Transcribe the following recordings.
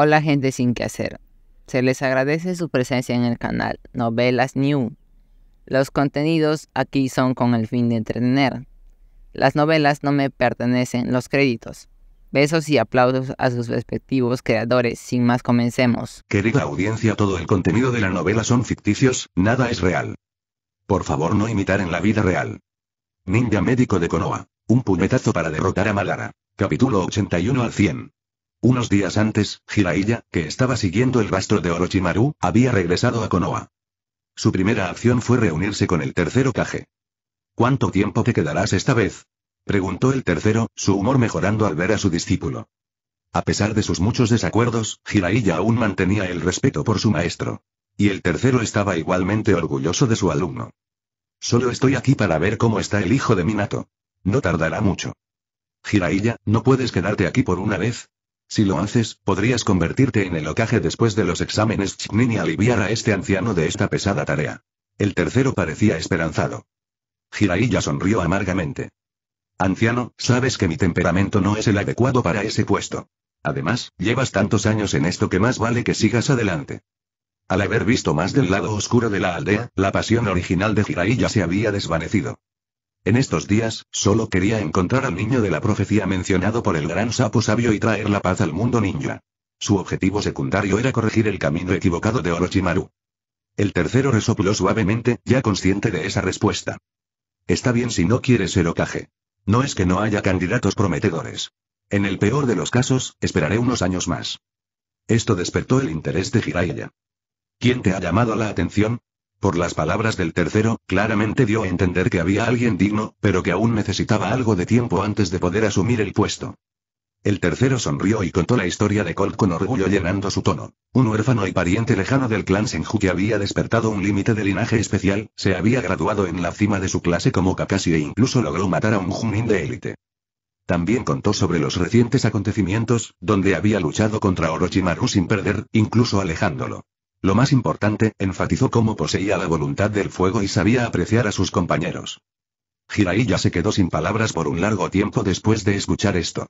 Hola gente sin que hacer. Se les agradece su presencia en el canal Novelas New. Los contenidos aquí son con el fin de entretener. Las novelas no me pertenecen los créditos. Besos y aplausos a sus respectivos creadores. Sin más, comencemos. Querida audiencia, todo el contenido de la novela son ficticios, nada es real. Por favor, no imitar en la vida real. Ninja médico de Konoha. Un puñetazo para derrotar a Malara. Capítulo 81 al 100. Unos días antes, Jiraiya, que estaba siguiendo el rastro de Orochimaru, había regresado a Konoha. Su primera acción fue reunirse con el tercero Kage. ¿Cuánto tiempo te quedarás esta vez? preguntó el tercero, su humor mejorando al ver a su discípulo. A pesar de sus muchos desacuerdos, Jiraiya aún mantenía el respeto por su maestro. Y el tercero estaba igualmente orgulloso de su alumno. Solo estoy aquí para ver cómo está el hijo de Minato. No tardará mucho. Jiraiya, ¿no puedes quedarte aquí por una vez? Si lo haces, podrías convertirte en el ocaje después de los exámenes Chiknin y aliviar a este anciano de esta pesada tarea. El tercero parecía esperanzado. Jiraiya sonrió amargamente. Anciano, sabes que mi temperamento no es el adecuado para ese puesto. Además, llevas tantos años en esto que más vale que sigas adelante. Al haber visto más del lado oscuro de la aldea, la pasión original de Jiraiya se había desvanecido. En estos días, solo quería encontrar al niño de la profecía mencionado por el gran sapo sabio y traer la paz al mundo ninja. Su objetivo secundario era corregir el camino equivocado de Orochimaru. El tercero resopló suavemente, ya consciente de esa respuesta. Está bien si no quieres ser ocaje. No es que no haya candidatos prometedores. En el peor de los casos, esperaré unos años más. Esto despertó el interés de Jiraiya. ¿Quién te ha llamado la atención? Por las palabras del tercero, claramente dio a entender que había alguien digno, pero que aún necesitaba algo de tiempo antes de poder asumir el puesto. El tercero sonrió y contó la historia de Colt con orgullo llenando su tono. Un huérfano y pariente lejano del clan Senju que había despertado un límite de linaje especial, se había graduado en la cima de su clase como Kakashi e incluso logró matar a un Junin de élite. También contó sobre los recientes acontecimientos, donde había luchado contra Orochimaru sin perder, incluso alejándolo. Lo más importante, enfatizó cómo poseía la voluntad del fuego y sabía apreciar a sus compañeros. Jiraiya se quedó sin palabras por un largo tiempo después de escuchar esto.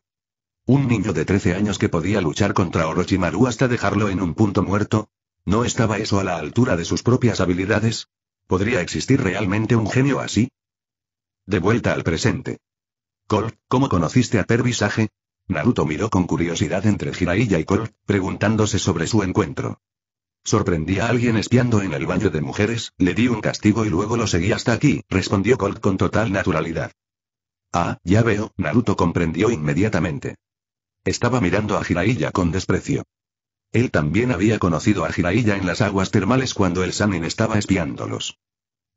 Un niño de 13 años que podía luchar contra Orochimaru hasta dejarlo en un punto muerto. ¿No estaba eso a la altura de sus propias habilidades? ¿Podría existir realmente un genio así? De vuelta al presente. Kol ¿cómo conociste a Pervisaje? Naruto miró con curiosidad entre Jiraiya y Kol preguntándose sobre su encuentro. Sorprendí a alguien espiando en el baño de mujeres, le di un castigo y luego lo seguí hasta aquí, respondió Colt con total naturalidad. Ah, ya veo, Naruto comprendió inmediatamente. Estaba mirando a Jiraiya con desprecio. Él también había conocido a Jiraiya en las aguas termales cuando el Sanin estaba espiándolos.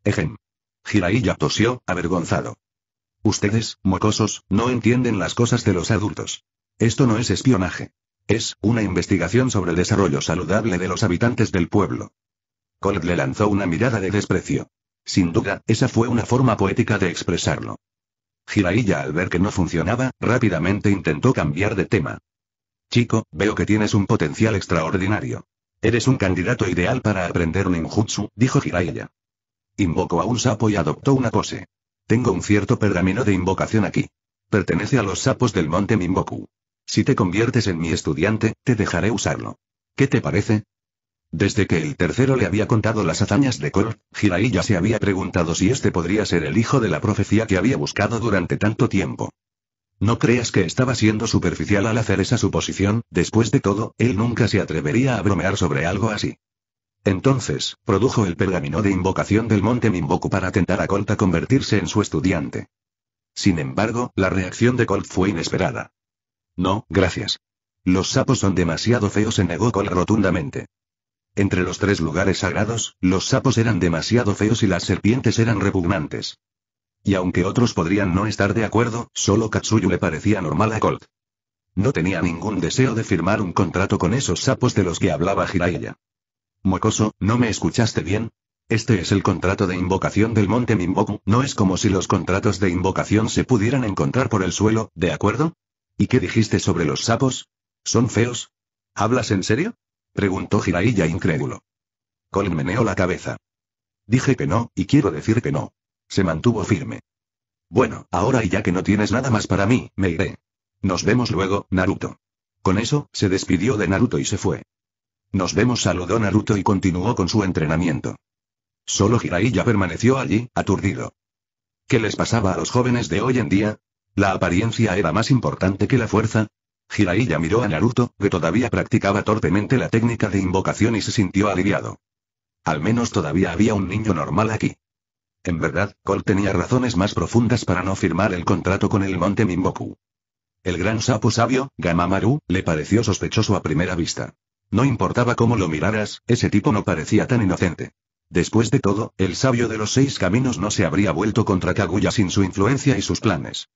Ejem. Jiraiya tosió, avergonzado. Ustedes, mocosos, no entienden las cosas de los adultos. Esto no es espionaje. Es una investigación sobre el desarrollo saludable de los habitantes del pueblo. Colt le lanzó una mirada de desprecio. Sin duda, esa fue una forma poética de expresarlo. Jiraiya al ver que no funcionaba, rápidamente intentó cambiar de tema. Chico, veo que tienes un potencial extraordinario. Eres un candidato ideal para aprender ninjutsu, dijo Jiraiya. Invocó a un sapo y adoptó una pose. Tengo un cierto pergamino de invocación aquí. Pertenece a los sapos del monte Mimboku. Si te conviertes en mi estudiante, te dejaré usarlo. ¿Qué te parece? Desde que el tercero le había contado las hazañas de Kolt, Hirai ya se había preguntado si este podría ser el hijo de la profecía que había buscado durante tanto tiempo. No creas que estaba siendo superficial al hacer esa suposición, después de todo, él nunca se atrevería a bromear sobre algo así. Entonces, produjo el pergamino de invocación del monte Mimboku para tentar a Colt a convertirse en su estudiante. Sin embargo, la reacción de Colt fue inesperada. No, gracias. Los sapos son demasiado feos, se negó rotundamente. Entre los tres lugares sagrados, los sapos eran demasiado feos y las serpientes eran repugnantes. Y aunque otros podrían no estar de acuerdo, solo Katsuyu le parecía normal a Colt. No tenía ningún deseo de firmar un contrato con esos sapos de los que hablaba Jiraiya. Mocoso, ¿no me escuchaste bien? Este es el contrato de invocación del monte Mimboku, no es como si los contratos de invocación se pudieran encontrar por el suelo, ¿de acuerdo? ¿Y qué dijiste sobre los sapos? ¿Son feos? ¿Hablas en serio? preguntó Jiraiya incrédulo. Colin meneó la cabeza. Dije que no, y quiero decir que no. Se mantuvo firme. Bueno, ahora y ya que no tienes nada más para mí, me iré. Nos vemos luego, Naruto. Con eso, se despidió de Naruto y se fue. Nos vemos, saludó Naruto y continuó con su entrenamiento. Solo Jiraiya permaneció allí, aturdido. ¿Qué les pasaba a los jóvenes de hoy en día? La apariencia era más importante que la fuerza. Jiraiya miró a Naruto, que todavía practicaba torpemente la técnica de invocación y se sintió aliviado. Al menos todavía había un niño normal aquí. En verdad, Cole tenía razones más profundas para no firmar el contrato con el monte Mimboku. El gran sapo sabio, Gamamaru, le pareció sospechoso a primera vista. No importaba cómo lo miraras, ese tipo no parecía tan inocente. Después de todo, el sabio de los seis caminos no se habría vuelto contra Kaguya sin su influencia y sus planes.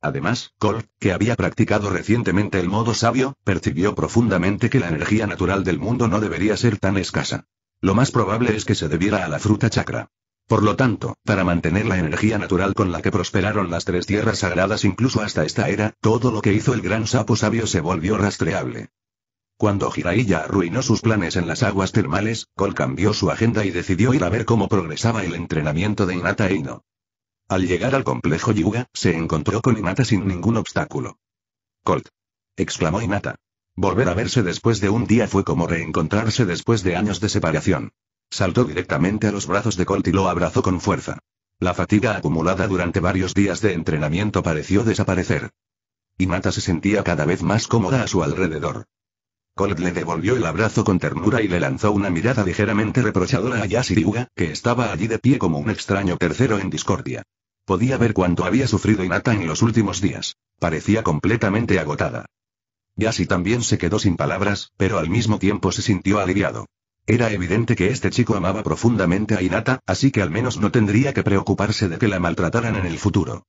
Además, Cole, que había practicado recientemente el modo sabio, percibió profundamente que la energía natural del mundo no debería ser tan escasa. Lo más probable es que se debiera a la fruta chakra. Por lo tanto, para mantener la energía natural con la que prosperaron las tres tierras sagradas incluso hasta esta era, todo lo que hizo el gran sapo sabio se volvió rastreable. Cuando Jiraiya arruinó sus planes en las aguas termales, Cole cambió su agenda y decidió ir a ver cómo progresaba el entrenamiento de Inata Eino. Al llegar al complejo Yuga, se encontró con Inata sin ningún obstáculo. Colt. exclamó Inata. Volver a verse después de un día fue como reencontrarse después de años de separación. Saltó directamente a los brazos de Colt y lo abrazó con fuerza. La fatiga acumulada durante varios días de entrenamiento pareció desaparecer. Inata se sentía cada vez más cómoda a su alrededor. Colt le devolvió el abrazo con ternura y le lanzó una mirada ligeramente reprochadora a Yuga, que estaba allí de pie como un extraño tercero en discordia. Podía ver cuánto había sufrido Inata en los últimos días. Parecía completamente agotada. Yasi también se quedó sin palabras, pero al mismo tiempo se sintió aliviado. Era evidente que este chico amaba profundamente a Inata, así que al menos no tendría que preocuparse de que la maltrataran en el futuro.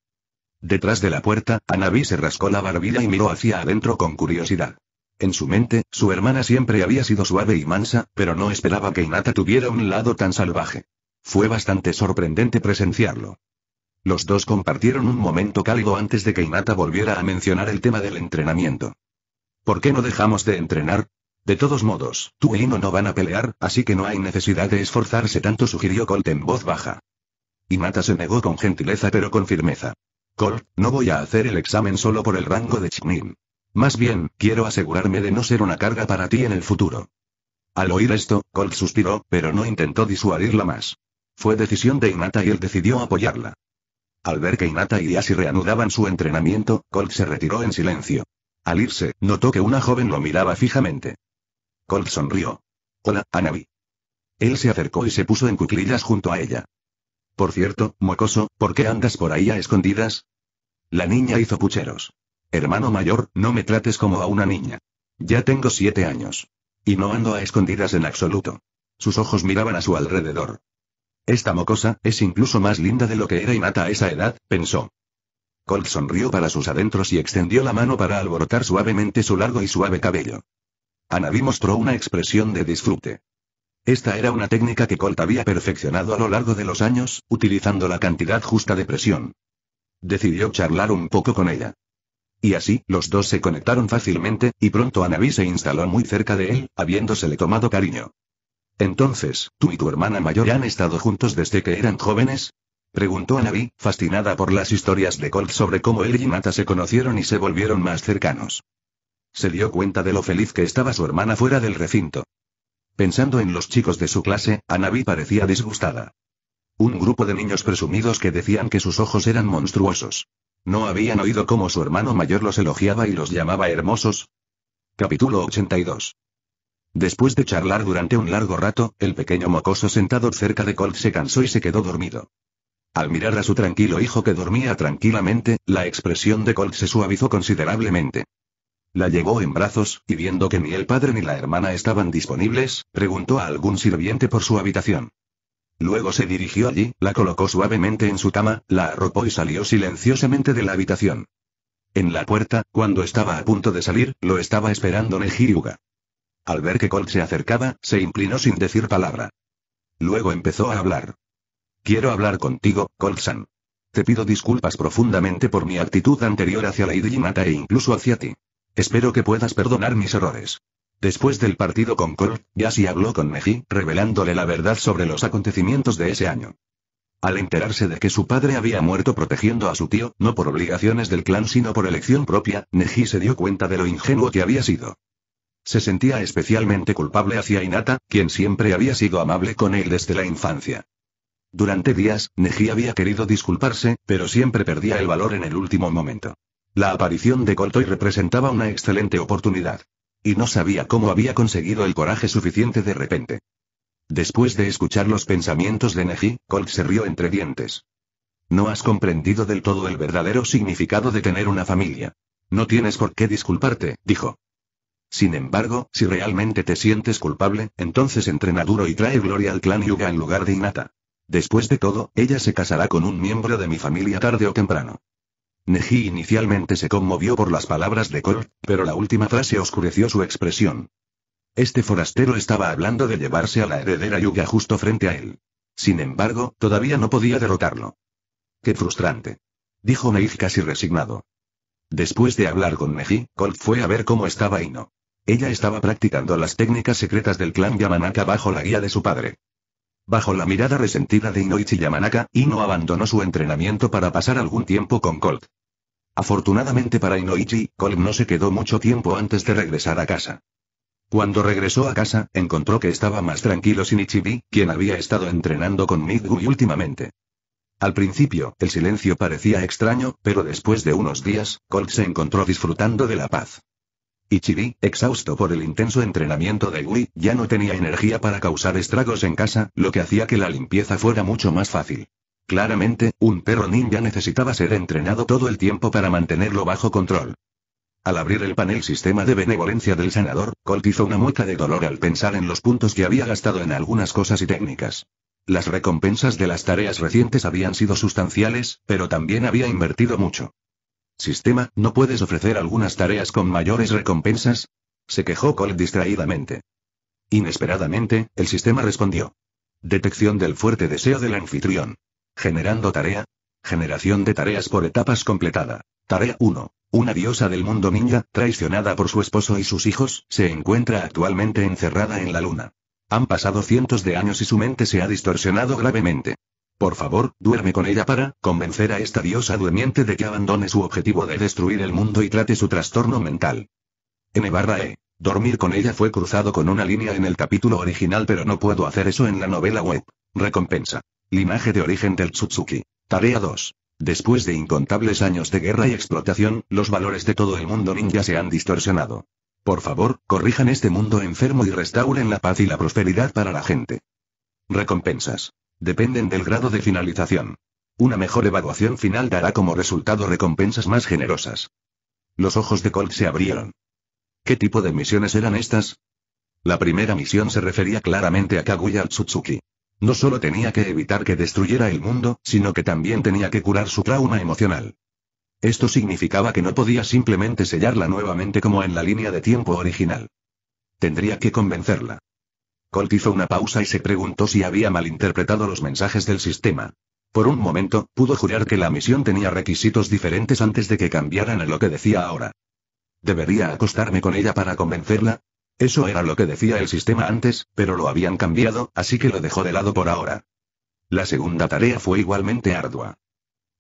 Detrás de la puerta, Anabi se rascó la barbilla y miró hacia adentro con curiosidad. En su mente, su hermana siempre había sido suave y mansa, pero no esperaba que Inata tuviera un lado tan salvaje. Fue bastante sorprendente presenciarlo. Los dos compartieron un momento cálido antes de que Inata volviera a mencionar el tema del entrenamiento. ¿Por qué no dejamos de entrenar? De todos modos, tú e Ino no van a pelear, así que no hay necesidad de esforzarse tanto, sugirió Colt en voz baja. Inata se negó con gentileza pero con firmeza. Colt, no voy a hacer el examen solo por el rango de chimin Más bien, quiero asegurarme de no ser una carga para ti en el futuro. Al oír esto, Colt suspiró, pero no intentó disuadirla más. Fue decisión de Inata y él decidió apoyarla. Al ver que Inata y Yasir reanudaban su entrenamiento, Colt se retiró en silencio. Al irse, notó que una joven lo miraba fijamente. Colt sonrió. Hola, Anabi. Él se acercó y se puso en cuclillas junto a ella. Por cierto, mocoso, ¿por qué andas por ahí a escondidas? La niña hizo pucheros. Hermano mayor, no me trates como a una niña. Ya tengo siete años. Y no ando a escondidas en absoluto. Sus ojos miraban a su alrededor. Esta mocosa, es incluso más linda de lo que era mata a esa edad, pensó. Colt sonrió para sus adentros y extendió la mano para alborotar suavemente su largo y suave cabello. Anabí mostró una expresión de disfrute. Esta era una técnica que Colt había perfeccionado a lo largo de los años, utilizando la cantidad justa de presión. Decidió charlar un poco con ella. Y así, los dos se conectaron fácilmente, y pronto Anabí se instaló muy cerca de él, habiéndosele tomado cariño. Entonces, ¿tú y tu hermana mayor han estado juntos desde que eran jóvenes? Preguntó Anabi, fascinada por las historias de Colt sobre cómo él y Nata se conocieron y se volvieron más cercanos. Se dio cuenta de lo feliz que estaba su hermana fuera del recinto. Pensando en los chicos de su clase, Anabi parecía disgustada. Un grupo de niños presumidos que decían que sus ojos eran monstruosos. ¿No habían oído cómo su hermano mayor los elogiaba y los llamaba hermosos? Capítulo 82 Después de charlar durante un largo rato, el pequeño mocoso sentado cerca de Colt se cansó y se quedó dormido. Al mirar a su tranquilo hijo que dormía tranquilamente, la expresión de Colt se suavizó considerablemente. La llevó en brazos, y viendo que ni el padre ni la hermana estaban disponibles, preguntó a algún sirviente por su habitación. Luego se dirigió allí, la colocó suavemente en su cama, la arropó y salió silenciosamente de la habitación. En la puerta, cuando estaba a punto de salir, lo estaba esperando Nehiriuga. Al ver que Colt se acercaba, se inclinó sin decir palabra. Luego empezó a hablar. Quiero hablar contigo, colt Te pido disculpas profundamente por mi actitud anterior hacia la Jinata e incluso hacia ti. Espero que puedas perdonar mis errores. Después del partido con Colt, Yasi habló con Meji, revelándole la verdad sobre los acontecimientos de ese año. Al enterarse de que su padre había muerto protegiendo a su tío, no por obligaciones del clan sino por elección propia, Neji se dio cuenta de lo ingenuo que había sido. Se sentía especialmente culpable hacia Inata, quien siempre había sido amable con él desde la infancia. Durante días, Neji había querido disculparse, pero siempre perdía el valor en el último momento. La aparición de Koltoy representaba una excelente oportunidad. Y no sabía cómo había conseguido el coraje suficiente de repente. Después de escuchar los pensamientos de Neji, Colt se rió entre dientes. No has comprendido del todo el verdadero significado de tener una familia. No tienes por qué disculparte, dijo. Sin embargo, si realmente te sientes culpable, entonces entrena duro y trae gloria al clan Yuga en lugar de Inata. Después de todo, ella se casará con un miembro de mi familia tarde o temprano. Neji inicialmente se conmovió por las palabras de Colt, pero la última frase oscureció su expresión. Este forastero estaba hablando de llevarse a la heredera Yuga justo frente a él. Sin embargo, todavía no podía derrotarlo. Qué frustrante. Dijo Neji casi resignado. Después de hablar con Neji, Colt fue a ver cómo estaba Ino. Ella estaba practicando las técnicas secretas del clan Yamanaka bajo la guía de su padre. Bajo la mirada resentida de Inoichi Yamanaka, Ino abandonó su entrenamiento para pasar algún tiempo con Colt. Afortunadamente para Inoichi, Colt no se quedó mucho tiempo antes de regresar a casa. Cuando regresó a casa, encontró que estaba más tranquilo sin Ichibi, quien había estado entrenando con Midgui últimamente. Al principio, el silencio parecía extraño, pero después de unos días, Colt se encontró disfrutando de la paz. Ichiri, exhausto por el intenso entrenamiento de Gui, ya no tenía energía para causar estragos en casa, lo que hacía que la limpieza fuera mucho más fácil. Claramente, un perro ninja necesitaba ser entrenado todo el tiempo para mantenerlo bajo control. Al abrir el panel sistema de benevolencia del sanador, Colt hizo una mueca de dolor al pensar en los puntos que había gastado en algunas cosas y técnicas. Las recompensas de las tareas recientes habían sido sustanciales, pero también había invertido mucho. Sistema, ¿no puedes ofrecer algunas tareas con mayores recompensas? Se quejó Cole distraídamente. Inesperadamente, el sistema respondió. Detección del fuerte deseo del anfitrión. Generando tarea. Generación de tareas por etapas completada. Tarea 1. Una diosa del mundo ninja, traicionada por su esposo y sus hijos, se encuentra actualmente encerrada en la luna. Han pasado cientos de años y su mente se ha distorsionado gravemente. Por favor, duerme con ella para convencer a esta diosa durmiente de que abandone su objetivo de destruir el mundo y trate su trastorno mental. N barra E. Dormir con ella fue cruzado con una línea en el capítulo original pero no puedo hacer eso en la novela web. Recompensa. Linaje de origen del Tsutsuki. Tarea 2. Después de incontables años de guerra y explotación, los valores de todo el mundo ninja se han distorsionado. Por favor, corrijan este mundo enfermo y restauren la paz y la prosperidad para la gente. Recompensas. Dependen del grado de finalización. Una mejor evaluación final dará como resultado recompensas más generosas. Los ojos de Colt se abrieron. ¿Qué tipo de misiones eran estas? La primera misión se refería claramente a Kaguya Tsutsuki. No solo tenía que evitar que destruyera el mundo, sino que también tenía que curar su trauma emocional. Esto significaba que no podía simplemente sellarla nuevamente como en la línea de tiempo original. Tendría que convencerla. Colt hizo una pausa y se preguntó si había malinterpretado los mensajes del sistema. Por un momento, pudo jurar que la misión tenía requisitos diferentes antes de que cambiaran a lo que decía ahora. ¿Debería acostarme con ella para convencerla? Eso era lo que decía el sistema antes, pero lo habían cambiado, así que lo dejó de lado por ahora. La segunda tarea fue igualmente ardua.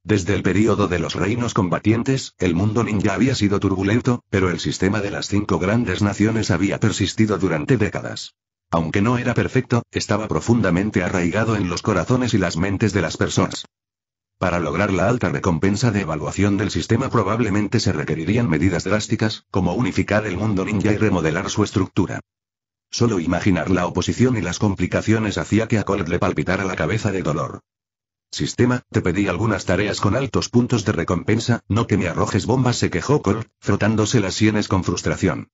Desde el período de los reinos combatientes, el mundo ninja había sido turbulento, pero el sistema de las cinco grandes naciones había persistido durante décadas. Aunque no era perfecto, estaba profundamente arraigado en los corazones y las mentes de las personas. Para lograr la alta recompensa de evaluación del sistema probablemente se requerirían medidas drásticas, como unificar el mundo ninja y remodelar su estructura. Solo imaginar la oposición y las complicaciones hacía que a Colt le palpitara la cabeza de dolor. Sistema, te pedí algunas tareas con altos puntos de recompensa, no que me arrojes bombas, se quejó Colt, frotándose las sienes con frustración.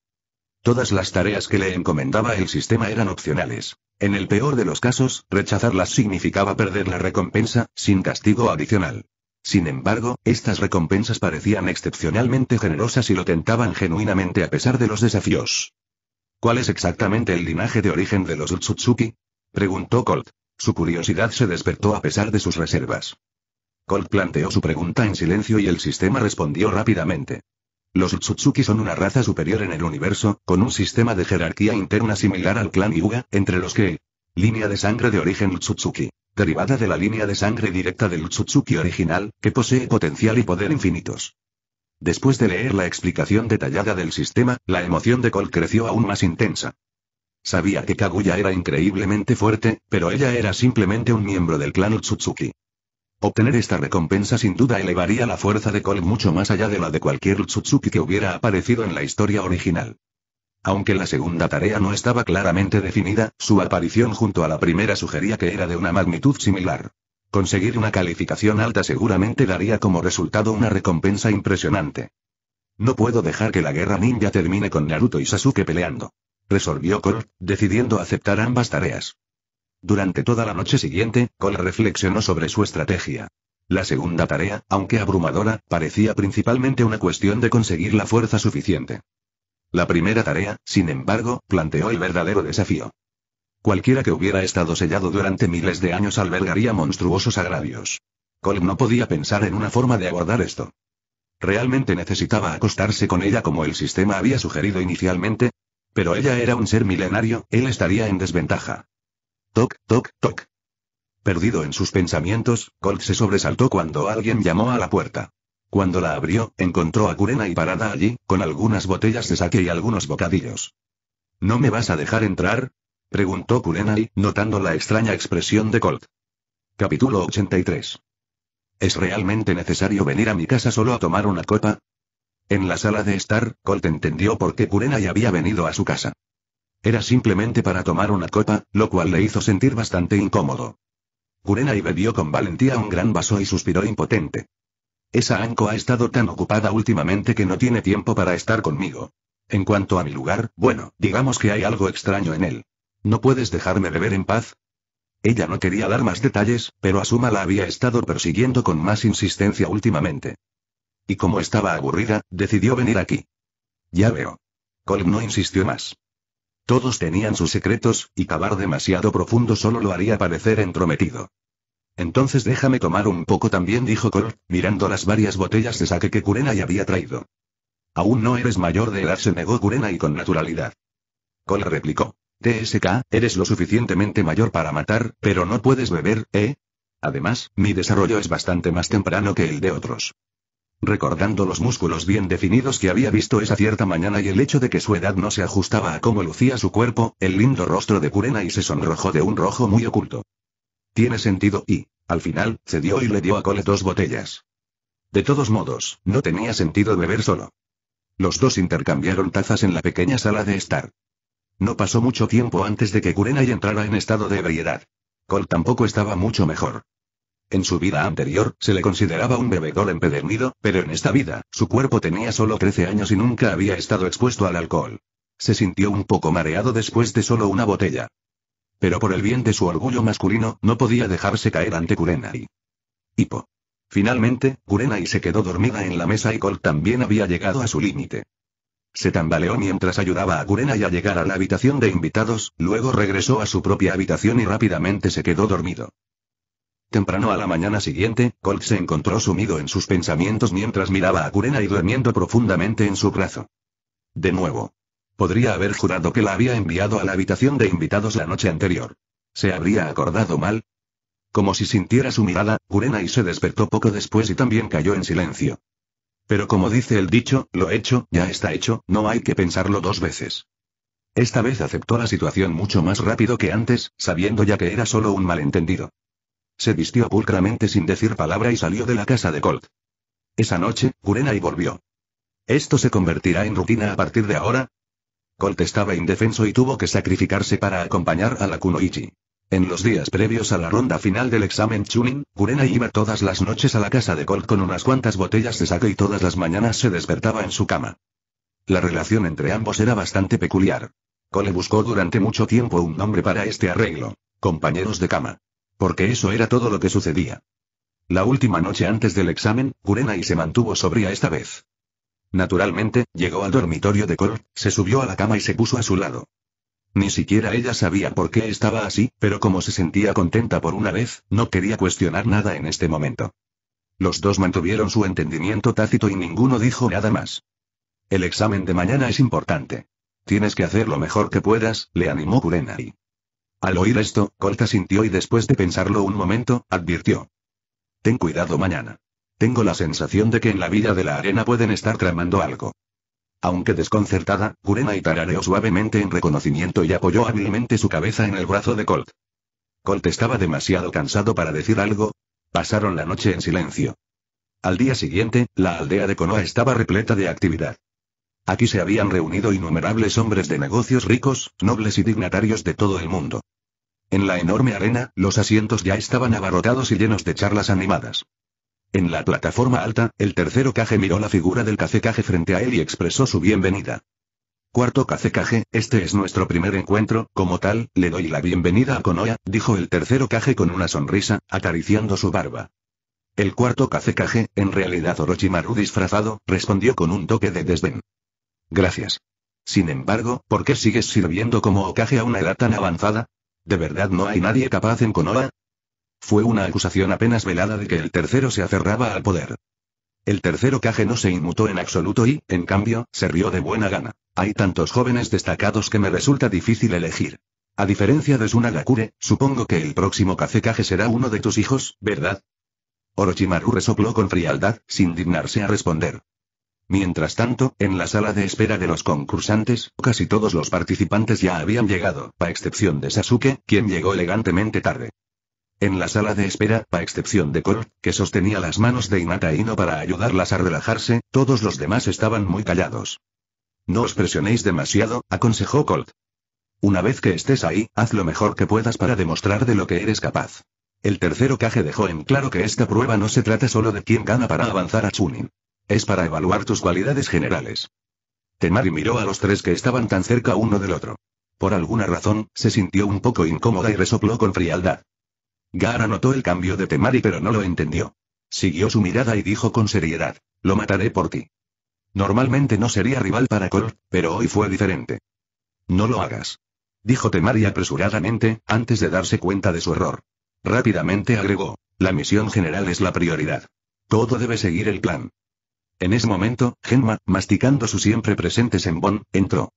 Todas las tareas que le encomendaba el sistema eran opcionales. En el peor de los casos, rechazarlas significaba perder la recompensa, sin castigo adicional. Sin embargo, estas recompensas parecían excepcionalmente generosas y lo tentaban genuinamente a pesar de los desafíos. ¿Cuál es exactamente el linaje de origen de los Utsutsuki? preguntó Colt. Su curiosidad se despertó a pesar de sus reservas. Colt planteó su pregunta en silencio y el sistema respondió rápidamente. Los Utsutsuki son una raza superior en el universo, con un sistema de jerarquía interna similar al clan Yuga, entre los que... Línea de sangre de origen Utsutsuki. Derivada de la línea de sangre directa del Utsutsuki original, que posee potencial y poder infinitos. Después de leer la explicación detallada del sistema, la emoción de Cole creció aún más intensa. Sabía que Kaguya era increíblemente fuerte, pero ella era simplemente un miembro del clan Utsutsuki. Obtener esta recompensa sin duda elevaría la fuerza de Cole mucho más allá de la de cualquier Tsutsuki que hubiera aparecido en la historia original. Aunque la segunda tarea no estaba claramente definida, su aparición junto a la primera sugería que era de una magnitud similar. Conseguir una calificación alta seguramente daría como resultado una recompensa impresionante. No puedo dejar que la guerra ninja termine con Naruto y Sasuke peleando. Resolvió Cole, decidiendo aceptar ambas tareas. Durante toda la noche siguiente, Cole reflexionó sobre su estrategia. La segunda tarea, aunque abrumadora, parecía principalmente una cuestión de conseguir la fuerza suficiente. La primera tarea, sin embargo, planteó el verdadero desafío. Cualquiera que hubiera estado sellado durante miles de años albergaría monstruosos agravios. Cole no podía pensar en una forma de abordar esto. ¿Realmente necesitaba acostarse con ella como el sistema había sugerido inicialmente? Pero ella era un ser milenario, él estaría en desventaja. Toc, toc, toc. Perdido en sus pensamientos, Colt se sobresaltó cuando alguien llamó a la puerta. Cuando la abrió, encontró a Kurena y parada allí, con algunas botellas de saque y algunos bocadillos. ¿No me vas a dejar entrar? preguntó Kurenai, notando la extraña expresión de Colt. Capítulo 83. ¿Es realmente necesario venir a mi casa solo a tomar una copa? En la sala de estar, Colt entendió por qué Kurenai había venido a su casa. Era simplemente para tomar una copa, lo cual le hizo sentir bastante incómodo. Kurenai bebió con valentía un gran vaso y suspiró impotente. Esa Anko ha estado tan ocupada últimamente que no tiene tiempo para estar conmigo. En cuanto a mi lugar, bueno, digamos que hay algo extraño en él. ¿No puedes dejarme beber en paz? Ella no quería dar más detalles, pero Asuma la había estado persiguiendo con más insistencia últimamente. Y como estaba aburrida, decidió venir aquí. Ya veo. Colm no insistió más. Todos tenían sus secretos, y cavar demasiado profundo solo lo haría parecer entrometido. Entonces déjame tomar un poco también, dijo Cole, mirando las varias botellas de saque que Kurenai había traído. Aún no eres mayor de edad, se negó Kurenai con naturalidad. Cole replicó. TSK, eres lo suficientemente mayor para matar, pero no puedes beber, ¿eh? Además, mi desarrollo es bastante más temprano que el de otros. Recordando los músculos bien definidos que había visto esa cierta mañana y el hecho de que su edad no se ajustaba a cómo lucía su cuerpo, el lindo rostro de Curena y se sonrojó de un rojo muy oculto. Tiene sentido y, al final, cedió y le dio a Cole dos botellas. De todos modos, no tenía sentido beber solo. Los dos intercambiaron tazas en la pequeña sala de estar. No pasó mucho tiempo antes de que Kurenai entrara en estado de ebriedad. Cole tampoco estaba mucho mejor. En su vida anterior, se le consideraba un bebedor empedernido, pero en esta vida, su cuerpo tenía solo 13 años y nunca había estado expuesto al alcohol. Se sintió un poco mareado después de solo una botella. Pero por el bien de su orgullo masculino, no podía dejarse caer ante Kurenai. Hipo. Finalmente, Kurenai se quedó dormida en la mesa y Cole también había llegado a su límite. Se tambaleó mientras ayudaba a Kurenai a llegar a la habitación de invitados, luego regresó a su propia habitación y rápidamente se quedó dormido. Temprano a la mañana siguiente, Colt se encontró sumido en sus pensamientos mientras miraba a Kurena y durmiendo profundamente en su brazo. De nuevo. Podría haber jurado que la había enviado a la habitación de invitados la noche anterior. ¿Se habría acordado mal? Como si sintiera su mirada, Kurena y se despertó poco después y también cayó en silencio. Pero como dice el dicho, lo hecho, ya está hecho, no hay que pensarlo dos veces. Esta vez aceptó la situación mucho más rápido que antes, sabiendo ya que era solo un malentendido. Se vistió pulcramente sin decir palabra y salió de la casa de Colt. Esa noche, Kurenai volvió. ¿Esto se convertirá en rutina a partir de ahora? Colt estaba indefenso y tuvo que sacrificarse para acompañar a la Kunoichi. En los días previos a la ronda final del examen Chunin, Kurenai iba todas las noches a la casa de Colt con unas cuantas botellas de sake y todas las mañanas se despertaba en su cama. La relación entre ambos era bastante peculiar. Cole buscó durante mucho tiempo un nombre para este arreglo. Compañeros de cama. Porque eso era todo lo que sucedía. La última noche antes del examen, y se mantuvo sobria esta vez. Naturalmente, llegó al dormitorio de Kor, se subió a la cama y se puso a su lado. Ni siquiera ella sabía por qué estaba así, pero como se sentía contenta por una vez, no quería cuestionar nada en este momento. Los dos mantuvieron su entendimiento tácito y ninguno dijo nada más. El examen de mañana es importante. Tienes que hacer lo mejor que puedas, le animó Kurenai. Al oír esto, Colt sintió y después de pensarlo un momento, advirtió. Ten cuidado mañana. Tengo la sensación de que en la villa de la arena pueden estar tramando algo. Aunque desconcertada, Kurena y tarareó suavemente en reconocimiento y apoyó hábilmente su cabeza en el brazo de Colt. Colt estaba demasiado cansado para decir algo. Pasaron la noche en silencio. Al día siguiente, la aldea de Konoha estaba repleta de actividad. Aquí se habían reunido innumerables hombres de negocios ricos, nobles y dignatarios de todo el mundo. En la enorme arena, los asientos ya estaban abarrotados y llenos de charlas animadas. En la plataforma alta, el tercero caje miró la figura del cacecaje frente a él y expresó su bienvenida. Cuarto cacecaje, este es nuestro primer encuentro, como tal, le doy la bienvenida a Konoha, dijo el tercero caje con una sonrisa, acariciando su barba. El cuarto cacecaje, en realidad Orochimaru disfrazado, respondió con un toque de desdén. Gracias. Sin embargo, ¿por qué sigues sirviendo como ocaje a una edad tan avanzada? ¿De verdad no hay nadie capaz en Konoha? Fue una acusación apenas velada de que el tercero se aferraba al poder. El tercer ocaje no se inmutó en absoluto y, en cambio, se rió de buena gana. Hay tantos jóvenes destacados que me resulta difícil elegir. A diferencia de Sunagakure, supongo que el próximo Kazekage será uno de tus hijos, ¿verdad? Orochimaru resopló con frialdad, sin dignarse a responder. Mientras tanto, en la sala de espera de los concursantes, casi todos los participantes ya habían llegado, a excepción de Sasuke, quien llegó elegantemente tarde. En la sala de espera, a excepción de Colt, que sostenía las manos de Hinata y para ayudarlas a relajarse, todos los demás estaban muy callados. No os presionéis demasiado, aconsejó Colt. Una vez que estés ahí, haz lo mejor que puedas para demostrar de lo que eres capaz. El tercero Kage dejó en claro que esta prueba no se trata solo de quién gana para avanzar a Chunin. Es para evaluar tus cualidades generales. Temari miró a los tres que estaban tan cerca uno del otro. Por alguna razón, se sintió un poco incómoda y resopló con frialdad. Gara notó el cambio de Temari pero no lo entendió. Siguió su mirada y dijo con seriedad, lo mataré por ti. Normalmente no sería rival para Kor, pero hoy fue diferente. No lo hagas. Dijo Temari apresuradamente, antes de darse cuenta de su error. Rápidamente agregó, la misión general es la prioridad. Todo debe seguir el plan. En ese momento, Gemma, masticando su siempre presente sembón, entró.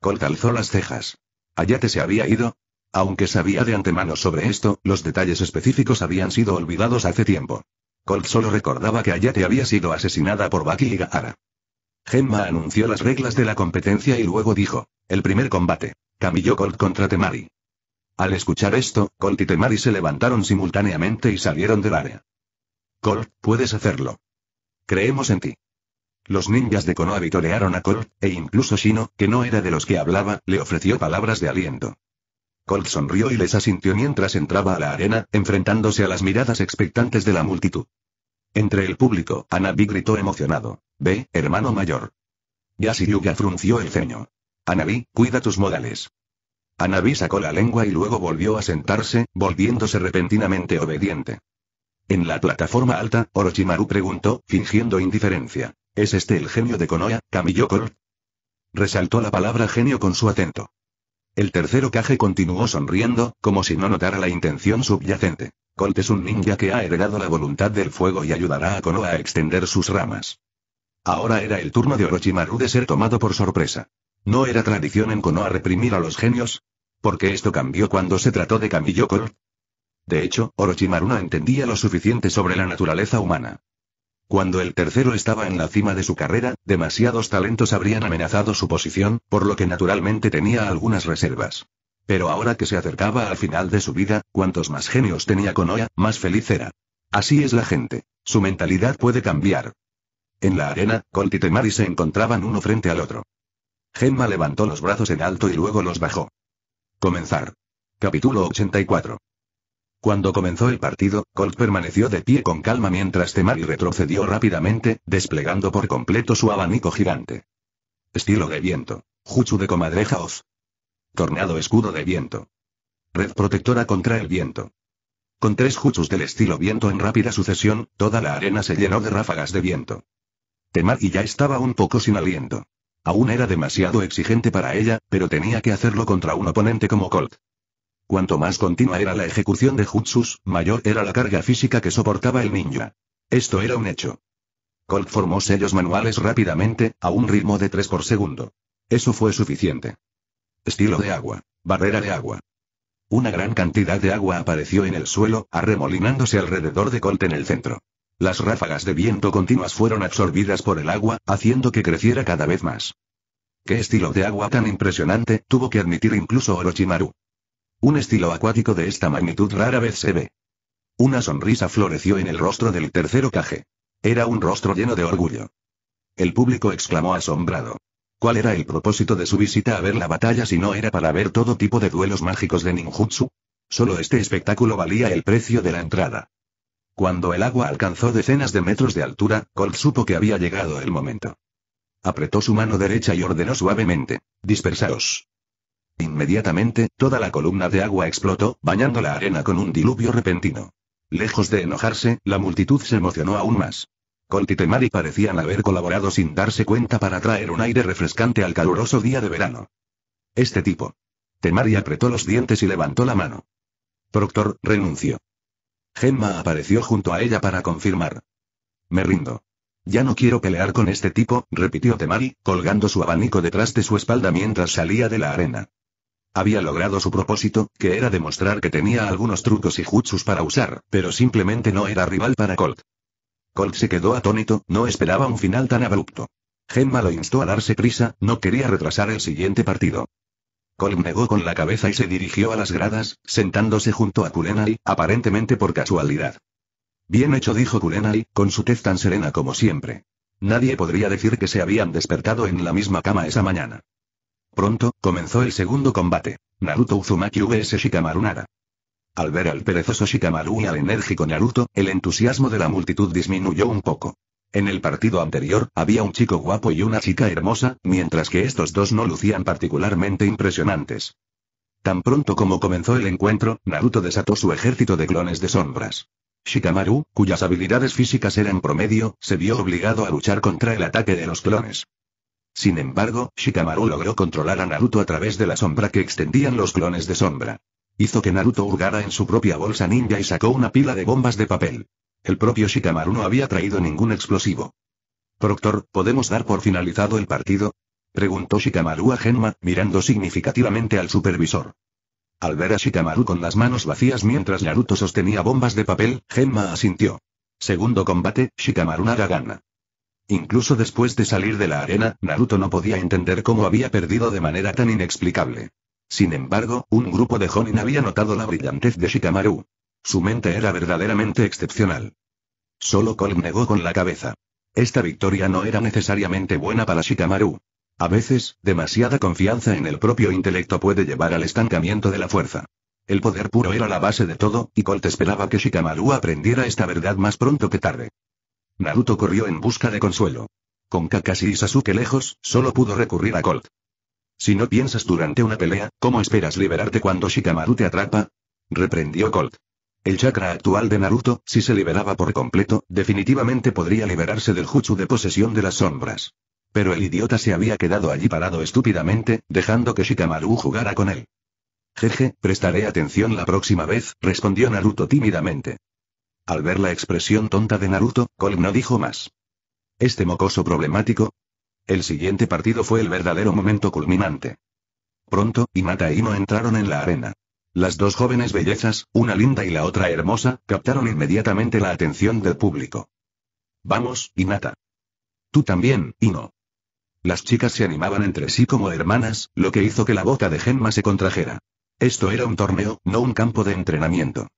Colt alzó las cejas. Ayate se había ido. Aunque sabía de antemano sobre esto, los detalles específicos habían sido olvidados hace tiempo. Colt solo recordaba que Ayate había sido asesinada por Baki y Gaara. Gemma anunció las reglas de la competencia y luego dijo: El primer combate. Camilló Colt contra Temari. Al escuchar esto, Colt y Temari se levantaron simultáneamente y salieron del área. Colt, puedes hacerlo. Creemos en ti. Los ninjas de Konoha vitorearon a Colt, e incluso Shino, que no era de los que hablaba, le ofreció palabras de aliento. Colt sonrió y les asintió mientras entraba a la arena, enfrentándose a las miradas expectantes de la multitud. Entre el público, Anabi gritó emocionado. Ve, hermano mayor. Yuga frunció el ceño. Anabi, cuida tus modales. Anabi sacó la lengua y luego volvió a sentarse, volviéndose repentinamente obediente. En la plataforma alta, Orochimaru preguntó, fingiendo indiferencia. ¿Es este el genio de Konoha, Kamiyokor? Resaltó la palabra genio con su atento. El tercero Kage continuó sonriendo, como si no notara la intención subyacente. Colt es un ninja que ha heredado la voluntad del fuego y ayudará a Konoha a extender sus ramas. Ahora era el turno de Orochimaru de ser tomado por sorpresa. ¿No era tradición en Konoha reprimir a los genios? Porque esto cambió cuando se trató de Kamiyokor? De hecho, Orochimaru no entendía lo suficiente sobre la naturaleza humana. Cuando el tercero estaba en la cima de su carrera, demasiados talentos habrían amenazado su posición, por lo que naturalmente tenía algunas reservas. Pero ahora que se acercaba al final de su vida, cuantos más genios tenía Konoha, más feliz era. Así es la gente. Su mentalidad puede cambiar. En la arena, Colt y Temari se encontraban uno frente al otro. Gemma levantó los brazos en alto y luego los bajó. Comenzar. Capítulo 84. Cuando comenzó el partido, Colt permaneció de pie con calma mientras Temari retrocedió rápidamente, desplegando por completo su abanico gigante. Estilo de viento. Juchu de comadreja Oz. Tornado escudo de viento. Red protectora contra el viento. Con tres juchus del estilo viento en rápida sucesión, toda la arena se llenó de ráfagas de viento. Temari ya estaba un poco sin aliento. Aún era demasiado exigente para ella, pero tenía que hacerlo contra un oponente como Colt. Cuanto más continua era la ejecución de jutsus, mayor era la carga física que soportaba el ninja. Esto era un hecho. Colt formó sellos manuales rápidamente, a un ritmo de 3 por segundo. Eso fue suficiente. Estilo de agua. Barrera de agua. Una gran cantidad de agua apareció en el suelo, arremolinándose alrededor de Colt en el centro. Las ráfagas de viento continuas fueron absorbidas por el agua, haciendo que creciera cada vez más. ¿Qué estilo de agua tan impresionante? tuvo que admitir incluso Orochimaru. Un estilo acuático de esta magnitud rara vez se ve. Una sonrisa floreció en el rostro del tercero caje. Era un rostro lleno de orgullo. El público exclamó asombrado. ¿Cuál era el propósito de su visita a ver la batalla si no era para ver todo tipo de duelos mágicos de ninjutsu? Solo este espectáculo valía el precio de la entrada. Cuando el agua alcanzó decenas de metros de altura, Colt supo que había llegado el momento. Apretó su mano derecha y ordenó suavemente. Dispersaos. Inmediatamente, toda la columna de agua explotó, bañando la arena con un diluvio repentino. Lejos de enojarse, la multitud se emocionó aún más. Colt y Temari parecían haber colaborado sin darse cuenta para traer un aire refrescante al caluroso día de verano. Este tipo. Temari apretó los dientes y levantó la mano. Proctor, renunció. Gemma apareció junto a ella para confirmar. Me rindo. Ya no quiero pelear con este tipo, repitió Temari, colgando su abanico detrás de su espalda mientras salía de la arena. Había logrado su propósito, que era demostrar que tenía algunos trucos y jutsus para usar, pero simplemente no era rival para Colt. Colt se quedó atónito, no esperaba un final tan abrupto. Gemma lo instó a darse prisa, no quería retrasar el siguiente partido. Colt negó con la cabeza y se dirigió a las gradas, sentándose junto a Kurenai, aparentemente por casualidad. Bien hecho dijo Kurenai, con su tez tan serena como siempre. Nadie podría decir que se habían despertado en la misma cama esa mañana. Pronto, comenzó el segundo combate. Naruto Uzumaki vs Shikamaru Nara. Al ver al perezoso Shikamaru y al enérgico Naruto, el entusiasmo de la multitud disminuyó un poco. En el partido anterior, había un chico guapo y una chica hermosa, mientras que estos dos no lucían particularmente impresionantes. Tan pronto como comenzó el encuentro, Naruto desató su ejército de clones de sombras. Shikamaru, cuyas habilidades físicas eran promedio, se vio obligado a luchar contra el ataque de los clones. Sin embargo, Shikamaru logró controlar a Naruto a través de la sombra que extendían los clones de sombra. Hizo que Naruto hurgara en su propia bolsa ninja y sacó una pila de bombas de papel. El propio Shikamaru no había traído ningún explosivo. Proctor, ¿podemos dar por finalizado el partido? Preguntó Shikamaru a Genma, mirando significativamente al supervisor. Al ver a Shikamaru con las manos vacías mientras Naruto sostenía bombas de papel, Genma asintió. Segundo combate, Shikamaru gana. Incluso después de salir de la arena, Naruto no podía entender cómo había perdido de manera tan inexplicable. Sin embargo, un grupo de Honin había notado la brillantez de Shikamaru. Su mente era verdaderamente excepcional. Solo Colt negó con la cabeza. Esta victoria no era necesariamente buena para Shikamaru. A veces, demasiada confianza en el propio intelecto puede llevar al estancamiento de la fuerza. El poder puro era la base de todo, y Colt esperaba que Shikamaru aprendiera esta verdad más pronto que tarde. Naruto corrió en busca de consuelo. Con Kakashi y Sasuke lejos, solo pudo recurrir a Colt. Si no piensas durante una pelea, ¿cómo esperas liberarte cuando Shikamaru te atrapa? Reprendió Colt. El chakra actual de Naruto, si se liberaba por completo, definitivamente podría liberarse del jutsu de posesión de las sombras. Pero el idiota se había quedado allí parado estúpidamente, dejando que Shikamaru jugara con él. Jeje, prestaré atención la próxima vez, respondió Naruto tímidamente. Al ver la expresión tonta de Naruto, Cole no dijo más. Este mocoso problemático. El siguiente partido fue el verdadero momento culminante. Pronto, Hinata e Ino entraron en la arena. Las dos jóvenes bellezas, una linda y la otra hermosa, captaron inmediatamente la atención del público. Vamos, Inata. Tú también, Ino. Las chicas se animaban entre sí como hermanas, lo que hizo que la boca de Genma se contrajera. Esto era un torneo, no un campo de entrenamiento.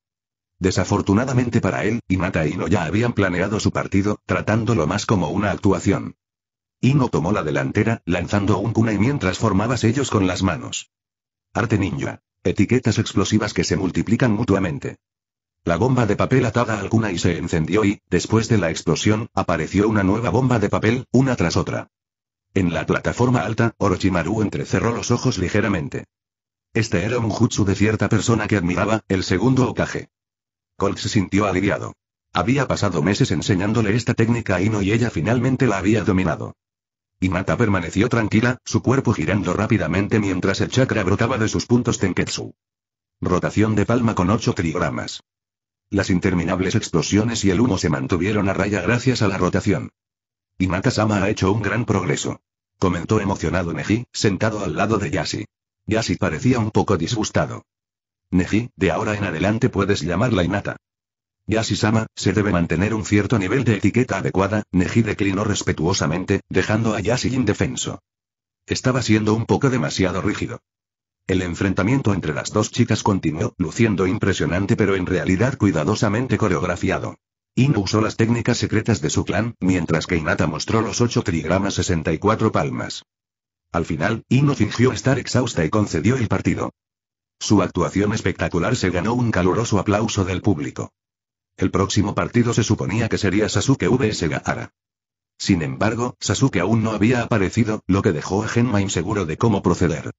Desafortunadamente para él, Imata y Ino ya habían planeado su partido, tratándolo más como una actuación. Ino tomó la delantera, lanzando un kunai mientras formabas ellos con las manos. Arte ninja. Etiquetas explosivas que se multiplican mutuamente. La bomba de papel atada al kunai se encendió y, después de la explosión, apareció una nueva bomba de papel, una tras otra. En la plataforma alta, Orochimaru entrecerró los ojos ligeramente. Este era un jutsu de cierta persona que admiraba, el segundo Okage. Colt se sintió aliviado. Había pasado meses enseñándole esta técnica a Ino y ella finalmente la había dominado. Inata permaneció tranquila, su cuerpo girando rápidamente mientras el chakra brotaba de sus puntos tenketsu. Rotación de palma con 8 trigramas. Las interminables explosiones y el humo se mantuvieron a raya gracias a la rotación. inata sama ha hecho un gran progreso. Comentó emocionado Neji, sentado al lado de Yashi. Yashi parecía un poco disgustado. Neji, de ahora en adelante puedes llamarla Inata. yashi se debe mantener un cierto nivel de etiqueta adecuada, Neji declinó respetuosamente, dejando a Yashi indefenso. Estaba siendo un poco demasiado rígido. El enfrentamiento entre las dos chicas continuó, luciendo impresionante pero en realidad cuidadosamente coreografiado. Ino usó las técnicas secretas de su clan, mientras que Inata mostró los 8 trigramas 64 palmas. Al final, Ino fingió estar exhausta y concedió el partido. Su actuación espectacular se ganó un caluroso aplauso del público. El próximo partido se suponía que sería Sasuke vs Gaara. Sin embargo, Sasuke aún no había aparecido, lo que dejó a Genma inseguro de cómo proceder.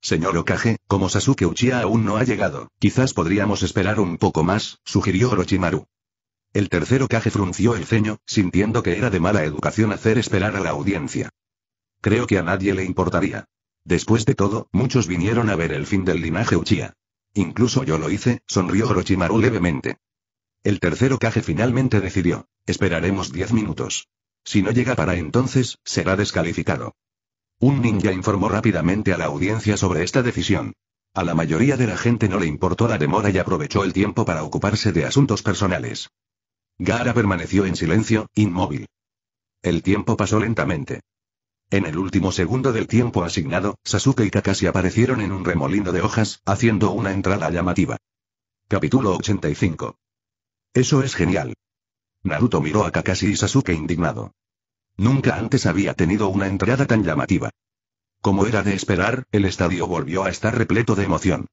Señor Okage, como Sasuke Uchiha aún no ha llegado, quizás podríamos esperar un poco más, sugirió Orochimaru. El tercer Okage frunció el ceño, sintiendo que era de mala educación hacer esperar a la audiencia. Creo que a nadie le importaría. Después de todo, muchos vinieron a ver el fin del linaje Uchiha. Incluso yo lo hice, sonrió Orochimaru levemente. El tercero Kage finalmente decidió. Esperaremos diez minutos. Si no llega para entonces, será descalificado. Un ninja informó rápidamente a la audiencia sobre esta decisión. A la mayoría de la gente no le importó la demora y aprovechó el tiempo para ocuparse de asuntos personales. Gara permaneció en silencio, inmóvil. El tiempo pasó lentamente. En el último segundo del tiempo asignado, Sasuke y Kakashi aparecieron en un remolino de hojas, haciendo una entrada llamativa. Capítulo 85. Eso es genial. Naruto miró a Kakashi y Sasuke indignado. Nunca antes había tenido una entrada tan llamativa. Como era de esperar, el estadio volvió a estar repleto de emoción.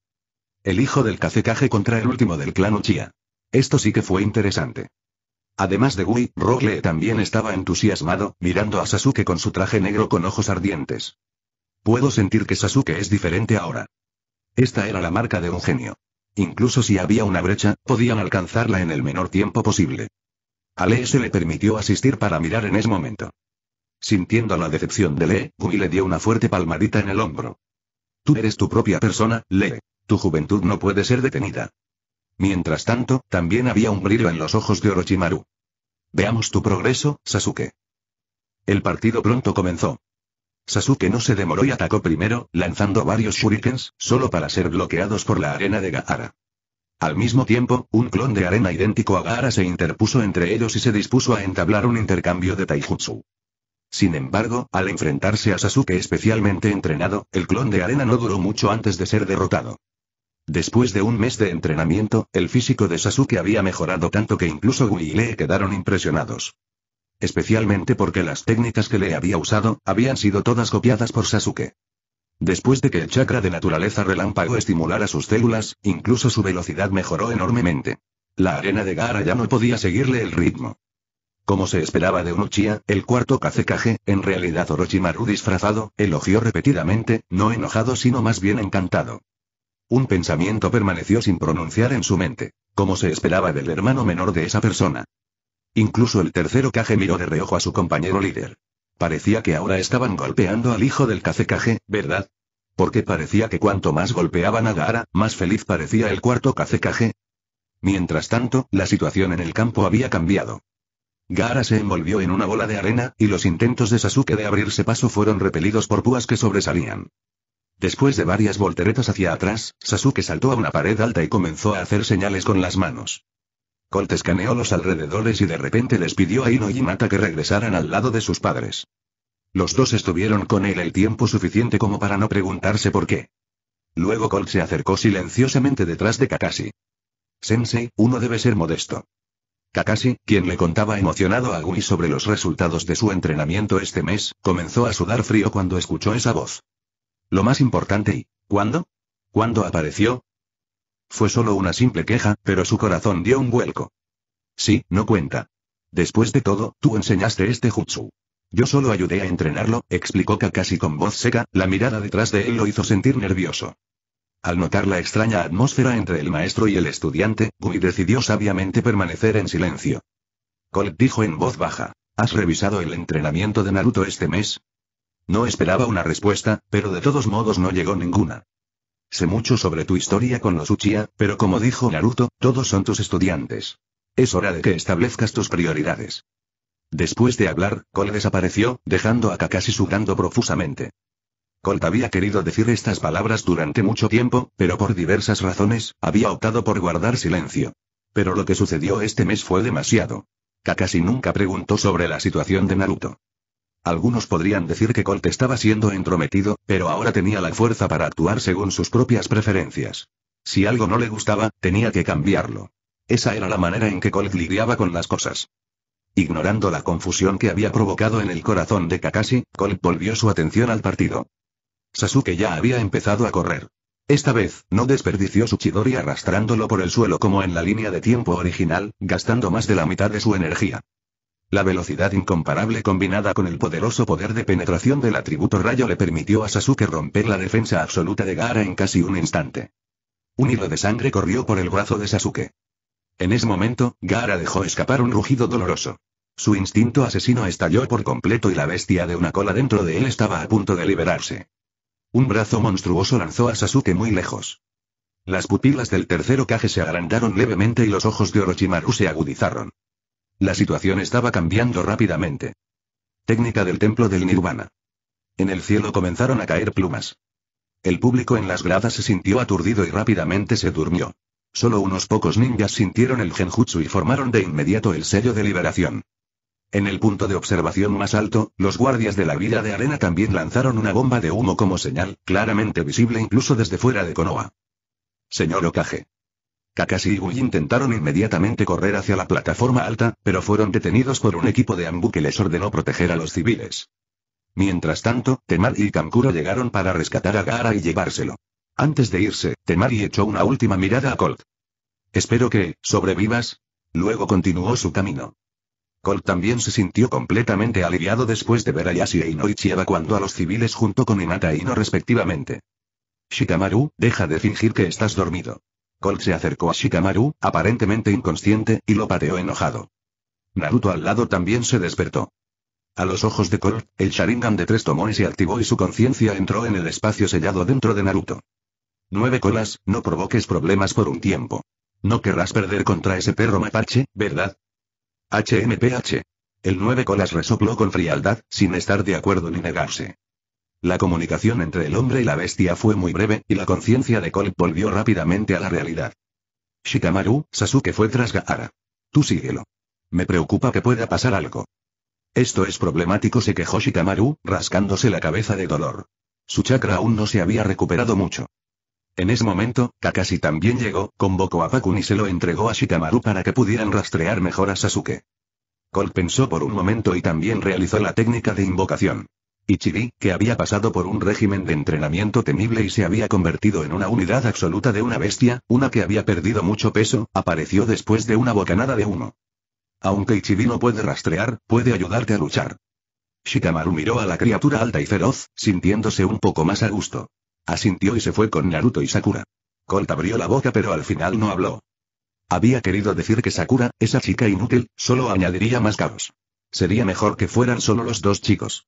El hijo del Kazekage contra el último del clan Uchiha. Esto sí que fue interesante. Además de Gui, Rogle también estaba entusiasmado, mirando a Sasuke con su traje negro con ojos ardientes. Puedo sentir que Sasuke es diferente ahora. Esta era la marca de un genio. Incluso si había una brecha, podían alcanzarla en el menor tiempo posible. A Lee se le permitió asistir para mirar en ese momento. Sintiendo la decepción de Lee, Gui le dio una fuerte palmadita en el hombro. Tú eres tu propia persona, Lee. Tu juventud no puede ser detenida. Mientras tanto, también había un brillo en los ojos de Orochimaru. Veamos tu progreso, Sasuke. El partido pronto comenzó. Sasuke no se demoró y atacó primero, lanzando varios shurikens, solo para ser bloqueados por la arena de Gaara. Al mismo tiempo, un clon de arena idéntico a Gaara se interpuso entre ellos y se dispuso a entablar un intercambio de taijutsu. Sin embargo, al enfrentarse a Sasuke especialmente entrenado, el clon de arena no duró mucho antes de ser derrotado. Después de un mes de entrenamiento, el físico de Sasuke había mejorado tanto que incluso Gui y Lee quedaron impresionados. Especialmente porque las técnicas que le había usado, habían sido todas copiadas por Sasuke. Después de que el chakra de naturaleza relámpago estimulara sus células, incluso su velocidad mejoró enormemente. La arena de Gara ya no podía seguirle el ritmo. Como se esperaba de un Uchiha, el cuarto Kazekage, en realidad Orochimaru disfrazado, elogió repetidamente, no enojado sino más bien encantado. Un pensamiento permaneció sin pronunciar en su mente, como se esperaba del hermano menor de esa persona. Incluso el tercero Kage miró de reojo a su compañero líder. Parecía que ahora estaban golpeando al hijo del Kage, ¿verdad? Porque parecía que cuanto más golpeaban a Gaara, más feliz parecía el cuarto Kage. Mientras tanto, la situación en el campo había cambiado. Gaara se envolvió en una bola de arena, y los intentos de Sasuke de abrirse paso fueron repelidos por púas que sobresalían. Después de varias volteretas hacia atrás, Sasuke saltó a una pared alta y comenzó a hacer señales con las manos. Colt escaneó los alrededores y de repente les pidió a Ino y Mata que regresaran al lado de sus padres. Los dos estuvieron con él el tiempo suficiente como para no preguntarse por qué. Luego Colt se acercó silenciosamente detrás de Kakashi. Sensei, uno debe ser modesto. Kakashi, quien le contaba emocionado a Gumi sobre los resultados de su entrenamiento este mes, comenzó a sudar frío cuando escuchó esa voz. Lo más importante y... ¿Cuándo? ¿Cuándo apareció? Fue solo una simple queja, pero su corazón dio un vuelco. Sí, no cuenta. Después de todo, tú enseñaste este jutsu. Yo solo ayudé a entrenarlo, explicó Kakashi con voz seca, la mirada detrás de él lo hizo sentir nervioso. Al notar la extraña atmósfera entre el maestro y el estudiante, Gumi decidió sabiamente permanecer en silencio. Colt dijo en voz baja, ¿Has revisado el entrenamiento de Naruto este mes? No esperaba una respuesta, pero de todos modos no llegó ninguna. Sé mucho sobre tu historia con los Uchiha, pero como dijo Naruto, todos son tus estudiantes. Es hora de que establezcas tus prioridades. Después de hablar, Cole desapareció, dejando a Kakashi sudando profusamente. Colt había querido decir estas palabras durante mucho tiempo, pero por diversas razones, había optado por guardar silencio. Pero lo que sucedió este mes fue demasiado. Kakashi nunca preguntó sobre la situación de Naruto. Algunos podrían decir que Colt estaba siendo entrometido, pero ahora tenía la fuerza para actuar según sus propias preferencias. Si algo no le gustaba, tenía que cambiarlo. Esa era la manera en que Colt lidiaba con las cosas. Ignorando la confusión que había provocado en el corazón de Kakashi, Colt volvió su atención al partido. Sasuke ya había empezado a correr. Esta vez, no desperdició su Chidori arrastrándolo por el suelo como en la línea de tiempo original, gastando más de la mitad de su energía. La velocidad incomparable combinada con el poderoso poder de penetración del atributo rayo le permitió a Sasuke romper la defensa absoluta de Gaara en casi un instante. Un hilo de sangre corrió por el brazo de Sasuke. En ese momento, Gaara dejó escapar un rugido doloroso. Su instinto asesino estalló por completo y la bestia de una cola dentro de él estaba a punto de liberarse. Un brazo monstruoso lanzó a Sasuke muy lejos. Las pupilas del tercero caje se agrandaron levemente y los ojos de Orochimaru se agudizaron. La situación estaba cambiando rápidamente. Técnica del templo del nirvana. En el cielo comenzaron a caer plumas. El público en las gradas se sintió aturdido y rápidamente se durmió. Solo unos pocos ninjas sintieron el genjutsu y formaron de inmediato el sello de liberación. En el punto de observación más alto, los guardias de la villa de arena también lanzaron una bomba de humo como señal, claramente visible incluso desde fuera de Konoha. Señor Okage. Kakashi y Gui intentaron inmediatamente correr hacia la plataforma alta, pero fueron detenidos por un equipo de Ambu que les ordenó proteger a los civiles. Mientras tanto, Temari y Kankuro llegaron para rescatar a Gaara y llevárselo. Antes de irse, Temari echó una última mirada a Colt. Espero que, sobrevivas. Luego continuó su camino. Colt también se sintió completamente aliviado después de ver a Yashi e Inoichi cuando a los civiles junto con Inata e Ino respectivamente. Shikamaru, deja de fingir que estás dormido. Colt se acercó a Shikamaru, aparentemente inconsciente, y lo pateó enojado. Naruto al lado también se despertó. A los ojos de Colt, el Sharingan de tres tomones se activó y su conciencia entró en el espacio sellado dentro de Naruto. Nueve colas, no provoques problemas por un tiempo. No querrás perder contra ese perro mapache, ¿verdad? HMPH. El nueve colas resopló con frialdad, sin estar de acuerdo ni negarse. La comunicación entre el hombre y la bestia fue muy breve, y la conciencia de Colt volvió rápidamente a la realidad. Shikamaru, Sasuke fue tras Gaara. Tú síguelo. Me preocupa que pueda pasar algo. Esto es problemático, se quejó Shikamaru, rascándose la cabeza de dolor. Su chakra aún no se había recuperado mucho. En ese momento, Kakashi también llegó, convocó a Pakun y se lo entregó a Shikamaru para que pudieran rastrear mejor a Sasuke. Colt pensó por un momento y también realizó la técnica de invocación. Ichibi, que había pasado por un régimen de entrenamiento temible y se había convertido en una unidad absoluta de una bestia, una que había perdido mucho peso, apareció después de una bocanada de humo. Aunque Ichibi no puede rastrear, puede ayudarte a luchar. Shikamaru miró a la criatura alta y feroz, sintiéndose un poco más a gusto. Asintió y se fue con Naruto y Sakura. Colt abrió la boca pero al final no habló. Había querido decir que Sakura, esa chica inútil, solo añadiría más caos. Sería mejor que fueran solo los dos chicos.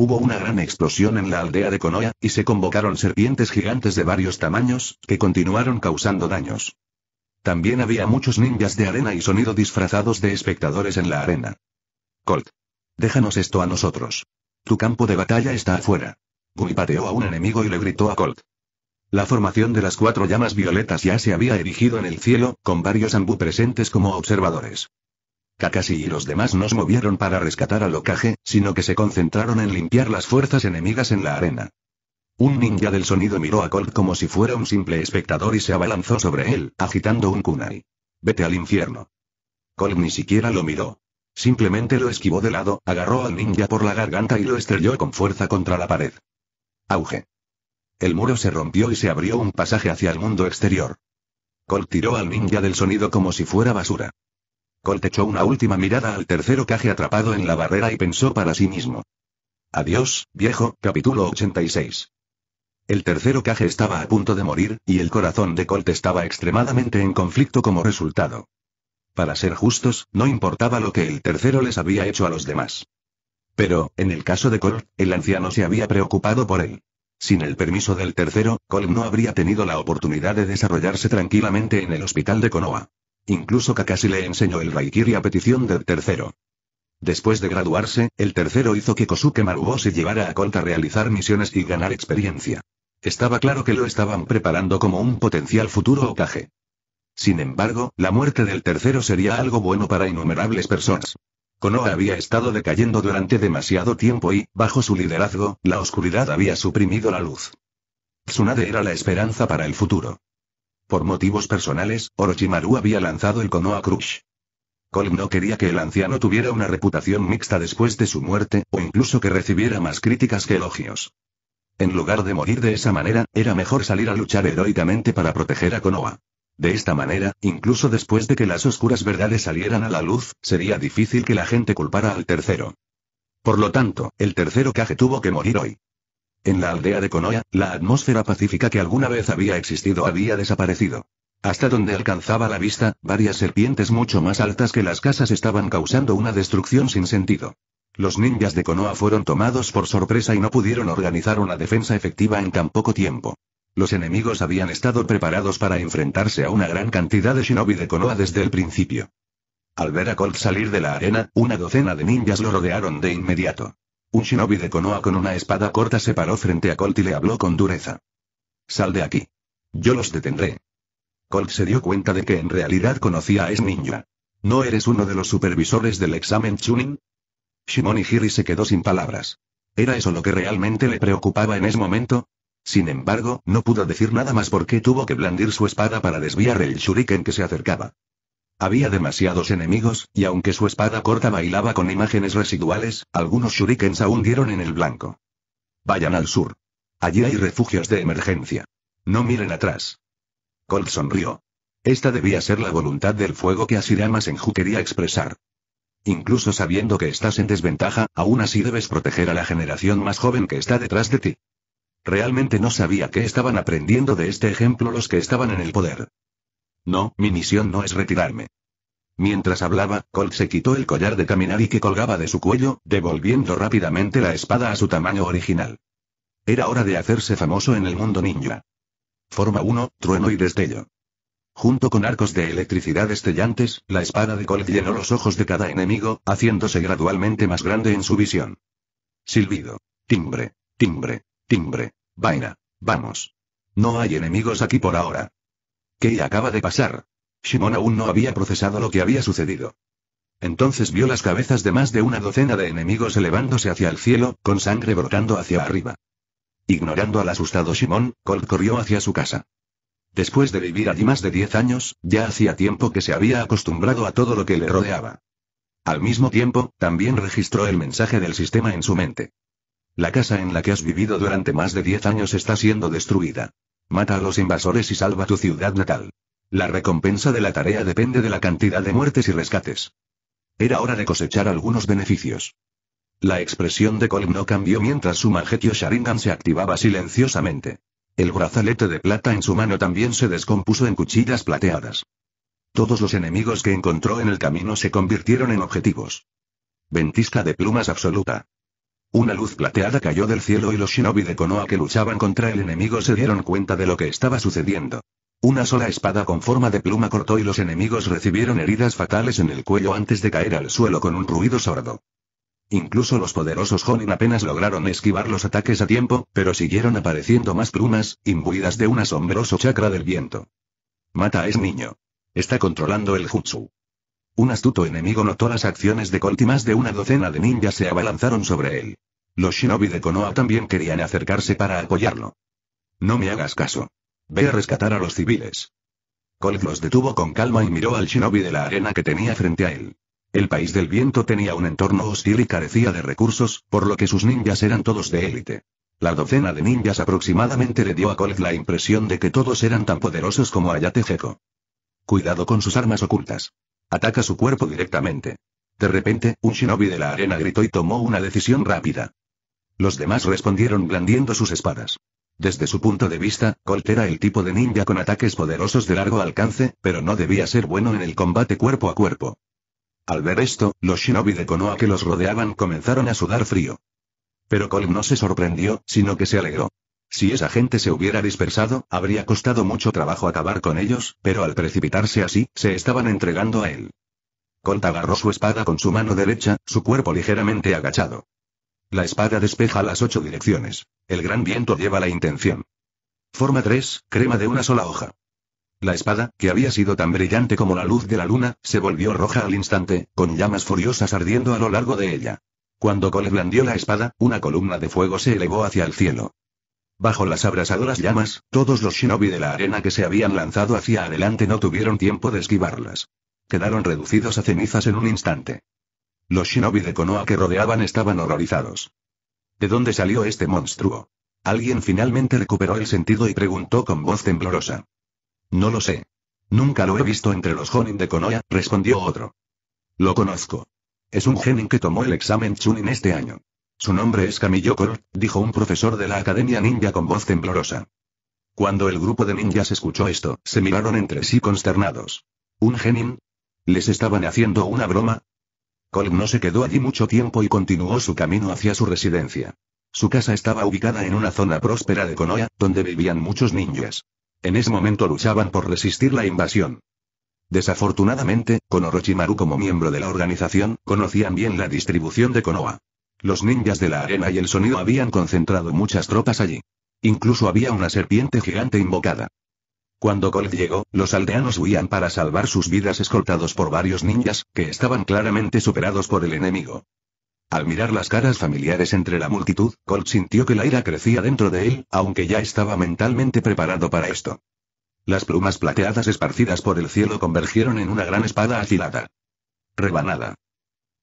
Hubo una gran explosión en la aldea de Konoha, y se convocaron serpientes gigantes de varios tamaños, que continuaron causando daños. También había muchos ninjas de arena y sonido disfrazados de espectadores en la arena. Colt. Déjanos esto a nosotros. Tu campo de batalla está afuera. Gumi pateó a un enemigo y le gritó a Colt. La formación de las cuatro llamas violetas ya se había erigido en el cielo, con varios ambú presentes como observadores. Kakashi y los demás no se movieron para rescatar a ocaje, sino que se concentraron en limpiar las fuerzas enemigas en la arena. Un ninja del sonido miró a Colt como si fuera un simple espectador y se abalanzó sobre él, agitando un kunai. Vete al infierno. Colt ni siquiera lo miró. Simplemente lo esquivó de lado, agarró al ninja por la garganta y lo estrelló con fuerza contra la pared. Auge. El muro se rompió y se abrió un pasaje hacia el mundo exterior. Colt tiró al ninja del sonido como si fuera basura. Colt echó una última mirada al tercero caje atrapado en la barrera y pensó para sí mismo. Adiós, viejo, capítulo 86. El tercero caje estaba a punto de morir, y el corazón de Colt estaba extremadamente en conflicto como resultado. Para ser justos, no importaba lo que el tercero les había hecho a los demás. Pero, en el caso de Colt, el anciano se había preocupado por él. Sin el permiso del tercero, Colt no habría tenido la oportunidad de desarrollarse tranquilamente en el hospital de Konoha. Incluso Kakashi le enseñó el Raikiri a petición del tercero. Después de graduarse, el tercero hizo que Kosuke Maruo se llevara a a realizar misiones y ganar experiencia. Estaba claro que lo estaban preparando como un potencial futuro ocaje. Sin embargo, la muerte del tercero sería algo bueno para innumerables personas. Konoha había estado decayendo durante demasiado tiempo y, bajo su liderazgo, la oscuridad había suprimido la luz. Tsunade era la esperanza para el futuro. Por motivos personales, Orochimaru había lanzado el Konoha Crush. Colm no quería que el anciano tuviera una reputación mixta después de su muerte, o incluso que recibiera más críticas que elogios. En lugar de morir de esa manera, era mejor salir a luchar heroicamente para proteger a Konoha. De esta manera, incluso después de que las oscuras verdades salieran a la luz, sería difícil que la gente culpara al tercero. Por lo tanto, el tercero Kage tuvo que morir hoy. En la aldea de Konoha, la atmósfera pacífica que alguna vez había existido había desaparecido. Hasta donde alcanzaba la vista, varias serpientes mucho más altas que las casas estaban causando una destrucción sin sentido. Los ninjas de Konoha fueron tomados por sorpresa y no pudieron organizar una defensa efectiva en tan poco tiempo. Los enemigos habían estado preparados para enfrentarse a una gran cantidad de shinobi de Konoha desde el principio. Al ver a Colt salir de la arena, una docena de ninjas lo rodearon de inmediato. Un shinobi de Konoha con una espada corta se paró frente a Colt y le habló con dureza. Sal de aquí. Yo los detendré. Colt se dio cuenta de que en realidad conocía a ese niño. ¿No eres uno de los supervisores del examen Chunin? shimoni Hiri se quedó sin palabras. ¿Era eso lo que realmente le preocupaba en ese momento? Sin embargo, no pudo decir nada más porque tuvo que blandir su espada para desviar el shuriken que se acercaba. Había demasiados enemigos, y aunque su espada corta bailaba con imágenes residuales, algunos shurikens aún dieron en el blanco. Vayan al sur. Allí hay refugios de emergencia. No miren atrás. Colt sonrió. Esta debía ser la voluntad del fuego que Asirama Senju quería expresar. Incluso sabiendo que estás en desventaja, aún así debes proteger a la generación más joven que está detrás de ti. Realmente no sabía que estaban aprendiendo de este ejemplo los que estaban en el poder. No, mi misión no es retirarme. Mientras hablaba, Colt se quitó el collar de caminar y que colgaba de su cuello, devolviendo rápidamente la espada a su tamaño original. Era hora de hacerse famoso en el mundo ninja. Forma 1, trueno y destello. Junto con arcos de electricidad estellantes, la espada de Colt llenó los ojos de cada enemigo, haciéndose gradualmente más grande en su visión. Silbido. Timbre. Timbre. Timbre. Vaina. Vamos. No hay enemigos aquí por ahora. ¿Qué acaba de pasar? Shimon aún no había procesado lo que había sucedido. Entonces vio las cabezas de más de una docena de enemigos elevándose hacia el cielo, con sangre brotando hacia arriba. Ignorando al asustado Shimon, Colt corrió hacia su casa. Después de vivir allí más de diez años, ya hacía tiempo que se había acostumbrado a todo lo que le rodeaba. Al mismo tiempo, también registró el mensaje del sistema en su mente. La casa en la que has vivido durante más de diez años está siendo destruida. Mata a los invasores y salva tu ciudad natal. La recompensa de la tarea depende de la cantidad de muertes y rescates. Era hora de cosechar algunos beneficios. La expresión de Colm no cambió mientras su magetio Sharingan se activaba silenciosamente. El brazalete de plata en su mano también se descompuso en cuchillas plateadas. Todos los enemigos que encontró en el camino se convirtieron en objetivos. Ventisca de plumas absoluta. Una luz plateada cayó del cielo y los shinobi de Konoha que luchaban contra el enemigo se dieron cuenta de lo que estaba sucediendo. Una sola espada con forma de pluma cortó y los enemigos recibieron heridas fatales en el cuello antes de caer al suelo con un ruido sordo. Incluso los poderosos Honin apenas lograron esquivar los ataques a tiempo, pero siguieron apareciendo más plumas, imbuidas de un asombroso chakra del viento. Mata es niño. Está controlando el jutsu. Un astuto enemigo notó las acciones de Colt y más de una docena de ninjas se abalanzaron sobre él. Los shinobi de Konoha también querían acercarse para apoyarlo. No me hagas caso. Ve a rescatar a los civiles. Colt los detuvo con calma y miró al shinobi de la arena que tenía frente a él. El país del viento tenía un entorno hostil y carecía de recursos, por lo que sus ninjas eran todos de élite. La docena de ninjas aproximadamente le dio a Colt la impresión de que todos eran tan poderosos como Ayate Cuidado con sus armas ocultas. Ataca su cuerpo directamente. De repente, un shinobi de la arena gritó y tomó una decisión rápida. Los demás respondieron blandiendo sus espadas. Desde su punto de vista, Colt era el tipo de ninja con ataques poderosos de largo alcance, pero no debía ser bueno en el combate cuerpo a cuerpo. Al ver esto, los shinobi de Konoha que los rodeaban comenzaron a sudar frío. Pero Colt no se sorprendió, sino que se alegró. Si esa gente se hubiera dispersado, habría costado mucho trabajo acabar con ellos, pero al precipitarse así, se estaban entregando a él. Colt agarró su espada con su mano derecha, su cuerpo ligeramente agachado. La espada despeja las ocho direcciones. El gran viento lleva la intención. Forma 3, crema de una sola hoja. La espada, que había sido tan brillante como la luz de la luna, se volvió roja al instante, con llamas furiosas ardiendo a lo largo de ella. Cuando Cole blandió la espada, una columna de fuego se elevó hacia el cielo. Bajo las abrasadoras llamas, todos los shinobi de la arena que se habían lanzado hacia adelante no tuvieron tiempo de esquivarlas. Quedaron reducidos a cenizas en un instante. Los shinobi de Konoha que rodeaban estaban horrorizados. ¿De dónde salió este monstruo? Alguien finalmente recuperó el sentido y preguntó con voz temblorosa. No lo sé. Nunca lo he visto entre los Jonin de Konoha, respondió otro. Lo conozco. Es un Genin que tomó el examen Chunin este año. Su nombre es Camillo Cor, dijo un profesor de la Academia Ninja con voz temblorosa. Cuando el grupo de ninjas escuchó esto, se miraron entre sí consternados. ¿Un genin? ¿Les estaban haciendo una broma? Colm no se quedó allí mucho tiempo y continuó su camino hacia su residencia. Su casa estaba ubicada en una zona próspera de Konoha, donde vivían muchos ninjas. En ese momento luchaban por resistir la invasión. Desafortunadamente, con Orochimaru como miembro de la organización, conocían bien la distribución de Konoha. Los ninjas de la arena y el sonido habían concentrado muchas tropas allí. Incluso había una serpiente gigante invocada. Cuando Colt llegó, los aldeanos huían para salvar sus vidas escoltados por varios ninjas, que estaban claramente superados por el enemigo. Al mirar las caras familiares entre la multitud, Colt sintió que la ira crecía dentro de él, aunque ya estaba mentalmente preparado para esto. Las plumas plateadas esparcidas por el cielo convergieron en una gran espada afilada. Rebanada.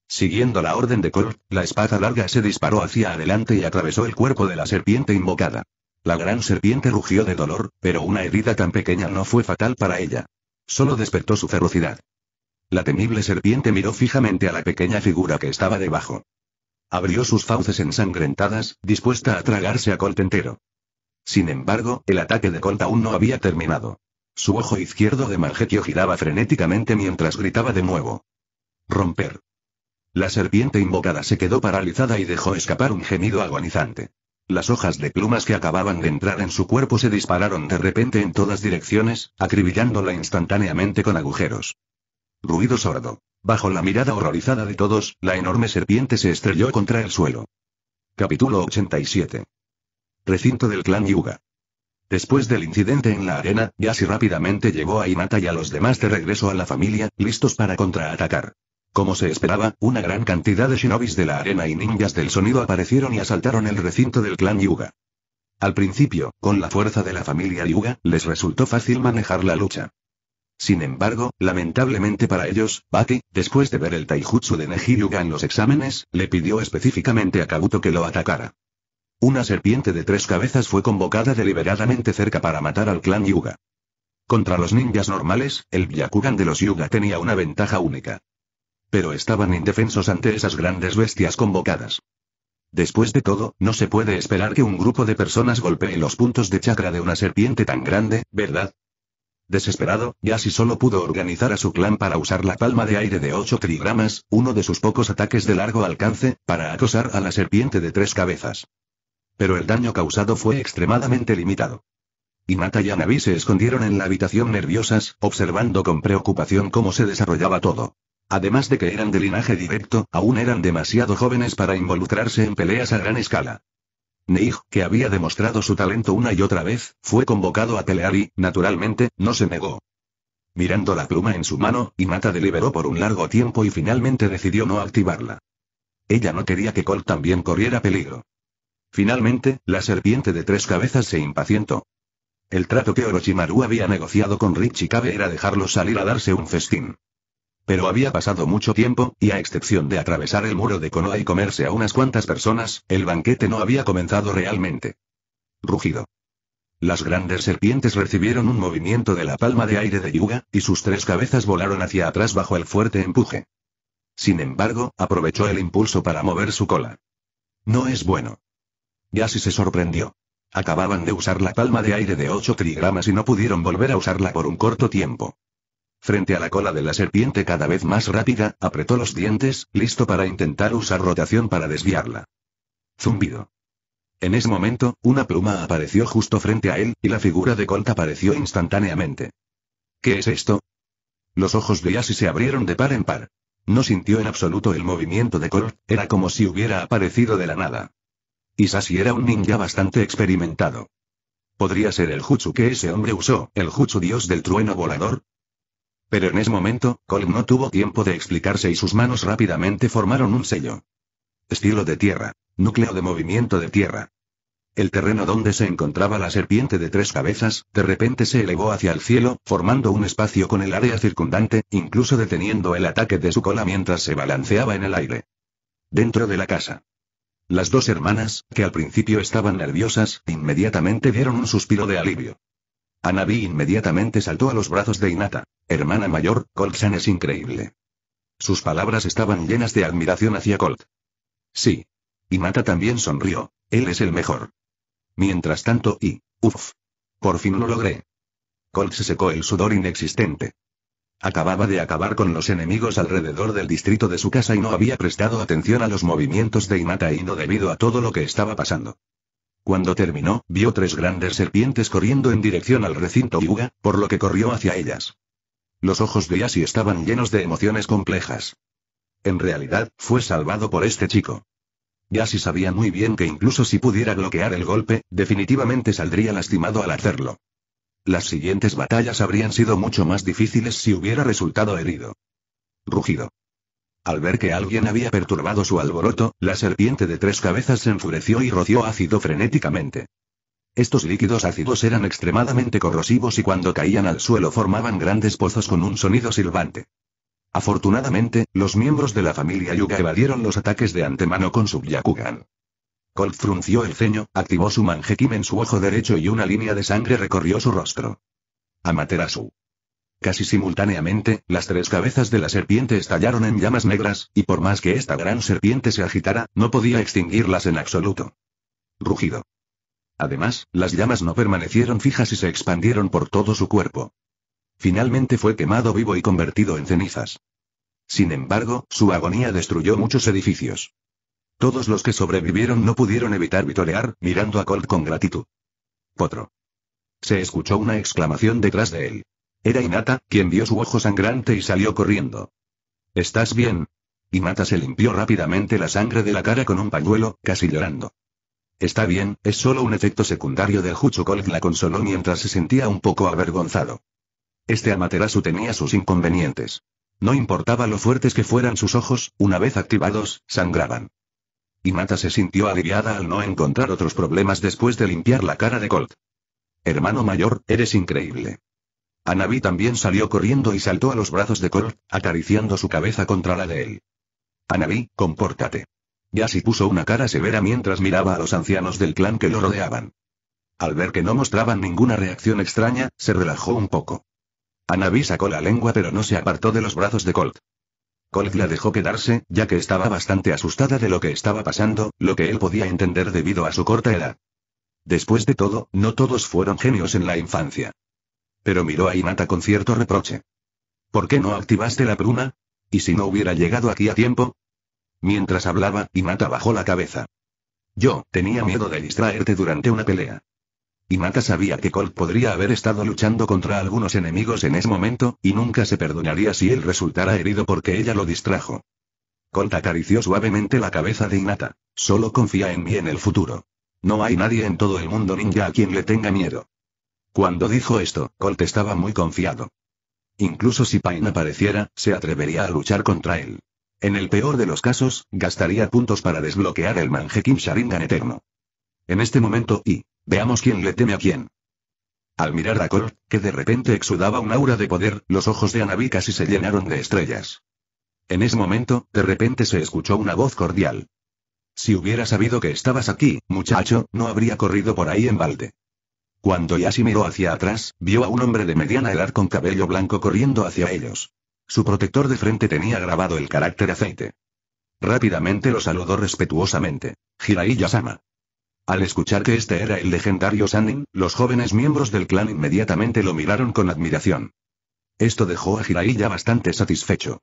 Siguiendo la orden de Colt, la espada larga se disparó hacia adelante y atravesó el cuerpo de la serpiente invocada. La gran serpiente rugió de dolor, pero una herida tan pequeña no fue fatal para ella. Solo despertó su ferocidad. La temible serpiente miró fijamente a la pequeña figura que estaba debajo. Abrió sus fauces ensangrentadas, dispuesta a tragarse a Colt entero. Sin embargo, el ataque de Colt aún no había terminado. Su ojo izquierdo de Margetio giraba frenéticamente mientras gritaba de nuevo. Romper. La serpiente invocada se quedó paralizada y dejó escapar un gemido agonizante. Las hojas de plumas que acababan de entrar en su cuerpo se dispararon de repente en todas direcciones, acribillándola instantáneamente con agujeros. Ruido sordo. Bajo la mirada horrorizada de todos, la enorme serpiente se estrelló contra el suelo. Capítulo 87. Recinto del clan Yuga. Después del incidente en la arena, Yasi rápidamente llevó a Inata y a los demás de regreso a la familia, listos para contraatacar. Como se esperaba, una gran cantidad de shinobis de la arena y ninjas del sonido aparecieron y asaltaron el recinto del clan Yuga. Al principio, con la fuerza de la familia Yuga, les resultó fácil manejar la lucha. Sin embargo, lamentablemente para ellos, Baki, después de ver el taijutsu de Neji Yuga en los exámenes, le pidió específicamente a Kabuto que lo atacara. Una serpiente de tres cabezas fue convocada deliberadamente cerca para matar al clan Yuga. Contra los ninjas normales, el Byakugan de los Yuga tenía una ventaja única pero estaban indefensos ante esas grandes bestias convocadas. Después de todo, no se puede esperar que un grupo de personas golpee los puntos de chakra de una serpiente tan grande, ¿verdad? Desesperado, Yasi solo pudo organizar a su clan para usar la palma de aire de 8 trigramas, uno de sus pocos ataques de largo alcance, para acosar a la serpiente de tres cabezas. Pero el daño causado fue extremadamente limitado. Inata y Anabi se escondieron en la habitación nerviosas, observando con preocupación cómo se desarrollaba todo. Además de que eran de linaje directo, aún eran demasiado jóvenes para involucrarse en peleas a gran escala. Neig, que había demostrado su talento una y otra vez, fue convocado a pelear y, naturalmente, no se negó. Mirando la pluma en su mano, Inata deliberó por un largo tiempo y finalmente decidió no activarla. Ella no quería que Cole también corriera peligro. Finalmente, la serpiente de tres cabezas se impacientó. El trato que Orochimaru había negociado con Richikabe era dejarlo salir a darse un festín. Pero había pasado mucho tiempo, y a excepción de atravesar el muro de Konoha y comerse a unas cuantas personas, el banquete no había comenzado realmente. Rugido. Las grandes serpientes recibieron un movimiento de la palma de aire de Yuga, y sus tres cabezas volaron hacia atrás bajo el fuerte empuje. Sin embargo, aprovechó el impulso para mover su cola. No es bueno. Yasi se sorprendió. Acababan de usar la palma de aire de 8 trigramas y no pudieron volver a usarla por un corto tiempo. Frente a la cola de la serpiente cada vez más rápida, apretó los dientes, listo para intentar usar rotación para desviarla. Zumbido. En ese momento, una pluma apareció justo frente a él, y la figura de Colt apareció instantáneamente. ¿Qué es esto? Los ojos de Yasi se abrieron de par en par. No sintió en absoluto el movimiento de Colt, era como si hubiera aparecido de la nada. Isasi era un ninja bastante experimentado. ¿Podría ser el jutsu que ese hombre usó, el jutsu dios del trueno volador? Pero en ese momento, Cole no tuvo tiempo de explicarse y sus manos rápidamente formaron un sello. Estilo de tierra. Núcleo de movimiento de tierra. El terreno donde se encontraba la serpiente de tres cabezas, de repente se elevó hacia el cielo, formando un espacio con el área circundante, incluso deteniendo el ataque de su cola mientras se balanceaba en el aire. Dentro de la casa. Las dos hermanas, que al principio estaban nerviosas, inmediatamente dieron un suspiro de alivio. Anabi inmediatamente saltó a los brazos de Inata. Hermana mayor, San es increíble. Sus palabras estaban llenas de admiración hacia Colt. Sí. Inata también sonrió. Él es el mejor. Mientras tanto, y... Uf. Por fin lo logré. Colt se secó el sudor inexistente. Acababa de acabar con los enemigos alrededor del distrito de su casa y no había prestado atención a los movimientos de Inata y no debido a todo lo que estaba pasando. Cuando terminó, vio tres grandes serpientes corriendo en dirección al recinto Yuga, por lo que corrió hacia ellas. Los ojos de Yasi estaban llenos de emociones complejas. En realidad, fue salvado por este chico. Yasi sabía muy bien que incluso si pudiera bloquear el golpe, definitivamente saldría lastimado al hacerlo. Las siguientes batallas habrían sido mucho más difíciles si hubiera resultado herido. Rugido. Al ver que alguien había perturbado su alboroto, la serpiente de tres cabezas se enfureció y roció ácido frenéticamente. Estos líquidos ácidos eran extremadamente corrosivos y cuando caían al suelo formaban grandes pozos con un sonido silbante. Afortunadamente, los miembros de la familia Yuga evadieron los ataques de antemano con su Yakugan. Colt frunció el ceño, activó su manjequim en su ojo derecho y una línea de sangre recorrió su rostro. Amaterasu. Casi simultáneamente, las tres cabezas de la serpiente estallaron en llamas negras, y por más que esta gran serpiente se agitara, no podía extinguirlas en absoluto. Rugido. Además, las llamas no permanecieron fijas y se expandieron por todo su cuerpo. Finalmente fue quemado vivo y convertido en cenizas. Sin embargo, su agonía destruyó muchos edificios. Todos los que sobrevivieron no pudieron evitar vitorear, mirando a Colt con gratitud. Potro. Se escuchó una exclamación detrás de él. Era Inata, quien vio su ojo sangrante y salió corriendo. ¿Estás bien? Inata se limpió rápidamente la sangre de la cara con un pañuelo, casi llorando. Está bien, es solo un efecto secundario del Huchukol la consoló mientras se sentía un poco avergonzado. Este Amaterasu tenía sus inconvenientes. No importaba lo fuertes que fueran sus ojos, una vez activados, sangraban. Inata se sintió aliviada al no encontrar otros problemas después de limpiar la cara de Colt. Hermano mayor, eres increíble. Anabi también salió corriendo y saltó a los brazos de Colt, acariciando su cabeza contra la de él. Anabi, compórtate. así puso una cara severa mientras miraba a los ancianos del clan que lo rodeaban. Al ver que no mostraban ninguna reacción extraña, se relajó un poco. Anabi sacó la lengua pero no se apartó de los brazos de Colt. Colt la dejó quedarse, ya que estaba bastante asustada de lo que estaba pasando, lo que él podía entender debido a su corta edad. Después de todo, no todos fueron genios en la infancia. Pero miró a Inata con cierto reproche. ¿Por qué no activaste la pruna? ¿Y si no hubiera llegado aquí a tiempo? Mientras hablaba, Inata bajó la cabeza. Yo, tenía miedo de distraerte durante una pelea. Inata sabía que Colt podría haber estado luchando contra algunos enemigos en ese momento, y nunca se perdonaría si él resultara herido porque ella lo distrajo. Colt acarició suavemente la cabeza de Inata. Solo confía en mí en el futuro. No hay nadie en todo el mundo ninja a quien le tenga miedo. Cuando dijo esto, Colt estaba muy confiado. Incluso si Pain apareciera, se atrevería a luchar contra él. En el peor de los casos, gastaría puntos para desbloquear el Kim Sharingan Eterno. En este momento y, veamos quién le teme a quién. Al mirar a Colt, que de repente exudaba un aura de poder, los ojos de Anabi casi se llenaron de estrellas. En ese momento, de repente se escuchó una voz cordial. Si hubiera sabido que estabas aquí, muchacho, no habría corrido por ahí en balde. Cuando Yashi miró hacia atrás, vio a un hombre de mediana edad con cabello blanco corriendo hacia ellos. Su protector de frente tenía grabado el carácter aceite. Rápidamente lo saludó respetuosamente. «Jiraiya-sama». Al escuchar que este era el legendario Sanin, los jóvenes miembros del clan inmediatamente lo miraron con admiración. Esto dejó a Jiraiya bastante satisfecho.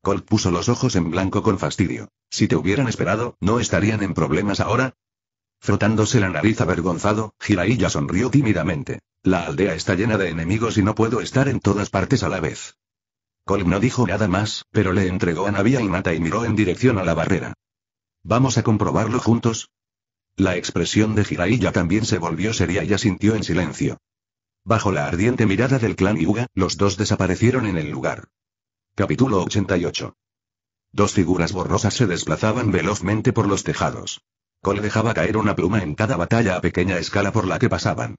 Colt puso los ojos en blanco con fastidio. Si te hubieran esperado, ¿no estarían en problemas ahora? Frotándose la nariz avergonzado, Jiraiya sonrió tímidamente. La aldea está llena de enemigos y no puedo estar en todas partes a la vez. Colm no dijo nada más, pero le entregó a Navia y Mata y miró en dirección a la barrera. ¿Vamos a comprobarlo juntos? La expresión de Jiraiya también se volvió seria y asintió en silencio. Bajo la ardiente mirada del clan Yuga, los dos desaparecieron en el lugar. Capítulo 88. Dos figuras borrosas se desplazaban velozmente por los tejados. Col dejaba caer una pluma en cada batalla a pequeña escala por la que pasaban.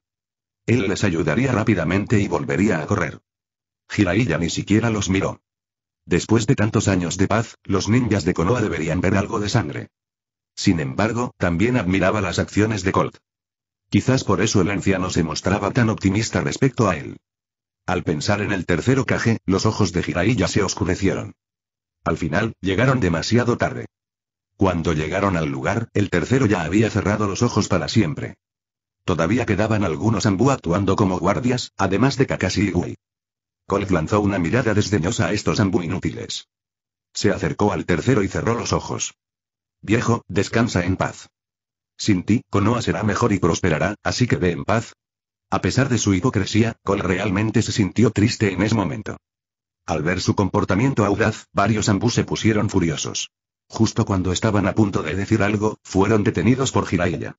Él les ayudaría rápidamente y volvería a correr. Jiraiya ni siquiera los miró. Después de tantos años de paz, los ninjas de Konoha deberían ver algo de sangre. Sin embargo, también admiraba las acciones de Colt. Quizás por eso el anciano se mostraba tan optimista respecto a él. Al pensar en el tercero caje, los ojos de Jiraiya se oscurecieron. Al final, llegaron demasiado tarde. Cuando llegaron al lugar, el tercero ya había cerrado los ojos para siempre. Todavía quedaban algunos ambú actuando como guardias, además de Kakashi y Gui. Colt lanzó una mirada desdeñosa a estos ambú inútiles. Se acercó al tercero y cerró los ojos. Viejo, descansa en paz. Sin ti, Konoha será mejor y prosperará, así que ve en paz. A pesar de su hipocresía, Cole realmente se sintió triste en ese momento. Al ver su comportamiento audaz, varios ambú se pusieron furiosos. Justo cuando estaban a punto de decir algo, fueron detenidos por Jiraiya.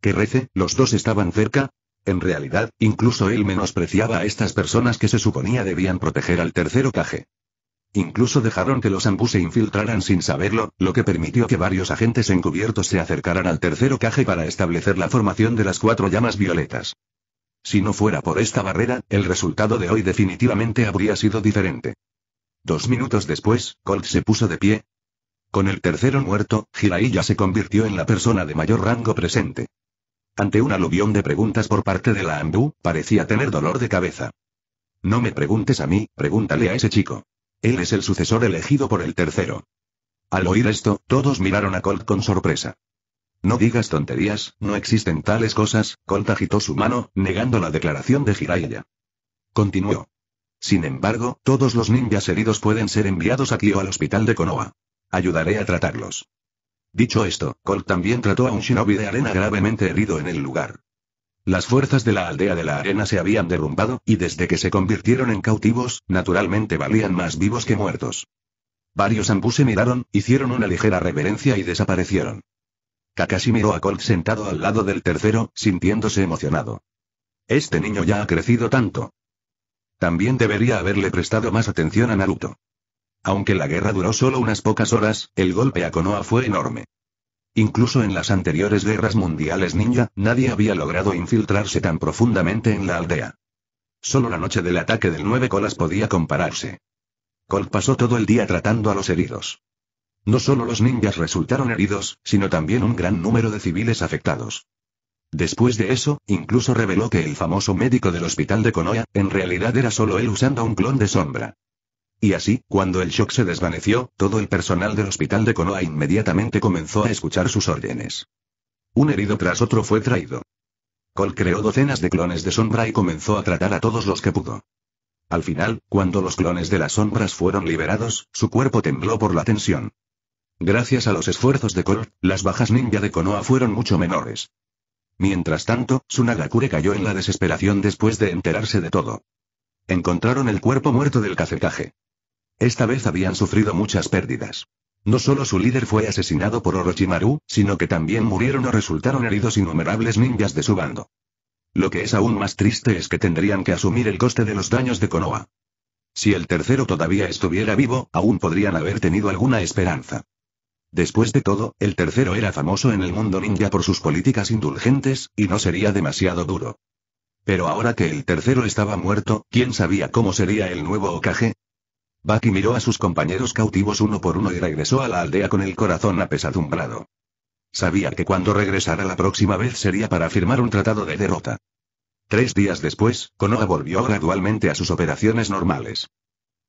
¿Qué rece, los dos estaban cerca. En realidad, incluso él menospreciaba a estas personas que se suponía debían proteger al tercero caje. Incluso dejaron que los ambus se infiltraran sin saberlo, lo que permitió que varios agentes encubiertos se acercaran al tercero caje para establecer la formación de las cuatro llamas violetas. Si no fuera por esta barrera, el resultado de hoy definitivamente habría sido diferente. Dos minutos después, Colt se puso de pie, con el tercero muerto, Jiraiya se convirtió en la persona de mayor rango presente. Ante un aluvión de preguntas por parte de la Andú, parecía tener dolor de cabeza. No me preguntes a mí, pregúntale a ese chico. Él es el sucesor elegido por el tercero. Al oír esto, todos miraron a Colt con sorpresa. No digas tonterías, no existen tales cosas, Colt agitó su mano, negando la declaración de Jiraiya. Continuó. Sin embargo, todos los ninjas heridos pueden ser enviados aquí o al hospital de Konoha. Ayudaré a tratarlos. Dicho esto, Colt también trató a un shinobi de arena gravemente herido en el lugar. Las fuerzas de la aldea de la arena se habían derrumbado, y desde que se convirtieron en cautivos, naturalmente valían más vivos que muertos. Varios ambus se miraron, hicieron una ligera reverencia y desaparecieron. Kakashi miró a Colt sentado al lado del tercero, sintiéndose emocionado. Este niño ya ha crecido tanto. También debería haberle prestado más atención a Naruto. Aunque la guerra duró solo unas pocas horas, el golpe a Konoha fue enorme. Incluso en las anteriores guerras mundiales ninja, nadie había logrado infiltrarse tan profundamente en la aldea. Solo la noche del ataque del Nueve Colas podía compararse. Colt pasó todo el día tratando a los heridos. No solo los ninjas resultaron heridos, sino también un gran número de civiles afectados. Después de eso, incluso reveló que el famoso médico del hospital de Konoha, en realidad era solo él usando un clon de sombra. Y así, cuando el shock se desvaneció, todo el personal del hospital de Konoha inmediatamente comenzó a escuchar sus órdenes. Un herido tras otro fue traído. Col creó docenas de clones de sombra y comenzó a tratar a todos los que pudo. Al final, cuando los clones de las sombras fueron liberados, su cuerpo tembló por la tensión. Gracias a los esfuerzos de Col, las bajas ninja de Konoha fueron mucho menores. Mientras tanto, Sunagakure cayó en la desesperación después de enterarse de todo. Encontraron el cuerpo muerto del cacetaje. Esta vez habían sufrido muchas pérdidas. No solo su líder fue asesinado por Orochimaru, sino que también murieron o resultaron heridos innumerables ninjas de su bando. Lo que es aún más triste es que tendrían que asumir el coste de los daños de Konoha. Si el tercero todavía estuviera vivo, aún podrían haber tenido alguna esperanza. Después de todo, el tercero era famoso en el mundo ninja por sus políticas indulgentes, y no sería demasiado duro. Pero ahora que el tercero estaba muerto, ¿quién sabía cómo sería el nuevo Okage? Bucky miró a sus compañeros cautivos uno por uno y regresó a la aldea con el corazón apesadumbrado. Sabía que cuando regresara la próxima vez sería para firmar un tratado de derrota. Tres días después, Konoha volvió gradualmente a sus operaciones normales.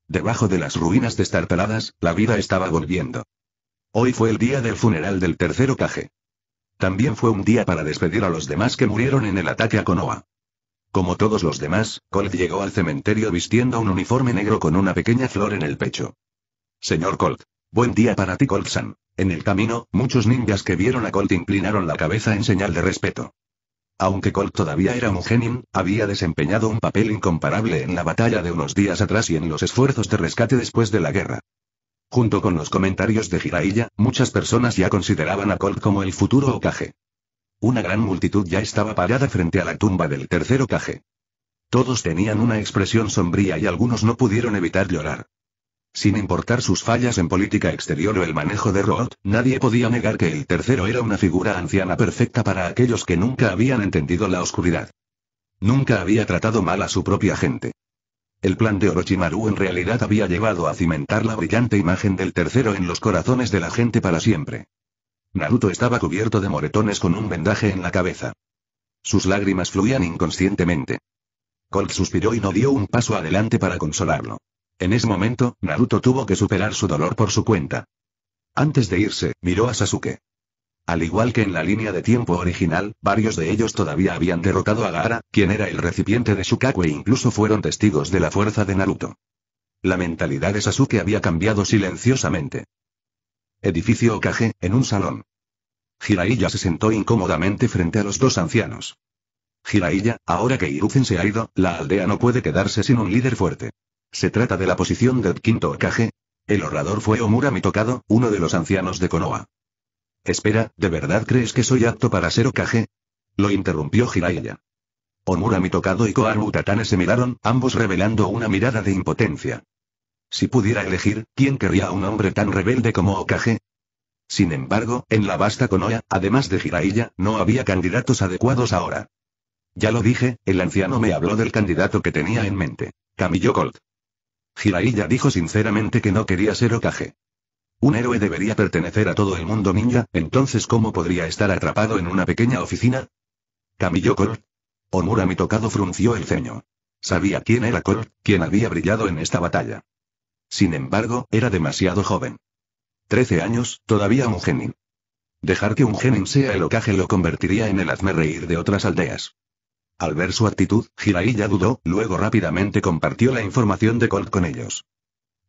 Debajo de las ruinas destartaladas, la vida estaba volviendo. Hoy fue el día del funeral del tercero Kage. También fue un día para despedir a los demás que murieron en el ataque a Konoha. Como todos los demás, Colt llegó al cementerio vistiendo un uniforme negro con una pequeña flor en el pecho. Señor Colt. Buen día para ti, colt En el camino, muchos ninjas que vieron a Colt inclinaron la cabeza en señal de respeto. Aunque Colt todavía era un genin, había desempeñado un papel incomparable en la batalla de unos días atrás y en los esfuerzos de rescate después de la guerra. Junto con los comentarios de Jiraiya, muchas personas ya consideraban a Colt como el futuro Okage. Una gran multitud ya estaba parada frente a la tumba del tercero caje. Todos tenían una expresión sombría y algunos no pudieron evitar llorar. Sin importar sus fallas en política exterior o el manejo de Roth, nadie podía negar que el tercero era una figura anciana perfecta para aquellos que nunca habían entendido la oscuridad. Nunca había tratado mal a su propia gente. El plan de Orochimaru en realidad había llevado a cimentar la brillante imagen del tercero en los corazones de la gente para siempre. Naruto estaba cubierto de moretones con un vendaje en la cabeza. Sus lágrimas fluían inconscientemente. Colt suspiró y no dio un paso adelante para consolarlo. En ese momento, Naruto tuvo que superar su dolor por su cuenta. Antes de irse, miró a Sasuke. Al igual que en la línea de tiempo original, varios de ellos todavía habían derrotado a Gaara, quien era el recipiente de Shukaku e incluso fueron testigos de la fuerza de Naruto. La mentalidad de Sasuke había cambiado silenciosamente. Edificio Okage, en un salón. Jiraiya se sentó incómodamente frente a los dos ancianos. Jiraiya, ahora que Hiruzen se ha ido, la aldea no puede quedarse sin un líder fuerte. Se trata de la posición del quinto Okage. El orador fue Omura Mitokado, uno de los ancianos de Konoha. Espera, ¿de verdad crees que soy apto para ser Okage? Lo interrumpió Jiraiya. Omura Mitokado y Koharu Tatane se miraron, ambos revelando una mirada de impotencia. Si pudiera elegir, ¿quién querría a un hombre tan rebelde como Okage? Sin embargo, en la vasta Konoha, además de Jiraiya, no había candidatos adecuados ahora. Ya lo dije, el anciano me habló del candidato que tenía en mente. Camillo Colt. Jiraiya dijo sinceramente que no quería ser Okage. Un héroe debería pertenecer a todo el mundo ninja, entonces ¿cómo podría estar atrapado en una pequeña oficina? Camillo Colt. Omura mi tocado frunció el ceño. Sabía quién era Colt, quien había brillado en esta batalla. Sin embargo, era demasiado joven. Trece años, todavía un genin. Dejar que un genin sea el ocaje lo convertiría en el reír de otras aldeas. Al ver su actitud, Jiraiya dudó, luego rápidamente compartió la información de Colt con ellos.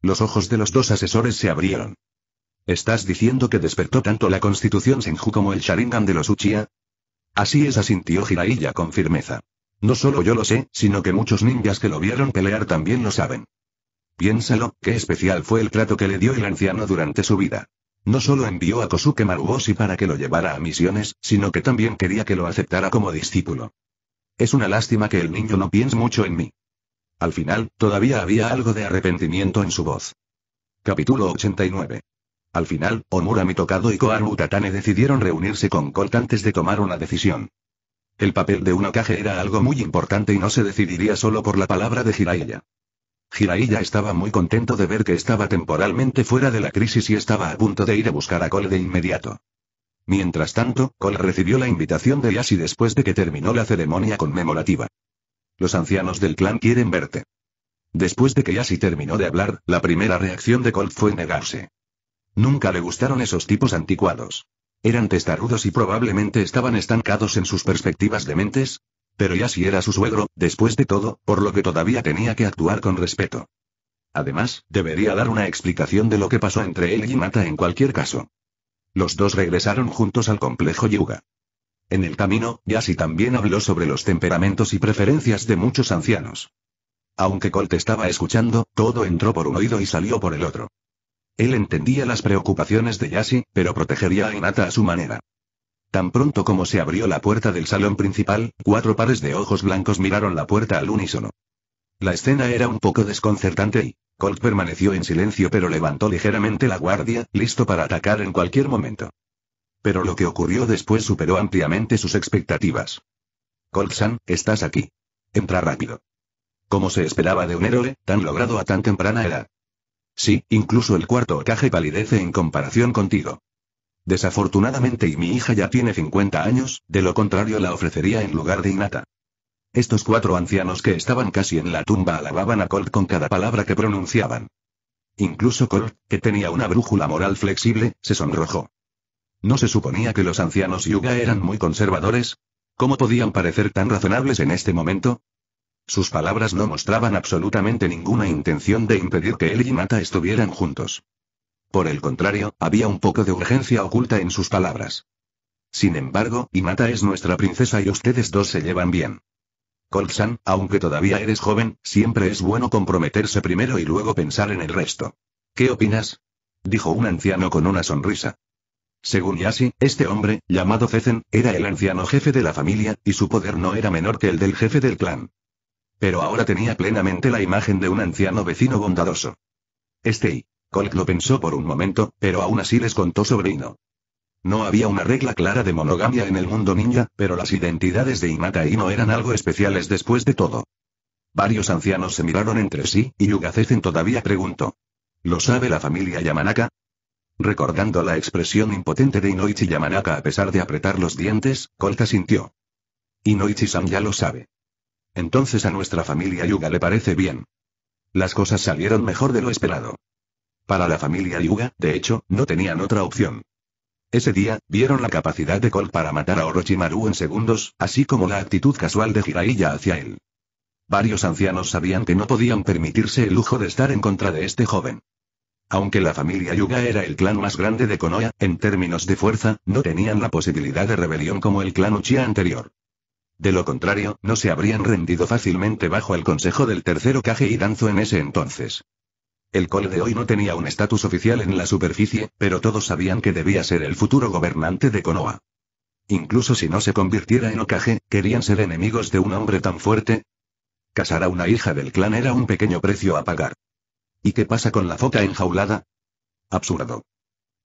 Los ojos de los dos asesores se abrieron. ¿Estás diciendo que despertó tanto la constitución Senju como el Sharingan de los Uchiha? Así es, asintió Jiraiya con firmeza. No solo yo lo sé, sino que muchos ninjas que lo vieron pelear también lo saben. Piénsalo, qué especial fue el trato que le dio el anciano durante su vida. No solo envió a Kosuke maruosi para que lo llevara a misiones, sino que también quería que lo aceptara como discípulo. Es una lástima que el niño no piense mucho en mí. Al final, todavía había algo de arrepentimiento en su voz. Capítulo 89. Al final, Omura Mitokado y Koharu Tatane decidieron reunirse con Colt antes de tomar una decisión. El papel de un ocaje era algo muy importante y no se decidiría solo por la palabra de Hiraiya ya estaba muy contento de ver que estaba temporalmente fuera de la crisis y estaba a punto de ir a buscar a Cole de inmediato. Mientras tanto, Cole recibió la invitación de Yashi después de que terminó la ceremonia conmemorativa. Los ancianos del clan quieren verte. Después de que Yashi terminó de hablar, la primera reacción de Cole fue negarse. Nunca le gustaron esos tipos anticuados. Eran testarudos y probablemente estaban estancados en sus perspectivas de mentes, pero ya era su suegro, después de todo, por lo que todavía tenía que actuar con respeto. Además, debería dar una explicación de lo que pasó entre él y Nata en cualquier caso. Los dos regresaron juntos al complejo Yuga. En el camino, Yasi también habló sobre los temperamentos y preferencias de muchos ancianos. Aunque Colt estaba escuchando, todo entró por un oído y salió por el otro. Él entendía las preocupaciones de Yasi, pero protegería a Inata a su manera. Tan pronto como se abrió la puerta del salón principal, cuatro pares de ojos blancos miraron la puerta al unísono. La escena era un poco desconcertante y Colt permaneció en silencio pero levantó ligeramente la guardia, listo para atacar en cualquier momento. Pero lo que ocurrió después superó ampliamente sus expectativas. Colt-san, estás aquí. Entra rápido. Como se esperaba de un héroe, tan logrado a tan temprana edad. Sí, incluso el cuarto ocaje palidece en comparación contigo. Desafortunadamente y mi hija ya tiene 50 años, de lo contrario la ofrecería en lugar de Inata. Estos cuatro ancianos que estaban casi en la tumba alababan a Colt con cada palabra que pronunciaban. Incluso Colt, que tenía una brújula moral flexible, se sonrojó. ¿No se suponía que los ancianos Yuga eran muy conservadores? ¿Cómo podían parecer tan razonables en este momento? Sus palabras no mostraban absolutamente ninguna intención de impedir que él y Inata estuvieran juntos. Por el contrario, había un poco de urgencia oculta en sus palabras. Sin embargo, Imata es nuestra princesa y ustedes dos se llevan bien. Coltsan, aunque todavía eres joven, siempre es bueno comprometerse primero y luego pensar en el resto. ¿Qué opinas? Dijo un anciano con una sonrisa. Según Yasi, este hombre, llamado Cezen, era el anciano jefe de la familia, y su poder no era menor que el del jefe del clan. Pero ahora tenía plenamente la imagen de un anciano vecino bondadoso. Este Colt lo pensó por un momento, pero aún así les contó sobre Ino. No había una regla clara de monogamia en el mundo ninja, pero las identidades de Inata y e Ino eran algo especiales después de todo. Varios ancianos se miraron entre sí, y Yugacezen todavía preguntó. ¿Lo sabe la familia Yamanaka? Recordando la expresión impotente de Inoichi Yamanaka a pesar de apretar los dientes, Colt sintió. Inoichi-san ya lo sabe. Entonces a nuestra familia Yuga le parece bien. Las cosas salieron mejor de lo esperado. Para la familia Yuga, de hecho, no tenían otra opción. Ese día, vieron la capacidad de Colt para matar a Orochimaru en segundos, así como la actitud casual de Jiraiya hacia él. Varios ancianos sabían que no podían permitirse el lujo de estar en contra de este joven. Aunque la familia Yuga era el clan más grande de Konoha, en términos de fuerza, no tenían la posibilidad de rebelión como el clan Uchiha anterior. De lo contrario, no se habrían rendido fácilmente bajo el consejo del tercero Kage y Danzo en ese entonces. El Col de hoy no tenía un estatus oficial en la superficie, pero todos sabían que debía ser el futuro gobernante de Konoha. Incluso si no se convirtiera en Okage, ¿querían ser enemigos de un hombre tan fuerte? Casar a una hija del clan era un pequeño precio a pagar. ¿Y qué pasa con la foca enjaulada? Absurdo.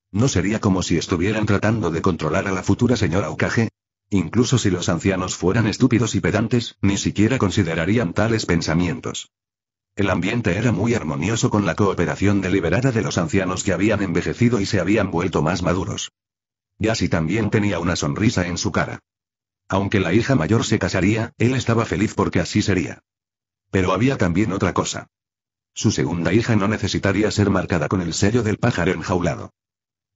¿No sería como si estuvieran tratando de controlar a la futura señora Okage? Incluso si los ancianos fueran estúpidos y pedantes, ni siquiera considerarían tales pensamientos. El ambiente era muy armonioso con la cooperación deliberada de los ancianos que habían envejecido y se habían vuelto más maduros. Yasi también tenía una sonrisa en su cara. Aunque la hija mayor se casaría, él estaba feliz porque así sería. Pero había también otra cosa. Su segunda hija no necesitaría ser marcada con el sello del pájaro enjaulado.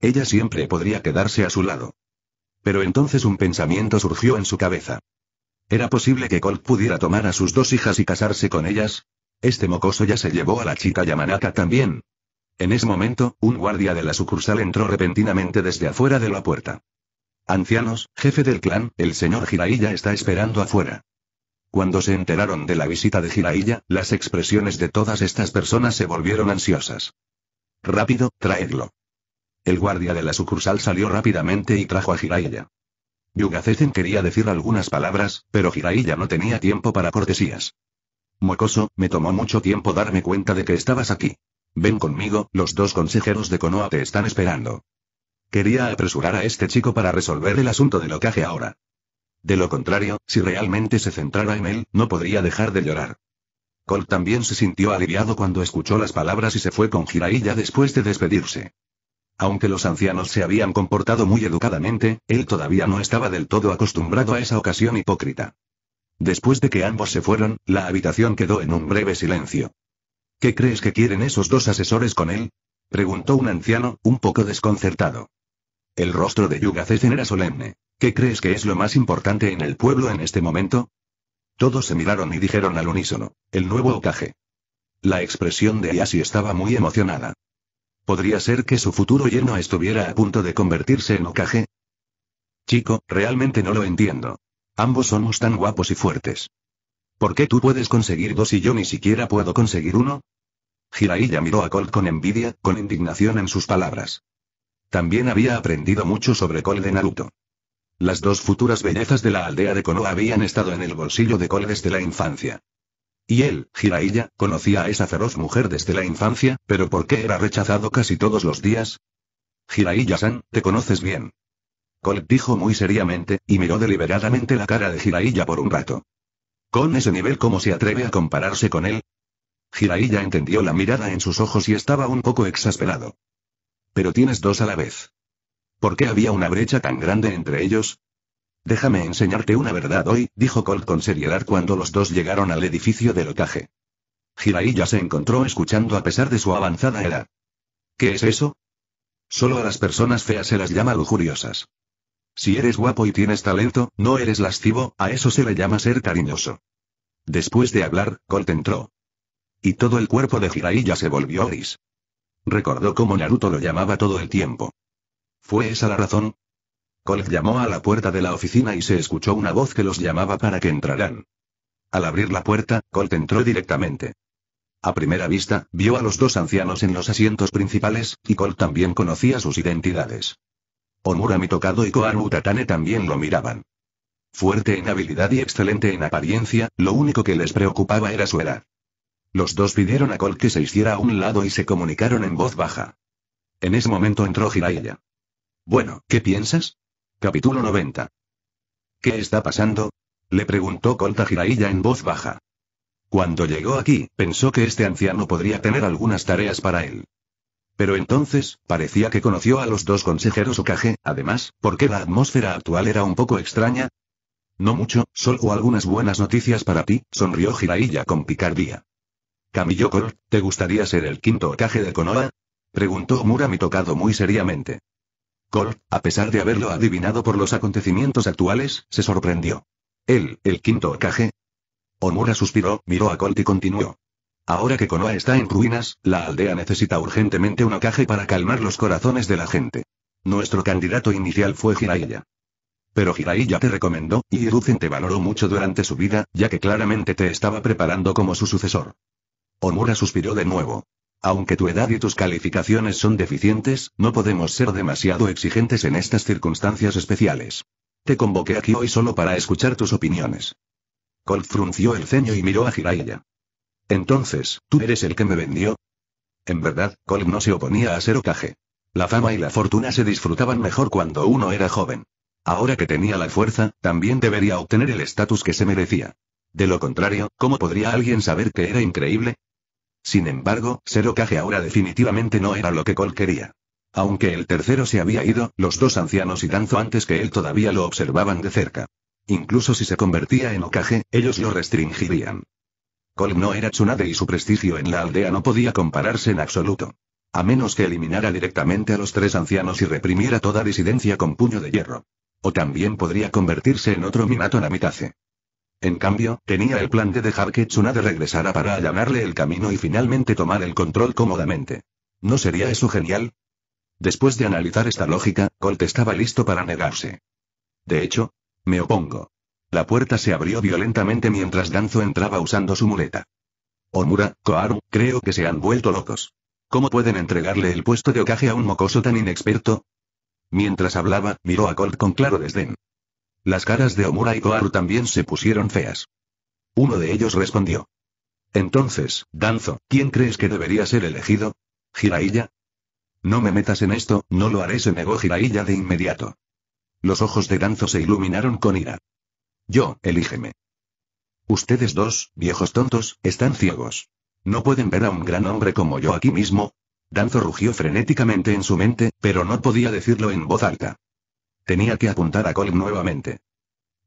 Ella siempre podría quedarse a su lado. Pero entonces un pensamiento surgió en su cabeza. ¿Era posible que Colt pudiera tomar a sus dos hijas y casarse con ellas? Este mocoso ya se llevó a la chica Yamanaka también. En ese momento, un guardia de la sucursal entró repentinamente desde afuera de la puerta. Ancianos, jefe del clan, el señor Jiraiya está esperando afuera. Cuando se enteraron de la visita de Jiraiya, las expresiones de todas estas personas se volvieron ansiosas. Rápido, traedlo. El guardia de la sucursal salió rápidamente y trajo a Jiraiya. Yugacezen quería decir algunas palabras, pero Jiraiya no tenía tiempo para cortesías. Mocoso, me tomó mucho tiempo darme cuenta de que estabas aquí. Ven conmigo, los dos consejeros de Konoha te están esperando. Quería apresurar a este chico para resolver el asunto del locaje ahora. De lo contrario, si realmente se centrara en él, no podría dejar de llorar. Cole también se sintió aliviado cuando escuchó las palabras y se fue con Jiraiya después de despedirse. Aunque los ancianos se habían comportado muy educadamente, él todavía no estaba del todo acostumbrado a esa ocasión hipócrita. Después de que ambos se fueron, la habitación quedó en un breve silencio. ¿Qué crees que quieren esos dos asesores con él? preguntó un anciano, un poco desconcertado. El rostro de Yuga Cecen era solemne. ¿Qué crees que es lo más importante en el pueblo en este momento? Todos se miraron y dijeron al unísono, el nuevo Okage. La expresión de Ayashi estaba muy emocionada. ¿Podría ser que su futuro lleno estuviera a punto de convertirse en okaje. Chico, realmente no lo entiendo. Ambos somos tan guapos y fuertes. ¿Por qué tú puedes conseguir dos y yo ni siquiera puedo conseguir uno? Jiraiya miró a Colt con envidia, con indignación en sus palabras. También había aprendido mucho sobre Cole de Naruto. Las dos futuras bellezas de la aldea de Konoha habían estado en el bolsillo de Cole desde la infancia. Y él, Jiraiya, conocía a esa feroz mujer desde la infancia, pero ¿por qué era rechazado casi todos los días? Jiraiya-san, te conoces bien. Colt dijo muy seriamente, y miró deliberadamente la cara de Jiraiya por un rato. Con ese nivel, ¿cómo se atreve a compararse con él? Jiraiya entendió la mirada en sus ojos y estaba un poco exasperado. Pero tienes dos a la vez. ¿Por qué había una brecha tan grande entre ellos? Déjame enseñarte una verdad hoy, dijo Colt con seriedad cuando los dos llegaron al edificio del otaje. Jiraiya se encontró escuchando a pesar de su avanzada edad. ¿Qué es eso? Solo a las personas feas se las llama lujuriosas. Si eres guapo y tienes talento, no eres lascivo, a eso se le llama ser cariñoso. Después de hablar, Colt entró. Y todo el cuerpo de Jiraiya se volvió gris. Recordó cómo Naruto lo llamaba todo el tiempo. ¿Fue esa la razón? Colt llamó a la puerta de la oficina y se escuchó una voz que los llamaba para que entraran. Al abrir la puerta, Colt entró directamente. A primera vista, vio a los dos ancianos en los asientos principales, y Colt también conocía sus identidades. Omura Mitokado y Koharu Tatane también lo miraban. Fuerte en habilidad y excelente en apariencia, lo único que les preocupaba era su edad. Los dos pidieron a Col que se hiciera a un lado y se comunicaron en voz baja. En ese momento entró Jiraiya. Bueno, ¿qué piensas? Capítulo 90. ¿Qué está pasando? Le preguntó Colta Jiraiya en voz baja. Cuando llegó aquí, pensó que este anciano podría tener algunas tareas para él. Pero entonces, parecía que conoció a los dos consejeros Okage, además, porque la atmósfera actual era un poco extraña. No mucho, solo algunas buenas noticias para ti, sonrió Jiraiya con picardía. Camillo Cor, ¿te gustaría ser el quinto Okage de Konoha? Preguntó mi tocado muy seriamente. Colt, a pesar de haberlo adivinado por los acontecimientos actuales, se sorprendió. Él, el quinto Okage. Omura suspiró, miró a Colt y continuó. Ahora que Konoha está en ruinas, la aldea necesita urgentemente un ocaje para calmar los corazones de la gente. Nuestro candidato inicial fue Jiraiya. Pero Jiraiya te recomendó, y Iruzen te valoró mucho durante su vida, ya que claramente te estaba preparando como su sucesor. Omura suspiró de nuevo. Aunque tu edad y tus calificaciones son deficientes, no podemos ser demasiado exigentes en estas circunstancias especiales. Te convoqué aquí hoy solo para escuchar tus opiniones. Colt frunció el ceño y miró a Jiraiya. Entonces, ¿tú eres el que me vendió? En verdad, Cole no se oponía a ser ocaje. La fama y la fortuna se disfrutaban mejor cuando uno era joven. Ahora que tenía la fuerza, también debería obtener el estatus que se merecía. De lo contrario, ¿cómo podría alguien saber que era increíble? Sin embargo, ser ocaje ahora definitivamente no era lo que Cole quería. Aunque el tercero se había ido, los dos ancianos y Danzo antes que él todavía lo observaban de cerca. Incluso si se convertía en ocaje, ellos lo restringirían. Colm no era Tsunade y su prestigio en la aldea no podía compararse en absoluto. A menos que eliminara directamente a los tres ancianos y reprimiera toda disidencia con puño de hierro. O también podría convertirse en otro Minato Namitaze. En cambio, tenía el plan de dejar que Tsunade regresara para allanarle el camino y finalmente tomar el control cómodamente. ¿No sería eso genial? Después de analizar esta lógica, Colt estaba listo para negarse. De hecho, me opongo. La puerta se abrió violentamente mientras Danzo entraba usando su muleta. Omura, Koaru, creo que se han vuelto locos. ¿Cómo pueden entregarle el puesto de ocaje a un mocoso tan inexperto? Mientras hablaba, miró a Gold con claro desdén. Las caras de Omura y Koaru también se pusieron feas. Uno de ellos respondió. Entonces, Danzo, ¿quién crees que debería ser elegido? ¿Jiraiya? No me metas en esto, no lo haré, se negó Jiraiya de inmediato. Los ojos de Danzo se iluminaron con ira. Yo, elígeme. Ustedes dos, viejos tontos, están ciegos. No pueden ver a un gran hombre como yo aquí mismo. Danzo rugió frenéticamente en su mente, pero no podía decirlo en voz alta. Tenía que apuntar a Colt nuevamente.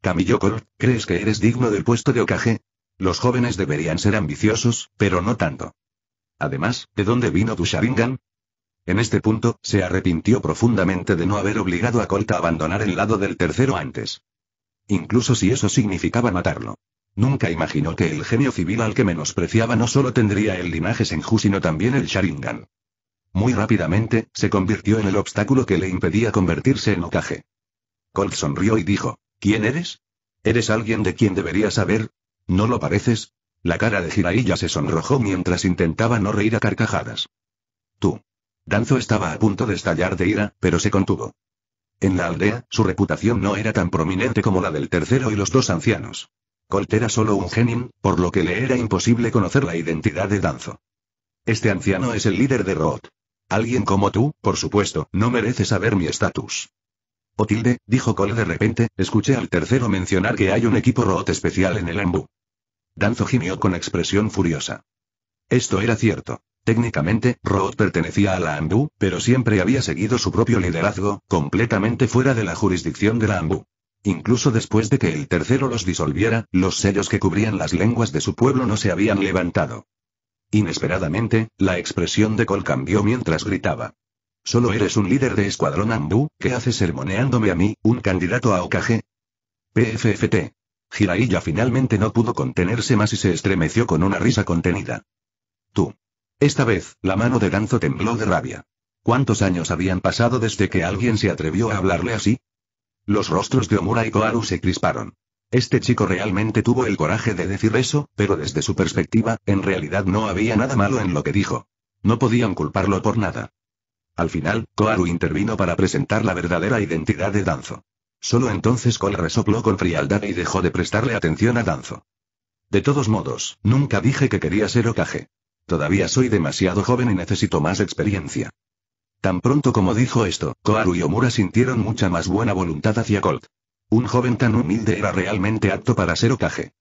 Camillo Colt, ¿crees que eres digno del puesto de ocaje? Los jóvenes deberían ser ambiciosos, pero no tanto. Además, ¿de dónde vino tu Sharingan? En este punto, se arrepintió profundamente de no haber obligado a Colt a abandonar el lado del tercero antes. Incluso si eso significaba matarlo. Nunca imaginó que el genio civil al que menospreciaba no solo tendría el linaje Senju sino también el Sharingan. Muy rápidamente, se convirtió en el obstáculo que le impedía convertirse en Okage. Colt sonrió y dijo, ¿Quién eres? ¿Eres alguien de quien debería saber? ¿No lo pareces? La cara de Jiraiya se sonrojó mientras intentaba no reír a carcajadas. Tú. Danzo estaba a punto de estallar de ira, pero se contuvo. En la aldea, su reputación no era tan prominente como la del tercero y los dos ancianos. Colt era solo un genin, por lo que le era imposible conocer la identidad de Danzo. Este anciano es el líder de Roth. Alguien como tú, por supuesto, no merece saber mi estatus. Otilde, dijo Colt de repente, escuché al tercero mencionar que hay un equipo Roth especial en el Embu. Danzo gimió con expresión furiosa. Esto era cierto. Técnicamente, Roth pertenecía a la AMBU, pero siempre había seguido su propio liderazgo, completamente fuera de la jurisdicción de la AMBU. Incluso después de que el tercero los disolviera, los sellos que cubrían las lenguas de su pueblo no se habían levantado. Inesperadamente, la expresión de Cole cambió mientras gritaba. Solo eres un líder de escuadrón Ambu, ¿qué haces sermoneándome a mí, un candidato a OKG? PFFT. Jiraiya finalmente no pudo contenerse más y se estremeció con una risa contenida. Tú. Esta vez, la mano de Danzo tembló de rabia. ¿Cuántos años habían pasado desde que alguien se atrevió a hablarle así? Los rostros de Omura y Koaru se crisparon. Este chico realmente tuvo el coraje de decir eso, pero desde su perspectiva, en realidad no había nada malo en lo que dijo. No podían culparlo por nada. Al final, Koaru intervino para presentar la verdadera identidad de Danzo. Solo entonces Cole resopló con frialdad y dejó de prestarle atención a Danzo. De todos modos, nunca dije que quería ser Okage. Todavía soy demasiado joven y necesito más experiencia. Tan pronto como dijo esto, Koharu y Omura sintieron mucha más buena voluntad hacia Colt. Un joven tan humilde era realmente apto para ser Okage.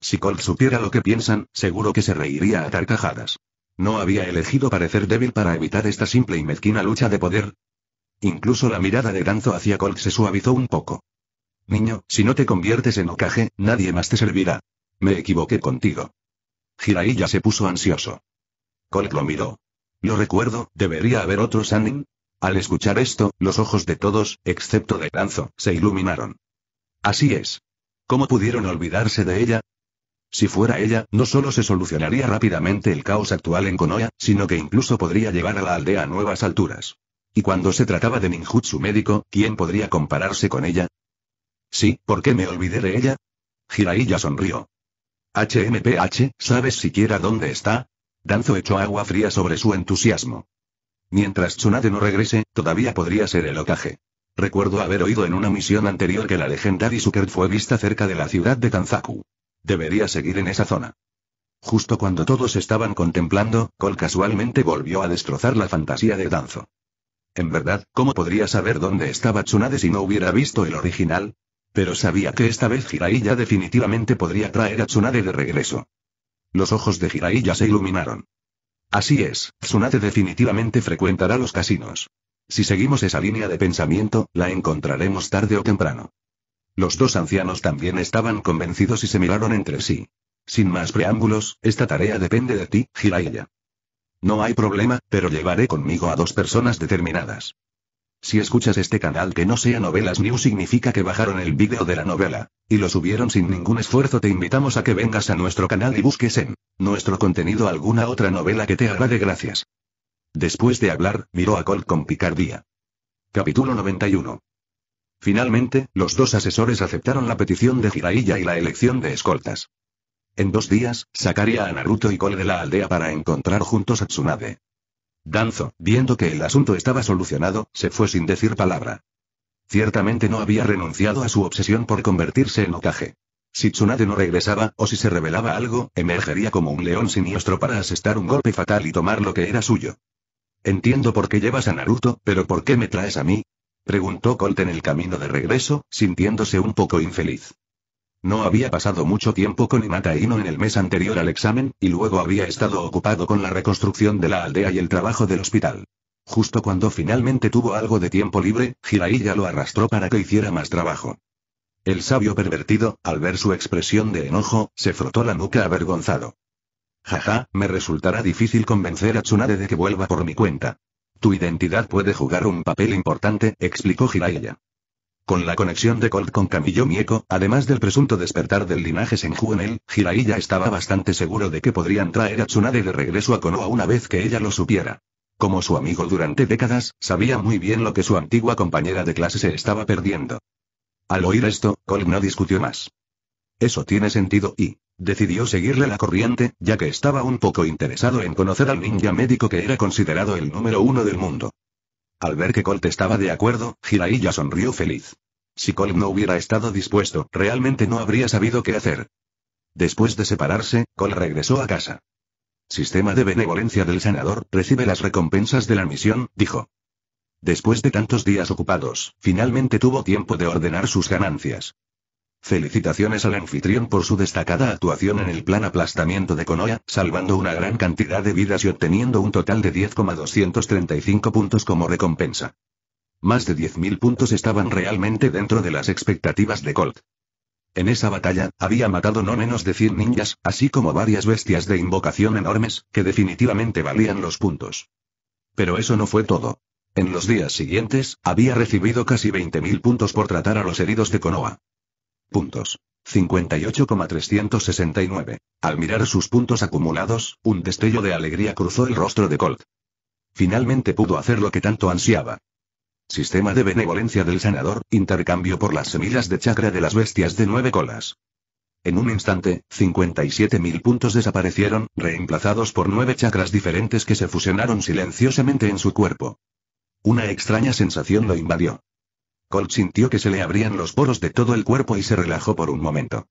Si Colt supiera lo que piensan, seguro que se reiría a carcajadas. No había elegido parecer débil para evitar esta simple y mezquina lucha de poder. Incluso la mirada de Danzo hacia Colt se suavizó un poco. Niño, si no te conviertes en Okage, nadie más te servirá. Me equivoqué contigo. Jiraiya se puso ansioso. Colt lo miró. Lo recuerdo, debería haber otro Sanin? Al escuchar esto, los ojos de todos, excepto de Danzo, se iluminaron. Así es. ¿Cómo pudieron olvidarse de ella? Si fuera ella, no solo se solucionaría rápidamente el caos actual en Konoha, sino que incluso podría llevar a la aldea a nuevas alturas. Y cuando se trataba de ninjutsu médico, ¿quién podría compararse con ella? Sí, ¿por qué me olvidé de ella? Jiraiya sonrió. HMPH, ¿sabes siquiera dónde está? Danzo echó agua fría sobre su entusiasmo. Mientras Tsunade no regrese, todavía podría ser el ocaje. Recuerdo haber oído en una misión anterior que la legendaria Suker fue vista cerca de la ciudad de Tanzaku. Debería seguir en esa zona. Justo cuando todos estaban contemplando, Cole casualmente volvió a destrozar la fantasía de Danzo. En verdad, ¿cómo podría saber dónde estaba Tsunade si no hubiera visto el original? Pero sabía que esta vez Jiraiya definitivamente podría traer a Tsunade de regreso. Los ojos de Jiraiya se iluminaron. Así es, Tsunade definitivamente frecuentará los casinos. Si seguimos esa línea de pensamiento, la encontraremos tarde o temprano. Los dos ancianos también estaban convencidos y se miraron entre sí. Sin más preámbulos, esta tarea depende de ti, Jiraiya. No hay problema, pero llevaré conmigo a dos personas determinadas. Si escuchas este canal que no sea Novelas New significa que bajaron el vídeo de la novela, y lo subieron sin ningún esfuerzo te invitamos a que vengas a nuestro canal y busques en nuestro contenido alguna otra novela que te de gracias. Después de hablar, miró a Colt con picardía. Capítulo 91. Finalmente, los dos asesores aceptaron la petición de Jiraiya y la elección de escoltas. En dos días, sacaría a Naruto y Cole de la aldea para encontrar juntos a Tsunade. Danzo, viendo que el asunto estaba solucionado, se fue sin decir palabra. Ciertamente no había renunciado a su obsesión por convertirse en ocaje. Si Tsunade no regresaba, o si se revelaba algo, emergería como un león siniestro para asestar un golpe fatal y tomar lo que era suyo. Entiendo por qué llevas a Naruto, pero ¿por qué me traes a mí? Preguntó Colt en el camino de regreso, sintiéndose un poco infeliz. No había pasado mucho tiempo con Hinata en el mes anterior al examen, y luego había estado ocupado con la reconstrucción de la aldea y el trabajo del hospital. Justo cuando finalmente tuvo algo de tiempo libre, Jiraiya lo arrastró para que hiciera más trabajo. El sabio pervertido, al ver su expresión de enojo, se frotó la nuca avergonzado. Jaja, me resultará difícil convencer a Tsunade de que vuelva por mi cuenta. Tu identidad puede jugar un papel importante, explicó Jiraiya. Con la conexión de Colt con Camillo Mieco, además del presunto despertar del linaje en él, Jiraiya estaba bastante seguro de que podrían traer a Tsunade de regreso a Konoha una vez que ella lo supiera. Como su amigo durante décadas, sabía muy bien lo que su antigua compañera de clase se estaba perdiendo. Al oír esto, Colt no discutió más. Eso tiene sentido y, decidió seguirle la corriente, ya que estaba un poco interesado en conocer al ninja médico que era considerado el número uno del mundo. Al ver que Colt estaba de acuerdo, Jiraiya sonrió feliz. Si Colt no hubiera estado dispuesto, realmente no habría sabido qué hacer. Después de separarse, Colt regresó a casa. Sistema de benevolencia del sanador, recibe las recompensas de la misión, dijo. Después de tantos días ocupados, finalmente tuvo tiempo de ordenar sus ganancias. Felicitaciones al anfitrión por su destacada actuación en el plan aplastamiento de Konoha, salvando una gran cantidad de vidas y obteniendo un total de 10,235 puntos como recompensa. Más de 10.000 puntos estaban realmente dentro de las expectativas de Colt. En esa batalla, había matado no menos de 100 ninjas, así como varias bestias de invocación enormes, que definitivamente valían los puntos. Pero eso no fue todo. En los días siguientes, había recibido casi 20.000 puntos por tratar a los heridos de Konoha. Puntos. 58,369. Al mirar sus puntos acumulados, un destello de alegría cruzó el rostro de Colt. Finalmente pudo hacer lo que tanto ansiaba. Sistema de benevolencia del sanador, intercambio por las semillas de chakra de las bestias de nueve colas. En un instante, 57.000 puntos desaparecieron, reemplazados por nueve chakras diferentes que se fusionaron silenciosamente en su cuerpo. Una extraña sensación lo invadió. Colt sintió que se le abrían los poros de todo el cuerpo y se relajó por un momento.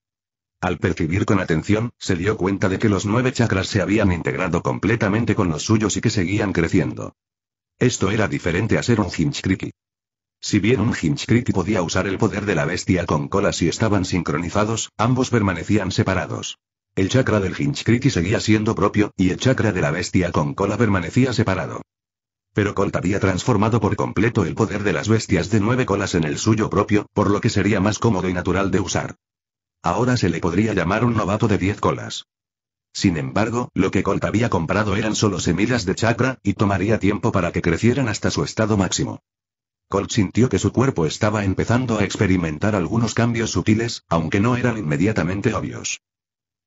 Al percibir con atención, se dio cuenta de que los nueve chakras se habían integrado completamente con los suyos y que seguían creciendo. Esto era diferente a ser un Hinchkriki. Si bien un Hinchkriti podía usar el poder de la bestia con cola si estaban sincronizados, ambos permanecían separados. El chakra del Hinchkriti seguía siendo propio, y el chakra de la bestia con cola permanecía separado. Pero Colt había transformado por completo el poder de las bestias de nueve colas en el suyo propio, por lo que sería más cómodo y natural de usar. Ahora se le podría llamar un novato de diez colas. Sin embargo, lo que Colt había comprado eran solo semillas de chakra, y tomaría tiempo para que crecieran hasta su estado máximo. Colt sintió que su cuerpo estaba empezando a experimentar algunos cambios sutiles, aunque no eran inmediatamente obvios.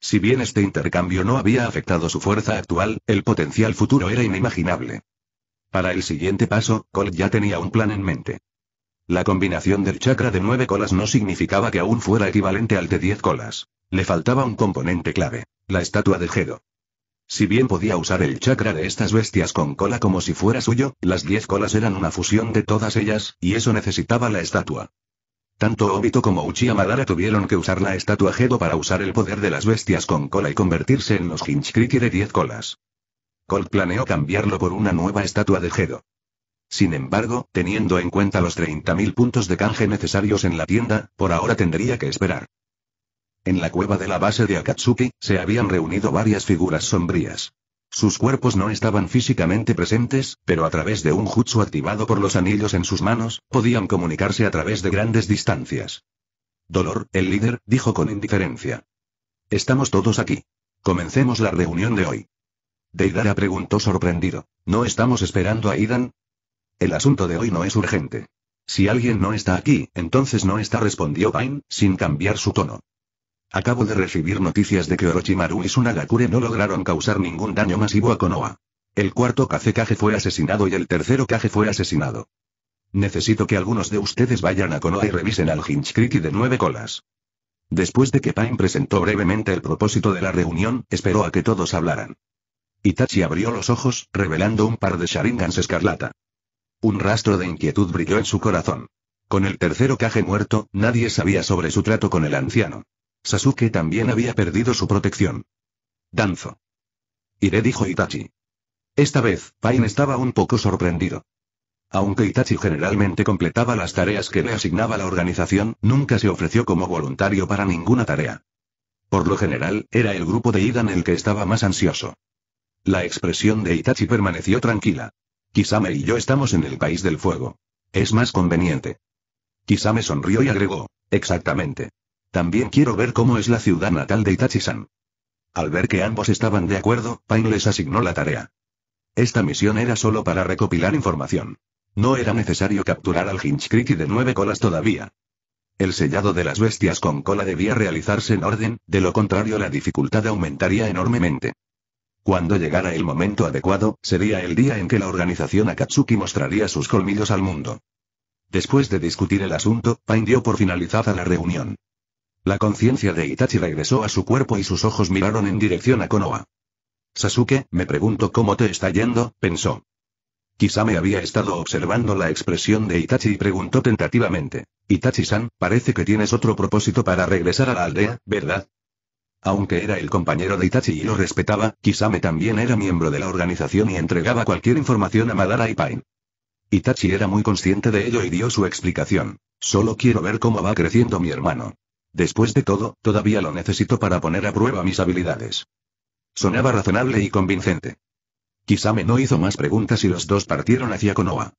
Si bien este intercambio no había afectado su fuerza actual, el potencial futuro era inimaginable. Para el siguiente paso, Col ya tenía un plan en mente. La combinación del chakra de nueve colas no significaba que aún fuera equivalente al de diez colas. Le faltaba un componente clave, la estatua de Gedo. Si bien podía usar el chakra de estas bestias con cola como si fuera suyo, las diez colas eran una fusión de todas ellas, y eso necesitaba la estatua. Tanto Obito como Uchiha Madara tuvieron que usar la estatua Gedo para usar el poder de las bestias con cola y convertirse en los Hinchkriti de diez colas. Colt planeó cambiarlo por una nueva estatua de Gedo. Sin embargo, teniendo en cuenta los 30.000 puntos de canje necesarios en la tienda, por ahora tendría que esperar. En la cueva de la base de Akatsuki, se habían reunido varias figuras sombrías. Sus cuerpos no estaban físicamente presentes, pero a través de un jutsu activado por los anillos en sus manos, podían comunicarse a través de grandes distancias. Dolor, el líder, dijo con indiferencia. Estamos todos aquí. Comencemos la reunión de hoy. Deidara preguntó sorprendido. ¿No estamos esperando a Idan? El asunto de hoy no es urgente. Si alguien no está aquí, entonces no está, respondió Pain, sin cambiar su tono. Acabo de recibir noticias de que Orochimaru y Sunagakure no lograron causar ningún daño masivo a Konoha. El cuarto Kage fue asesinado y el tercero Kage fue asesinado. Necesito que algunos de ustedes vayan a Konoha y revisen al Hinchkriti de nueve colas. Después de que Pain presentó brevemente el propósito de la reunión, esperó a que todos hablaran. Itachi abrió los ojos, revelando un par de sharingans escarlata. Un rastro de inquietud brilló en su corazón. Con el tercero Kage muerto, nadie sabía sobre su trato con el anciano. Sasuke también había perdido su protección. Danzo. Iré dijo Itachi. Esta vez, Pain estaba un poco sorprendido. Aunque Itachi generalmente completaba las tareas que le asignaba la organización, nunca se ofreció como voluntario para ninguna tarea. Por lo general, era el grupo de Idan el que estaba más ansioso. La expresión de Itachi permaneció tranquila. Kisame y yo estamos en el país del fuego. Es más conveniente. Kisame sonrió y agregó. Exactamente. También quiero ver cómo es la ciudad natal de Itachi-san. Al ver que ambos estaban de acuerdo, Pain les asignó la tarea. Esta misión era solo para recopilar información. No era necesario capturar al Hinchcriti de nueve colas todavía. El sellado de las bestias con cola debía realizarse en orden, de lo contrario la dificultad aumentaría enormemente. Cuando llegara el momento adecuado, sería el día en que la organización Akatsuki mostraría sus colmillos al mundo. Después de discutir el asunto, Pain dio por finalizada la reunión. La conciencia de Itachi regresó a su cuerpo y sus ojos miraron en dirección a Konoha. Sasuke, me pregunto cómo te está yendo, pensó. Quizá me había estado observando la expresión de Itachi y preguntó tentativamente. Itachi-san, parece que tienes otro propósito para regresar a la aldea, ¿verdad? Aunque era el compañero de Itachi y lo respetaba, Kisame también era miembro de la organización y entregaba cualquier información a Madara y Pain. Itachi era muy consciente de ello y dio su explicación. Solo quiero ver cómo va creciendo mi hermano. Después de todo, todavía lo necesito para poner a prueba mis habilidades. Sonaba razonable y convincente. Kisame no hizo más preguntas y los dos partieron hacia Konoha.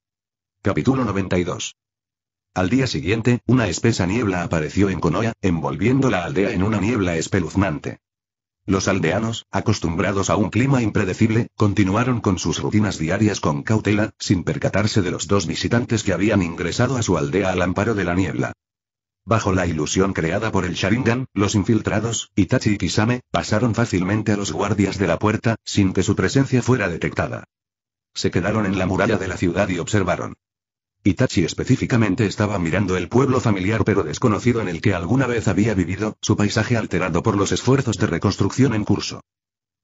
Capítulo 92. Al día siguiente, una espesa niebla apareció en Konoya, envolviendo la aldea en una niebla espeluznante. Los aldeanos, acostumbrados a un clima impredecible, continuaron con sus rutinas diarias con cautela, sin percatarse de los dos visitantes que habían ingresado a su aldea al amparo de la niebla. Bajo la ilusión creada por el Sharingan, los infiltrados, Itachi y Kisame, pasaron fácilmente a los guardias de la puerta, sin que su presencia fuera detectada. Se quedaron en la muralla de la ciudad y observaron. Itachi específicamente estaba mirando el pueblo familiar pero desconocido en el que alguna vez había vivido, su paisaje alterado por los esfuerzos de reconstrucción en curso.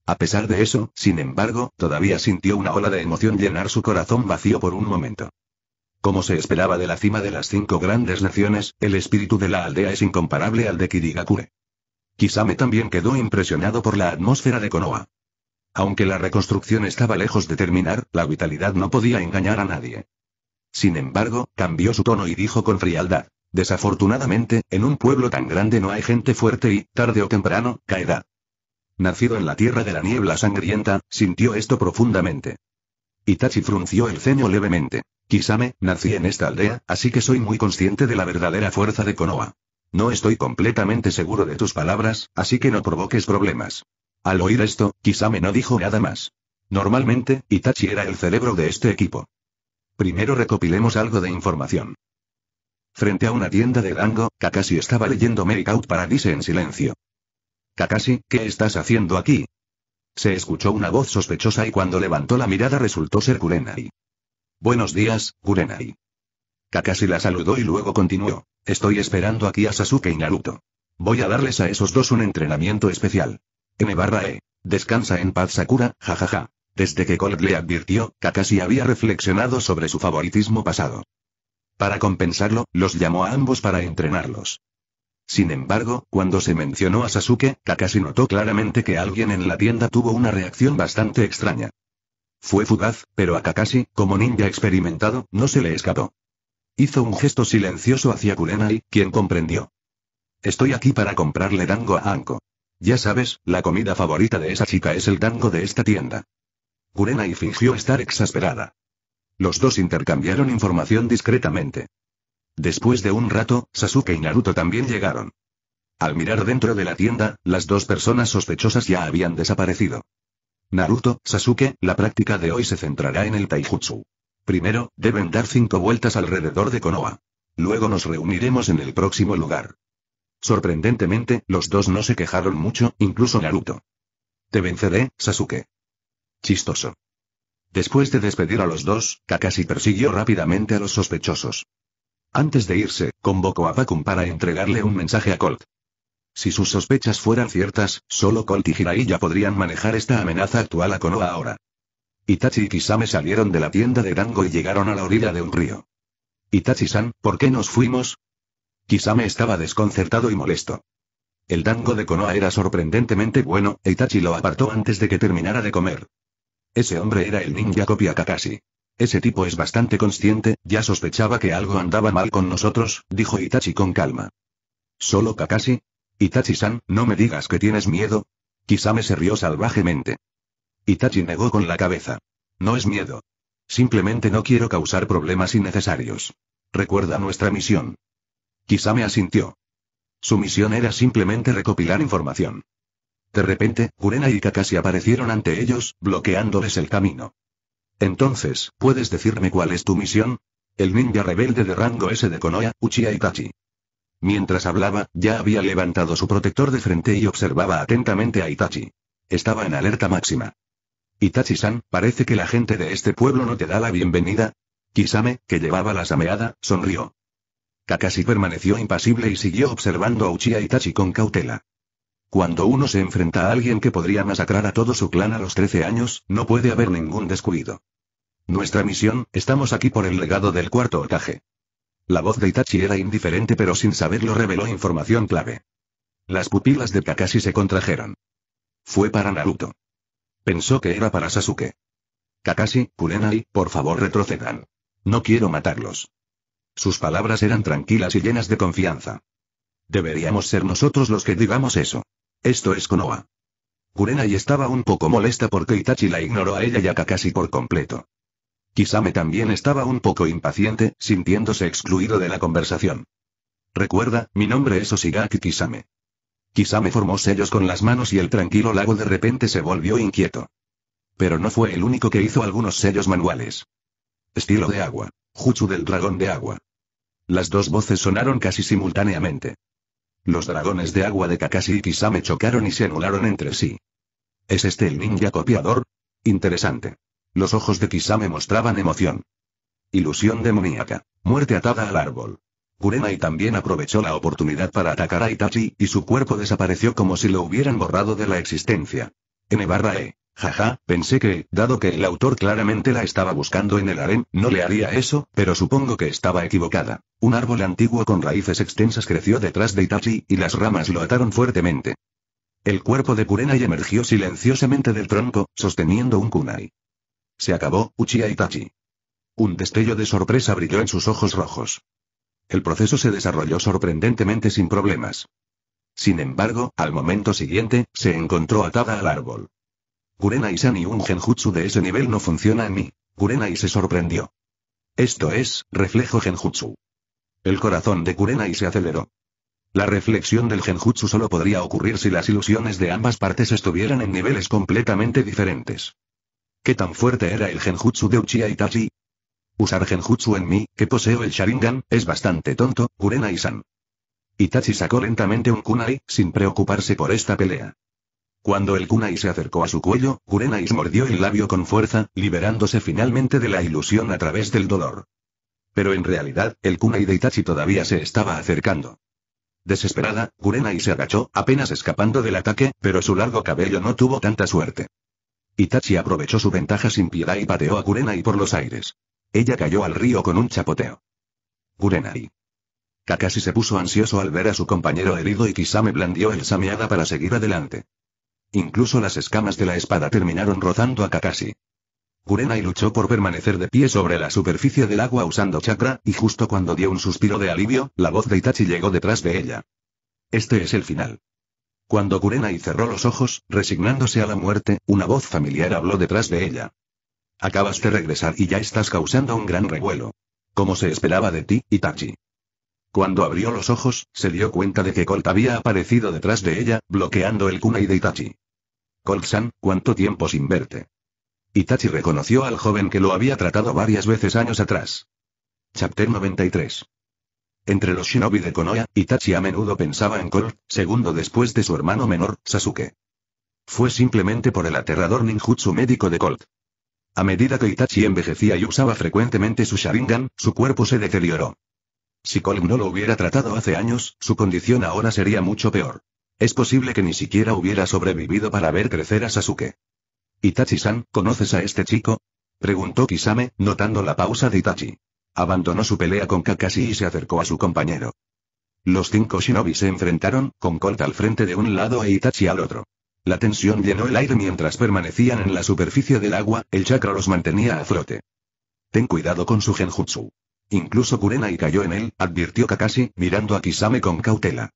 A pesar de eso, sin embargo, todavía sintió una ola de emoción llenar su corazón vacío por un momento. Como se esperaba de la cima de las cinco grandes naciones, el espíritu de la aldea es incomparable al de Kirigakure. Kisame también quedó impresionado por la atmósfera de Konoha. Aunque la reconstrucción estaba lejos de terminar, la vitalidad no podía engañar a nadie. Sin embargo, cambió su tono y dijo con frialdad. Desafortunadamente, en un pueblo tan grande no hay gente fuerte y, tarde o temprano, caerá. Nacido en la tierra de la niebla sangrienta, sintió esto profundamente. Itachi frunció el ceño levemente. Kisame, nací en esta aldea, así que soy muy consciente de la verdadera fuerza de Konoha. No estoy completamente seguro de tus palabras, así que no provoques problemas. Al oír esto, Kisame no dijo nada más. Normalmente, Itachi era el cerebro de este equipo. Primero recopilemos algo de información. Frente a una tienda de rango, Kakashi estaba leyendo Make Out Paradise en silencio. Kakashi, ¿qué estás haciendo aquí? Se escuchó una voz sospechosa y cuando levantó la mirada resultó ser Kurenai. Buenos días, Kurenai. Kakashi la saludó y luego continuó. Estoy esperando aquí a Sasuke y Naruto. Voy a darles a esos dos un entrenamiento especial. M barra E. Descansa en paz Sakura, jajaja. Desde que Colt le advirtió, Kakashi había reflexionado sobre su favoritismo pasado. Para compensarlo, los llamó a ambos para entrenarlos. Sin embargo, cuando se mencionó a Sasuke, Kakashi notó claramente que alguien en la tienda tuvo una reacción bastante extraña. Fue fugaz, pero a Kakashi, como ninja experimentado, no se le escapó. Hizo un gesto silencioso hacia Kurenai, quien comprendió. Estoy aquí para comprarle dango a Anko. Ya sabes, la comida favorita de esa chica es el dango de esta tienda. Kurenai fingió estar exasperada. Los dos intercambiaron información discretamente. Después de un rato, Sasuke y Naruto también llegaron. Al mirar dentro de la tienda, las dos personas sospechosas ya habían desaparecido. Naruto, Sasuke, la práctica de hoy se centrará en el taijutsu. Primero, deben dar cinco vueltas alrededor de Konoha. Luego nos reuniremos en el próximo lugar. Sorprendentemente, los dos no se quejaron mucho, incluso Naruto. Te venceré, Sasuke. Chistoso. Después de despedir a los dos, Kakashi persiguió rápidamente a los sospechosos. Antes de irse, convocó a Bakun para entregarle un mensaje a Colt. Si sus sospechas fueran ciertas, solo Colt y ya podrían manejar esta amenaza actual a Konoha ahora. Itachi y Kisame salieron de la tienda de Dango y llegaron a la orilla de un río. Itachi-san, ¿por qué nos fuimos? Kisame estaba desconcertado y molesto. El Dango de Konoha era sorprendentemente bueno, e Itachi lo apartó antes de que terminara de comer. Ese hombre era el ninja copia Kakashi. Ese tipo es bastante consciente, ya sospechaba que algo andaba mal con nosotros, dijo Itachi con calma. ¿Solo Kakashi? Itachi-san, no me digas que tienes miedo. Kisame se rió salvajemente. Itachi negó con la cabeza. No es miedo. Simplemente no quiero causar problemas innecesarios. Recuerda nuestra misión. Kisame asintió. Su misión era simplemente recopilar información. De repente, Kurena y Kakashi aparecieron ante ellos, bloqueándoles el camino. Entonces, ¿puedes decirme cuál es tu misión? El ninja rebelde de rango S de Konoha, Uchiha Itachi. Mientras hablaba, ya había levantado su protector de frente y observaba atentamente a Itachi. Estaba en alerta máxima. Itachi-san, parece que la gente de este pueblo no te da la bienvenida. Kisame, que llevaba la sameada, sonrió. Kakashi permaneció impasible y siguió observando a Uchiha Itachi con cautela. Cuando uno se enfrenta a alguien que podría masacrar a todo su clan a los 13 años, no puede haber ningún descuido. Nuestra misión, estamos aquí por el legado del cuarto otaje. La voz de Itachi era indiferente pero sin saberlo reveló información clave. Las pupilas de Kakashi se contrajeron. Fue para Naruto. Pensó que era para Sasuke. Kakashi, Kurenai, por favor retrocedan. No quiero matarlos. Sus palabras eran tranquilas y llenas de confianza. Deberíamos ser nosotros los que digamos eso. Esto es Konoha. Kurenai estaba un poco molesta porque Itachi la ignoró a ella y a Kakashi por completo. Kisame también estaba un poco impaciente, sintiéndose excluido de la conversación. Recuerda, mi nombre es Osigaki Kisame. Kisame formó sellos con las manos y el tranquilo lago de repente se volvió inquieto. Pero no fue el único que hizo algunos sellos manuales. Estilo de agua. Juchu del dragón de agua. Las dos voces sonaron casi simultáneamente. Los dragones de agua de Kakashi y Kisame chocaron y se anularon entre sí. ¿Es este el ninja copiador? Interesante. Los ojos de Kisame mostraban emoción. Ilusión demoníaca. Muerte atada al árbol. Kurenai también aprovechó la oportunidad para atacar a Itachi, y su cuerpo desapareció como si lo hubieran borrado de la existencia. N E. Jaja, pensé que, dado que el autor claramente la estaba buscando en el harén, no le haría eso, pero supongo que estaba equivocada. Un árbol antiguo con raíces extensas creció detrás de Itachi, y las ramas lo ataron fuertemente. El cuerpo de Kurenai emergió silenciosamente del tronco, sosteniendo un kunai. Se acabó, Uchiha Itachi. Un destello de sorpresa brilló en sus ojos rojos. El proceso se desarrolló sorprendentemente sin problemas. Sin embargo, al momento siguiente, se encontró atada al árbol. Kurena y un genjutsu de ese nivel no funciona en mí. Kurena y se sorprendió. Esto es, reflejo genjutsu. El corazón de Kurena y se aceleró. La reflexión del genjutsu solo podría ocurrir si las ilusiones de ambas partes estuvieran en niveles completamente diferentes. ¿Qué tan fuerte era el genjutsu de Uchiha Itachi? Usar genjutsu en mí, que poseo el Sharingan, es bastante tonto, kurenai y San. Itachi sacó lentamente un kunai, sin preocuparse por esta pelea. Cuando el kunai se acercó a su cuello, se mordió el labio con fuerza, liberándose finalmente de la ilusión a través del dolor. Pero en realidad, el kunai de Itachi todavía se estaba acercando. Desesperada, Kurenai se agachó, apenas escapando del ataque, pero su largo cabello no tuvo tanta suerte. Itachi aprovechó su ventaja sin piedad y pateó a Kurenai por los aires. Ella cayó al río con un chapoteo. Kurenai. Kakashi se puso ansioso al ver a su compañero herido y Kisame blandió el sameada para seguir adelante. Incluso las escamas de la espada terminaron rozando a Kakashi. Kurenai luchó por permanecer de pie sobre la superficie del agua usando chakra, y justo cuando dio un suspiro de alivio, la voz de Itachi llegó detrás de ella. Este es el final. Cuando Kurenai cerró los ojos, resignándose a la muerte, una voz familiar habló detrás de ella. Acabas de regresar y ya estás causando un gran revuelo. Como se esperaba de ti, Itachi. Cuando abrió los ojos, se dio cuenta de que Colt había aparecido detrás de ella, bloqueando el kunai de Itachi. Colt-san, ¿cuánto tiempo sin verte? Itachi reconoció al joven que lo había tratado varias veces años atrás. Chapter 93. Entre los shinobi de Konoha, Itachi a menudo pensaba en Colt, segundo después de su hermano menor, Sasuke. Fue simplemente por el aterrador ninjutsu médico de Colt. A medida que Itachi envejecía y usaba frecuentemente su Sharingan, su cuerpo se deterioró. Si Colt no lo hubiera tratado hace años, su condición ahora sería mucho peor. Es posible que ni siquiera hubiera sobrevivido para ver crecer a Sasuke. Itachi-san, ¿conoces a este chico? Preguntó Kisame, notando la pausa de Itachi. Abandonó su pelea con Kakashi y se acercó a su compañero. Los cinco shinobi se enfrentaron, con Colt al frente de un lado e Itachi al otro. La tensión llenó el aire mientras permanecían en la superficie del agua, el chakra los mantenía a flote. Ten cuidado con su genjutsu. Incluso Kurenai cayó en él, advirtió Kakashi, mirando a Kisame con cautela.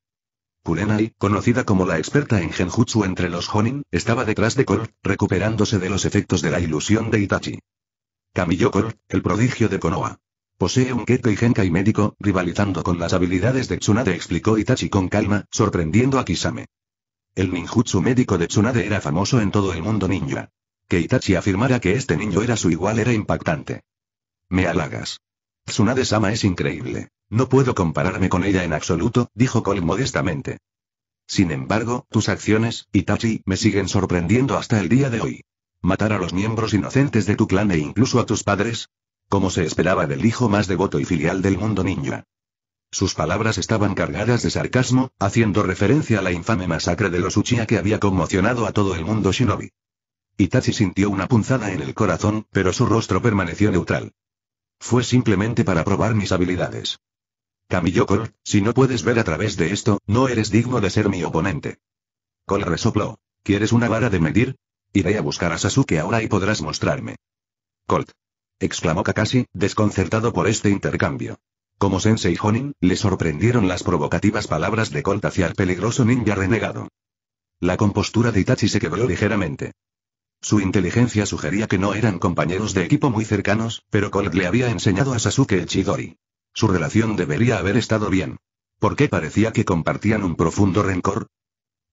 Kurenai, conocida como la experta en genjutsu entre los Honin, estaba detrás de Kor, recuperándose de los efectos de la ilusión de Itachi. Camillo Kor, el prodigio de Konoha. Posee un Keto y Genkai médico, rivalizando con las habilidades de Tsunade explicó Itachi con calma, sorprendiendo a Kisame. El ninjutsu médico de Tsunade era famoso en todo el mundo ninja. Que Itachi afirmara que este niño era su igual era impactante. Me halagas. Tsunade-sama es increíble. No puedo compararme con ella en absoluto, dijo Cole modestamente. Sin embargo, tus acciones, Itachi, me siguen sorprendiendo hasta el día de hoy. Matar a los miembros inocentes de tu clan e incluso a tus padres. Como se esperaba del hijo más devoto y filial del mundo ninja. Sus palabras estaban cargadas de sarcasmo, haciendo referencia a la infame masacre de los Uchiha que había conmocionado a todo el mundo shinobi. Itachi sintió una punzada en el corazón, pero su rostro permaneció neutral. Fue simplemente para probar mis habilidades. Camillo Colt, si no puedes ver a través de esto, no eres digno de ser mi oponente. Colt resopló. ¿Quieres una vara de medir? Iré a buscar a Sasuke ahora y podrás mostrarme. Colt. Exclamó Kakashi, desconcertado por este intercambio. Como Sensei Honin, le sorprendieron las provocativas palabras de Colt hacia el peligroso ninja renegado. La compostura de Itachi se quebró ligeramente. Su inteligencia sugería que no eran compañeros de equipo muy cercanos, pero Colt le había enseñado a Sasuke Chidori. Su relación debería haber estado bien. ¿Por qué parecía que compartían un profundo rencor?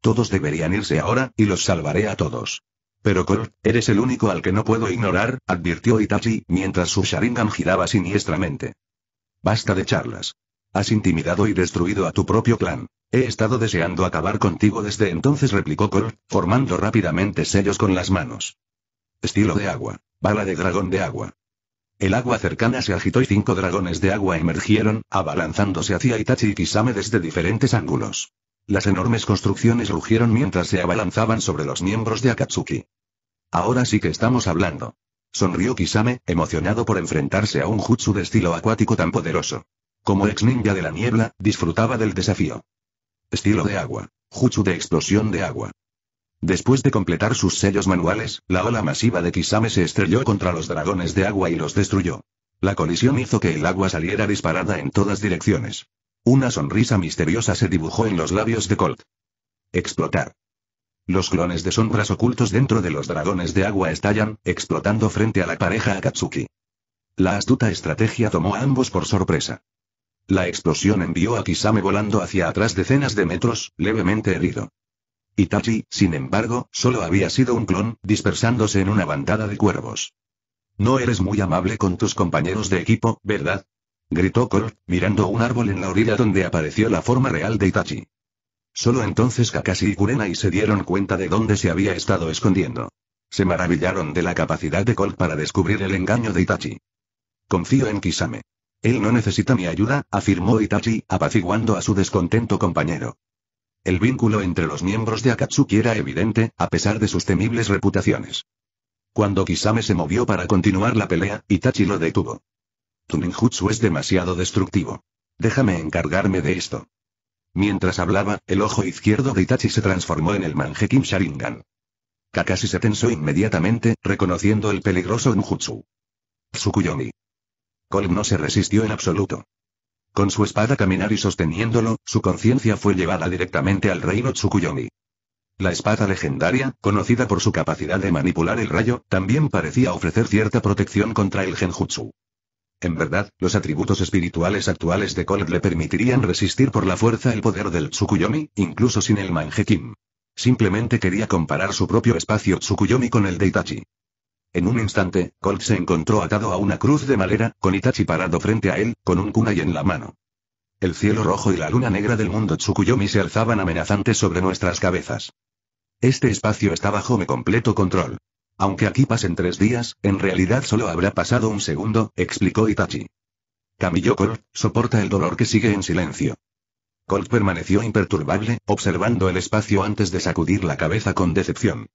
Todos deberían irse ahora, y los salvaré a todos. Pero Colt, eres el único al que no puedo ignorar, advirtió Itachi, mientras su Sharingan giraba siniestramente. Basta de charlas. Has intimidado y destruido a tu propio clan. He estado deseando acabar contigo desde entonces, replicó Kor, formando rápidamente sellos con las manos. Estilo de agua. Bala de dragón de agua. El agua cercana se agitó y cinco dragones de agua emergieron, abalanzándose hacia Itachi y Kisame desde diferentes ángulos. Las enormes construcciones rugieron mientras se abalanzaban sobre los miembros de Akatsuki. Ahora sí que estamos hablando. Sonrió Kisame, emocionado por enfrentarse a un jutsu de estilo acuático tan poderoso. Como ex ninja de la niebla, disfrutaba del desafío. Estilo de agua. Juchu de explosión de agua. Después de completar sus sellos manuales, la ola masiva de Kisame se estrelló contra los dragones de agua y los destruyó. La colisión hizo que el agua saliera disparada en todas direcciones. Una sonrisa misteriosa se dibujó en los labios de Colt. Explotar. Los clones de sombras ocultos dentro de los dragones de agua estallan, explotando frente a la pareja Akatsuki. La astuta estrategia tomó a ambos por sorpresa. La explosión envió a Kisame volando hacia atrás decenas de metros, levemente herido. Itachi, sin embargo, solo había sido un clon, dispersándose en una bandada de cuervos. No eres muy amable con tus compañeros de equipo, ¿verdad? gritó Cole, mirando un árbol en la orilla donde apareció la forma real de Itachi. Solo entonces Kakashi y Kurenai se dieron cuenta de dónde se había estado escondiendo. Se maravillaron de la capacidad de Colt para descubrir el engaño de Itachi. Confío en Kisame. Él no necesita mi ayuda, afirmó Itachi, apaciguando a su descontento compañero. El vínculo entre los miembros de Akatsuki era evidente, a pesar de sus temibles reputaciones. Cuando Kisame se movió para continuar la pelea, Itachi lo detuvo. Tu ninjutsu es demasiado destructivo. Déjame encargarme de esto. Mientras hablaba, el ojo izquierdo de Itachi se transformó en el Kim Sharingan. Kakashi se tensó inmediatamente, reconociendo el peligroso ninjutsu. Tsukuyomi no se resistió en absoluto. Con su espada caminar y sosteniéndolo, su conciencia fue llevada directamente al reino Tsukuyomi. La espada legendaria, conocida por su capacidad de manipular el rayo, también parecía ofrecer cierta protección contra el genjutsu. En verdad, los atributos espirituales actuales de Colt le permitirían resistir por la fuerza el poder del Tsukuyomi, incluso sin el Mangekim. Simplemente quería comparar su propio espacio Tsukuyomi con el de Itachi. En un instante, Colt se encontró atado a una cruz de madera, con Itachi parado frente a él, con un kunai en la mano. El cielo rojo y la luna negra del mundo Tsukuyomi se alzaban amenazantes sobre nuestras cabezas. Este espacio está bajo mi completo control. Aunque aquí pasen tres días, en realidad solo habrá pasado un segundo, explicó Itachi. Camillo Colt, soporta el dolor que sigue en silencio. Colt permaneció imperturbable, observando el espacio antes de sacudir la cabeza con decepción.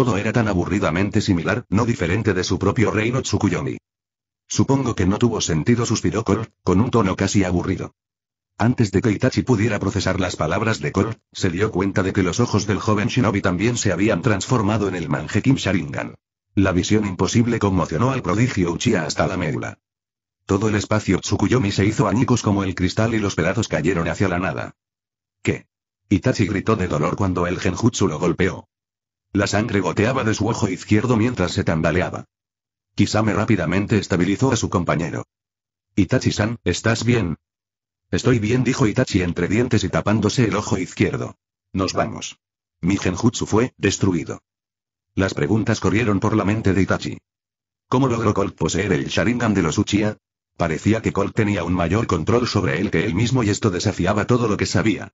Todo era tan aburridamente similar, no diferente de su propio reino Tsukuyomi. Supongo que no tuvo sentido, suspiró Kor, con un tono casi aburrido. Antes de que Itachi pudiera procesar las palabras de Kor, se dio cuenta de que los ojos del joven shinobi también se habían transformado en el Kim Sharingan. La visión imposible conmocionó al prodigio Uchiha hasta la médula. Todo el espacio Tsukuyomi se hizo añicos como el cristal y los pedazos cayeron hacia la nada. ¿Qué? Itachi gritó de dolor cuando el genjutsu lo golpeó. La sangre goteaba de su ojo izquierdo mientras se tambaleaba. Kisame rápidamente estabilizó a su compañero. Itachi-san, ¿estás bien? Estoy bien, dijo Itachi entre dientes y tapándose el ojo izquierdo. Nos vamos. Mi genjutsu fue destruido. Las preguntas corrieron por la mente de Itachi. ¿Cómo logró Colt poseer el Sharingan de los Uchiha? Parecía que Colt tenía un mayor control sobre él que él mismo y esto desafiaba todo lo que sabía.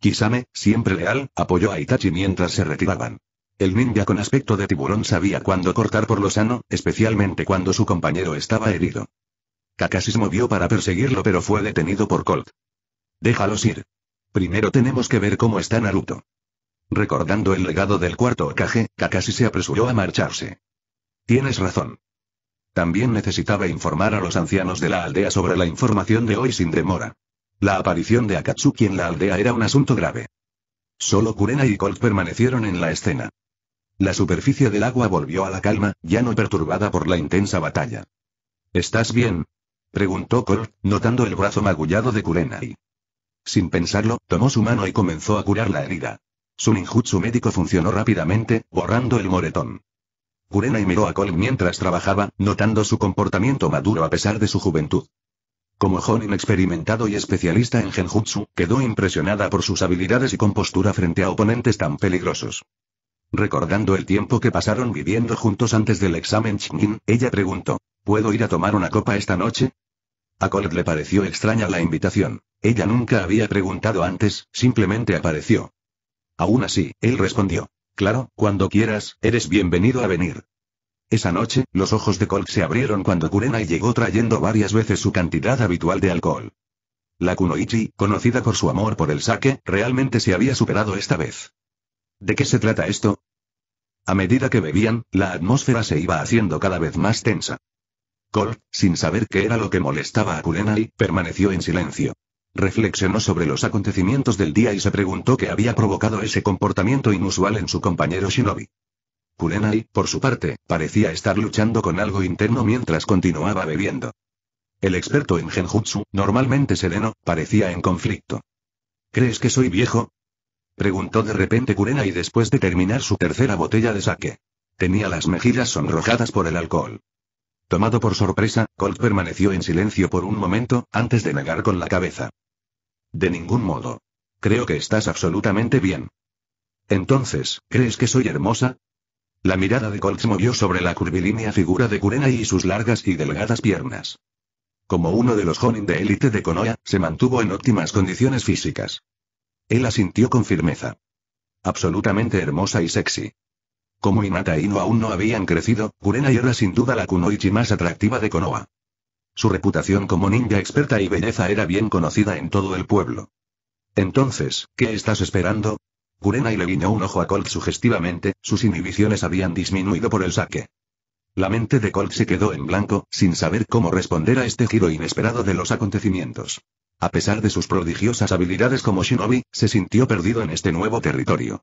Kisame, siempre leal, apoyó a Itachi mientras se retiraban. El ninja con aspecto de tiburón sabía cuándo cortar por lo sano, especialmente cuando su compañero estaba herido. Kakashi se movió para perseguirlo pero fue detenido por Colt. Déjalos ir. Primero tenemos que ver cómo está Naruto. Recordando el legado del cuarto Okage, Kakashi se apresuró a marcharse. Tienes razón. También necesitaba informar a los ancianos de la aldea sobre la información de hoy sin demora. La aparición de Akatsuki en la aldea era un asunto grave. Solo Kurena y Colt permanecieron en la escena. La superficie del agua volvió a la calma, ya no perturbada por la intensa batalla. ¿Estás bien? preguntó Cole, notando el brazo magullado de Kurenai. Sin pensarlo, tomó su mano y comenzó a curar la herida. Su ninjutsu médico funcionó rápidamente, borrando el moretón. Kurenai miró a Cole mientras trabajaba, notando su comportamiento maduro a pesar de su juventud. Como joven experimentado y especialista en genjutsu, quedó impresionada por sus habilidades y compostura frente a oponentes tan peligrosos. Recordando el tiempo que pasaron viviendo juntos antes del examen ella preguntó, ¿puedo ir a tomar una copa esta noche? A Colt le pareció extraña la invitación. Ella nunca había preguntado antes, simplemente apareció. Aún así, él respondió, claro, cuando quieras, eres bienvenido a venir. Esa noche, los ojos de Colt se abrieron cuando Kurenai llegó trayendo varias veces su cantidad habitual de alcohol. La Kunoichi, conocida por su amor por el sake, realmente se había superado esta vez. ¿De qué se trata esto? A medida que bebían, la atmósfera se iba haciendo cada vez más tensa. Cole, sin saber qué era lo que molestaba a Kulenai, permaneció en silencio. Reflexionó sobre los acontecimientos del día y se preguntó qué había provocado ese comportamiento inusual en su compañero Shinobi. Kulenai, por su parte, parecía estar luchando con algo interno mientras continuaba bebiendo. El experto en genjutsu, normalmente sereno, parecía en conflicto. ¿Crees que soy viejo? Preguntó de repente Kurena y después de terminar su tercera botella de saque. Tenía las mejillas sonrojadas por el alcohol. Tomado por sorpresa, Colt permaneció en silencio por un momento, antes de negar con la cabeza. De ningún modo. Creo que estás absolutamente bien. Entonces, ¿crees que soy hermosa? La mirada de Colt movió sobre la curvilínea figura de Kurena y sus largas y delgadas piernas. Como uno de los Honin de élite de Konoha, se mantuvo en óptimas condiciones físicas. Él asintió con firmeza. Absolutamente hermosa y sexy. Como Inata y No aún no habían crecido, Kurena era sin duda la kunoichi más atractiva de Konoha. Su reputación como ninja experta y belleza era bien conocida en todo el pueblo. Entonces, ¿qué estás esperando? Kurena le guiñó un ojo a Colt sugestivamente, sus inhibiciones habían disminuido por el saque. La mente de Colt se quedó en blanco, sin saber cómo responder a este giro inesperado de los acontecimientos. A pesar de sus prodigiosas habilidades como shinobi, se sintió perdido en este nuevo territorio.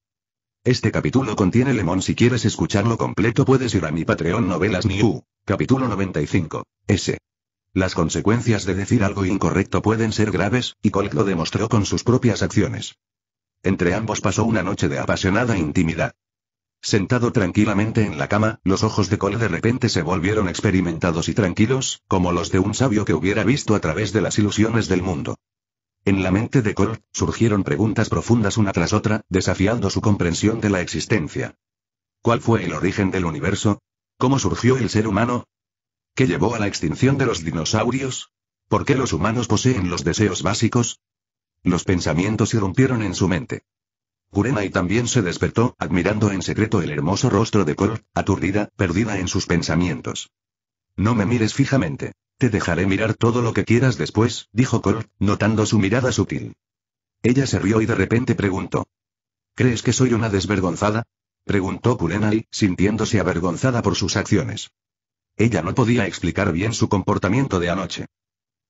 Este capítulo contiene Lemon. Si quieres escucharlo completo, puedes ir a mi Patreon Novelas New. Capítulo 95. S. Las consecuencias de decir algo incorrecto pueden ser graves, y Colt lo demostró con sus propias acciones. Entre ambos pasó una noche de apasionada intimidad. Sentado tranquilamente en la cama, los ojos de Cole de repente se volvieron experimentados y tranquilos, como los de un sabio que hubiera visto a través de las ilusiones del mundo. En la mente de Cole, surgieron preguntas profundas una tras otra, desafiando su comprensión de la existencia. ¿Cuál fue el origen del universo? ¿Cómo surgió el ser humano? ¿Qué llevó a la extinción de los dinosaurios? ¿Por qué los humanos poseen los deseos básicos? Los pensamientos irrumpieron en su mente. Kurenai también se despertó, admirando en secreto el hermoso rostro de Cor, aturdida, perdida en sus pensamientos. No me mires fijamente. Te dejaré mirar todo lo que quieras después, dijo Cor, notando su mirada sutil. Ella se rió y de repente preguntó. ¿Crees que soy una desvergonzada? preguntó Kurenai, sintiéndose avergonzada por sus acciones. Ella no podía explicar bien su comportamiento de anoche.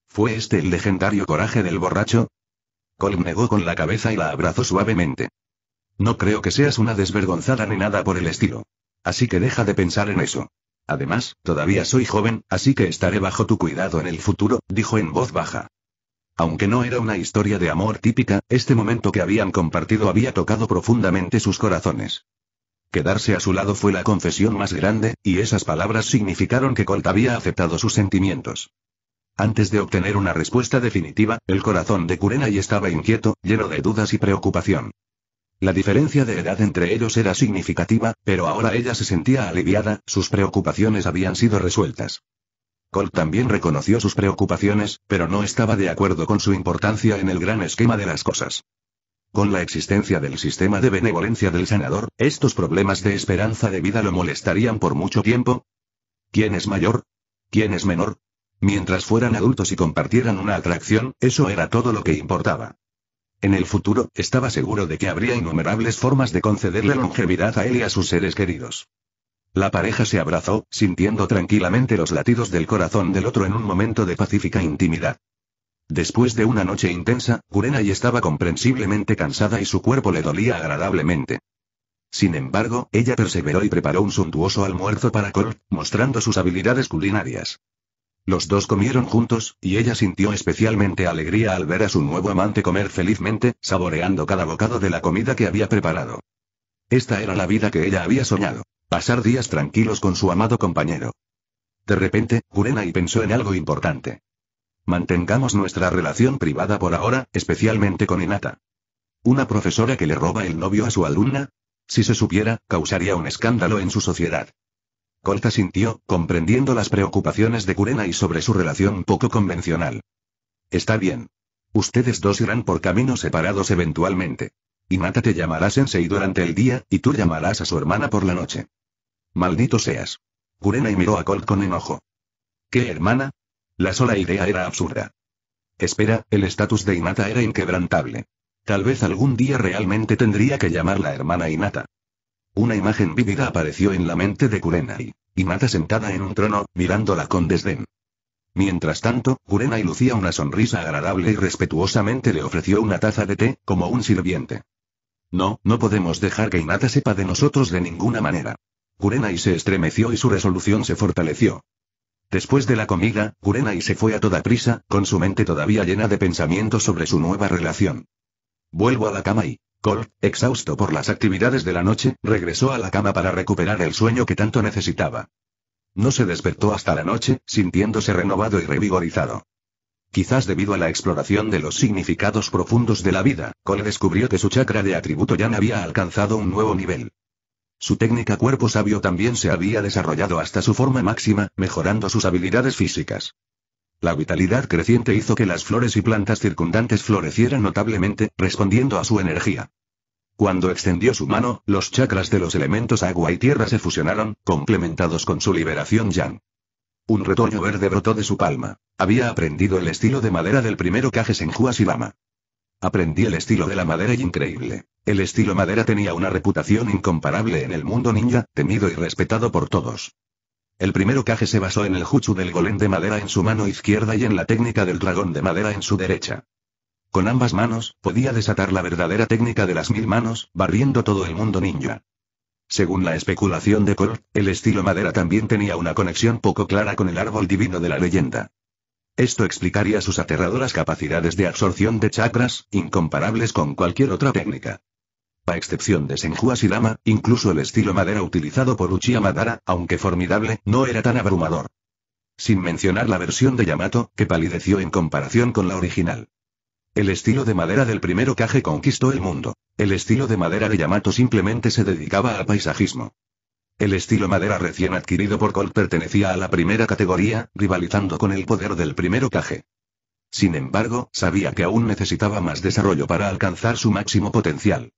¿Fue este el legendario coraje del borracho? Colm negó con la cabeza y la abrazó suavemente. No creo que seas una desvergonzada ni nada por el estilo. Así que deja de pensar en eso. Además, todavía soy joven, así que estaré bajo tu cuidado en el futuro, dijo en voz baja. Aunque no era una historia de amor típica, este momento que habían compartido había tocado profundamente sus corazones. Quedarse a su lado fue la confesión más grande, y esas palabras significaron que Colt había aceptado sus sentimientos. Antes de obtener una respuesta definitiva, el corazón de Kurenai estaba inquieto, lleno de dudas y preocupación. La diferencia de edad entre ellos era significativa, pero ahora ella se sentía aliviada, sus preocupaciones habían sido resueltas. Cole también reconoció sus preocupaciones, pero no estaba de acuerdo con su importancia en el gran esquema de las cosas. Con la existencia del sistema de benevolencia del sanador, ¿estos problemas de esperanza de vida lo molestarían por mucho tiempo? ¿Quién es mayor? ¿Quién es menor? Mientras fueran adultos y compartieran una atracción, eso era todo lo que importaba. En el futuro, estaba seguro de que habría innumerables formas de concederle longevidad a él y a sus seres queridos. La pareja se abrazó, sintiendo tranquilamente los latidos del corazón del otro en un momento de pacífica intimidad. Después de una noche intensa, Gurenay estaba comprensiblemente cansada y su cuerpo le dolía agradablemente. Sin embargo, ella perseveró y preparó un suntuoso almuerzo para Cole, mostrando sus habilidades culinarias. Los dos comieron juntos, y ella sintió especialmente alegría al ver a su nuevo amante comer felizmente, saboreando cada bocado de la comida que había preparado. Esta era la vida que ella había soñado. Pasar días tranquilos con su amado compañero. De repente, y pensó en algo importante. Mantengamos nuestra relación privada por ahora, especialmente con Inata. ¿Una profesora que le roba el novio a su alumna? Si se supiera, causaría un escándalo en su sociedad. Colt asintió, comprendiendo las preocupaciones de Kurena y sobre su relación poco convencional. Está bien. Ustedes dos irán por caminos separados eventualmente. Inata te llamará Sensei durante el día, y tú llamarás a su hermana por la noche. Maldito seas. Kurena y miró a Colt con enojo. ¿Qué hermana? La sola idea era absurda. Espera, el estatus de Inata era inquebrantable. Tal vez algún día realmente tendría que llamarla hermana Inata. Una imagen vívida apareció en la mente de Kurenai. Hinata sentada en un trono, mirándola con desdén. Mientras tanto, Kurenai lucía una sonrisa agradable y respetuosamente le ofreció una taza de té, como un sirviente. No, no podemos dejar que Hinata sepa de nosotros de ninguna manera. Kurenai se estremeció y su resolución se fortaleció. Después de la comida, Kurenai se fue a toda prisa, con su mente todavía llena de pensamientos sobre su nueva relación. Vuelvo a la cama y Cole, exhausto por las actividades de la noche, regresó a la cama para recuperar el sueño que tanto necesitaba. No se despertó hasta la noche, sintiéndose renovado y revigorizado. Quizás debido a la exploración de los significados profundos de la vida, Cole descubrió que su chakra de atributo ya había alcanzado un nuevo nivel. Su técnica cuerpo sabio también se había desarrollado hasta su forma máxima, mejorando sus habilidades físicas. La vitalidad creciente hizo que las flores y plantas circundantes florecieran notablemente, respondiendo a su energía. Cuando extendió su mano, los chakras de los elementos agua y tierra se fusionaron, complementados con su liberación yang. Un retoño verde brotó de su palma. Había aprendido el estilo de madera del primero cajes en Juasibama. Aprendí el estilo de la madera y increíble. El estilo madera tenía una reputación incomparable en el mundo ninja, temido y respetado por todos. El primero caje se basó en el jutsu del Golén de madera en su mano izquierda y en la técnica del dragón de madera en su derecha. Con ambas manos, podía desatar la verdadera técnica de las mil manos, barriendo todo el mundo ninja. Según la especulación de Kor, el estilo madera también tenía una conexión poco clara con el árbol divino de la leyenda. Esto explicaría sus aterradoras capacidades de absorción de chakras, incomparables con cualquier otra técnica. A excepción de Senjuas y incluso el estilo madera utilizado por Uchiha Madara, aunque formidable, no era tan abrumador. Sin mencionar la versión de Yamato, que palideció en comparación con la original. El estilo de madera del primero Kage conquistó el mundo. El estilo de madera de Yamato simplemente se dedicaba al paisajismo. El estilo madera recién adquirido por Colt pertenecía a la primera categoría, rivalizando con el poder del primero Kage. Sin embargo, sabía que aún necesitaba más desarrollo para alcanzar su máximo potencial.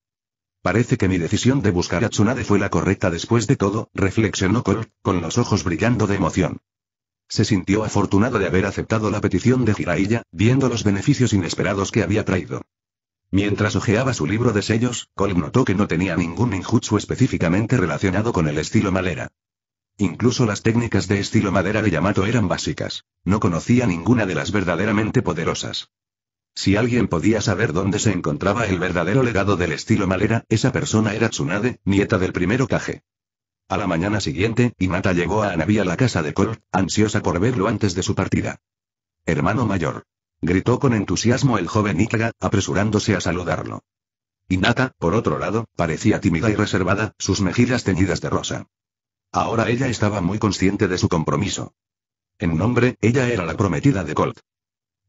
Parece que mi decisión de buscar a Tsunade fue la correcta después de todo, reflexionó Cole, con los ojos brillando de emoción. Se sintió afortunado de haber aceptado la petición de Jiraiya, viendo los beneficios inesperados que había traído. Mientras hojeaba su libro de sellos, Cole notó que no tenía ningún ninjutsu específicamente relacionado con el estilo madera. Incluso las técnicas de estilo madera de Yamato eran básicas. No conocía ninguna de las verdaderamente poderosas. Si alguien podía saber dónde se encontraba el verdadero legado del estilo Malera, esa persona era Tsunade, nieta del primero Kage. A la mañana siguiente, Inata llegó a Anabi a la casa de Colt, ansiosa por verlo antes de su partida. Hermano mayor. Gritó con entusiasmo el joven Ikaga, apresurándose a saludarlo. Inata, por otro lado, parecía tímida y reservada, sus mejillas teñidas de rosa. Ahora ella estaba muy consciente de su compromiso. En nombre, ella era la prometida de Colt.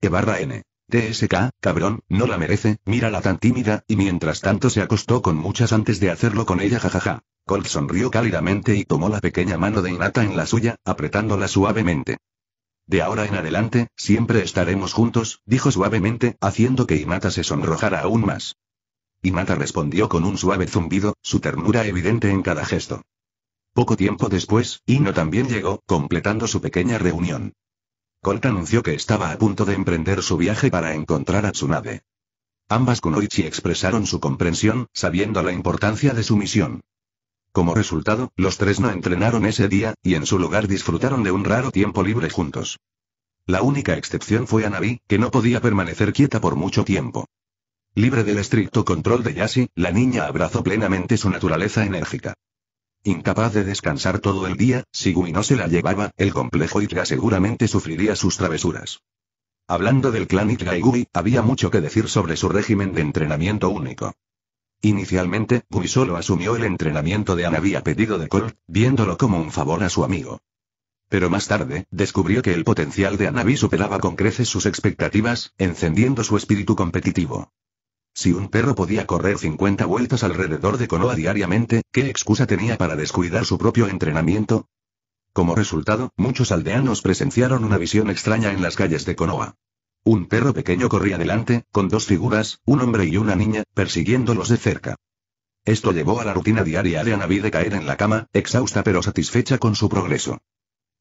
E barra N. Tsk, cabrón, no la merece, mírala tan tímida, y mientras tanto se acostó con muchas antes de hacerlo con ella jajaja. Colt sonrió cálidamente y tomó la pequeña mano de Inata en la suya, apretándola suavemente. De ahora en adelante, siempre estaremos juntos, dijo suavemente, haciendo que Inata se sonrojara aún más. Inata respondió con un suave zumbido, su ternura evidente en cada gesto. Poco tiempo después, Ino también llegó, completando su pequeña reunión. Colt anunció que estaba a punto de emprender su viaje para encontrar a Tsunade. Ambas Kunoichi expresaron su comprensión, sabiendo la importancia de su misión. Como resultado, los tres no entrenaron ese día, y en su lugar disfrutaron de un raro tiempo libre juntos. La única excepción fue Anabi, que no podía permanecer quieta por mucho tiempo. Libre del estricto control de Yashi, la niña abrazó plenamente su naturaleza enérgica. Incapaz de descansar todo el día, si Gui no se la llevaba, el complejo Itga seguramente sufriría sus travesuras. Hablando del clan Itga y Gui, había mucho que decir sobre su régimen de entrenamiento único. Inicialmente, Gui solo asumió el entrenamiento de Anabi a pedido de Kor, viéndolo como un favor a su amigo. Pero más tarde, descubrió que el potencial de Anabi superaba con creces sus expectativas, encendiendo su espíritu competitivo. Si un perro podía correr 50 vueltas alrededor de Konoha diariamente, ¿qué excusa tenía para descuidar su propio entrenamiento? Como resultado, muchos aldeanos presenciaron una visión extraña en las calles de Konoha. Un perro pequeño corría delante, con dos figuras, un hombre y una niña, persiguiéndolos de cerca. Esto llevó a la rutina diaria de Anabi de caer en la cama, exhausta pero satisfecha con su progreso.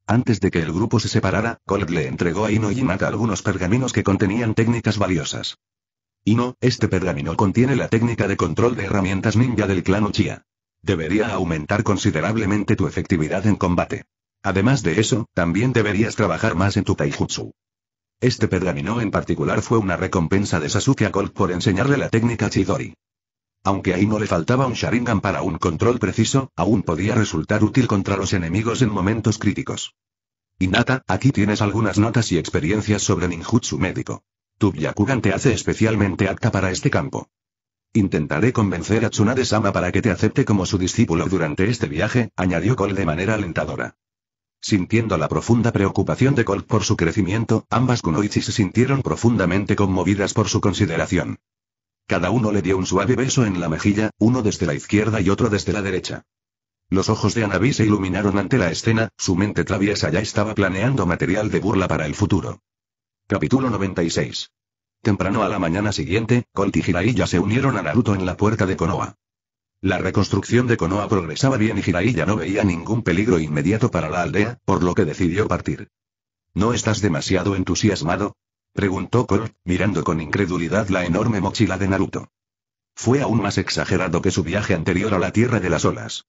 Antes de que el grupo se separara, Colt le entregó a Ino y algunos pergaminos que contenían técnicas valiosas. Y no, este pergamino contiene la técnica de control de herramientas ninja del clan Uchiha. Debería aumentar considerablemente tu efectividad en combate. Además de eso, también deberías trabajar más en tu taijutsu. Este pergamino en particular fue una recompensa de Sasuke a por enseñarle la técnica Chidori. Aunque ahí no le faltaba un Sharingan para un control preciso, aún podía resultar útil contra los enemigos en momentos críticos. Inata, aquí tienes algunas notas y experiencias sobre ninjutsu médico. Tu Byakugan te hace especialmente apta para este campo. Intentaré convencer a Tsunade-sama para que te acepte como su discípulo durante este viaje, añadió Cole de manera alentadora. Sintiendo la profunda preocupación de Cole por su crecimiento, ambas Kunoichi se sintieron profundamente conmovidas por su consideración. Cada uno le dio un suave beso en la mejilla, uno desde la izquierda y otro desde la derecha. Los ojos de Anabi se iluminaron ante la escena, su mente traviesa ya estaba planeando material de burla para el futuro. Capítulo 96. Temprano a la mañana siguiente, Colt y Jiraiya se unieron a Naruto en la puerta de Konoha. La reconstrucción de Konoha progresaba bien y Jiraiya no veía ningún peligro inmediato para la aldea, por lo que decidió partir. ¿No estás demasiado entusiasmado? preguntó Colt, mirando con incredulidad la enorme mochila de Naruto. Fue aún más exagerado que su viaje anterior a la Tierra de las Olas.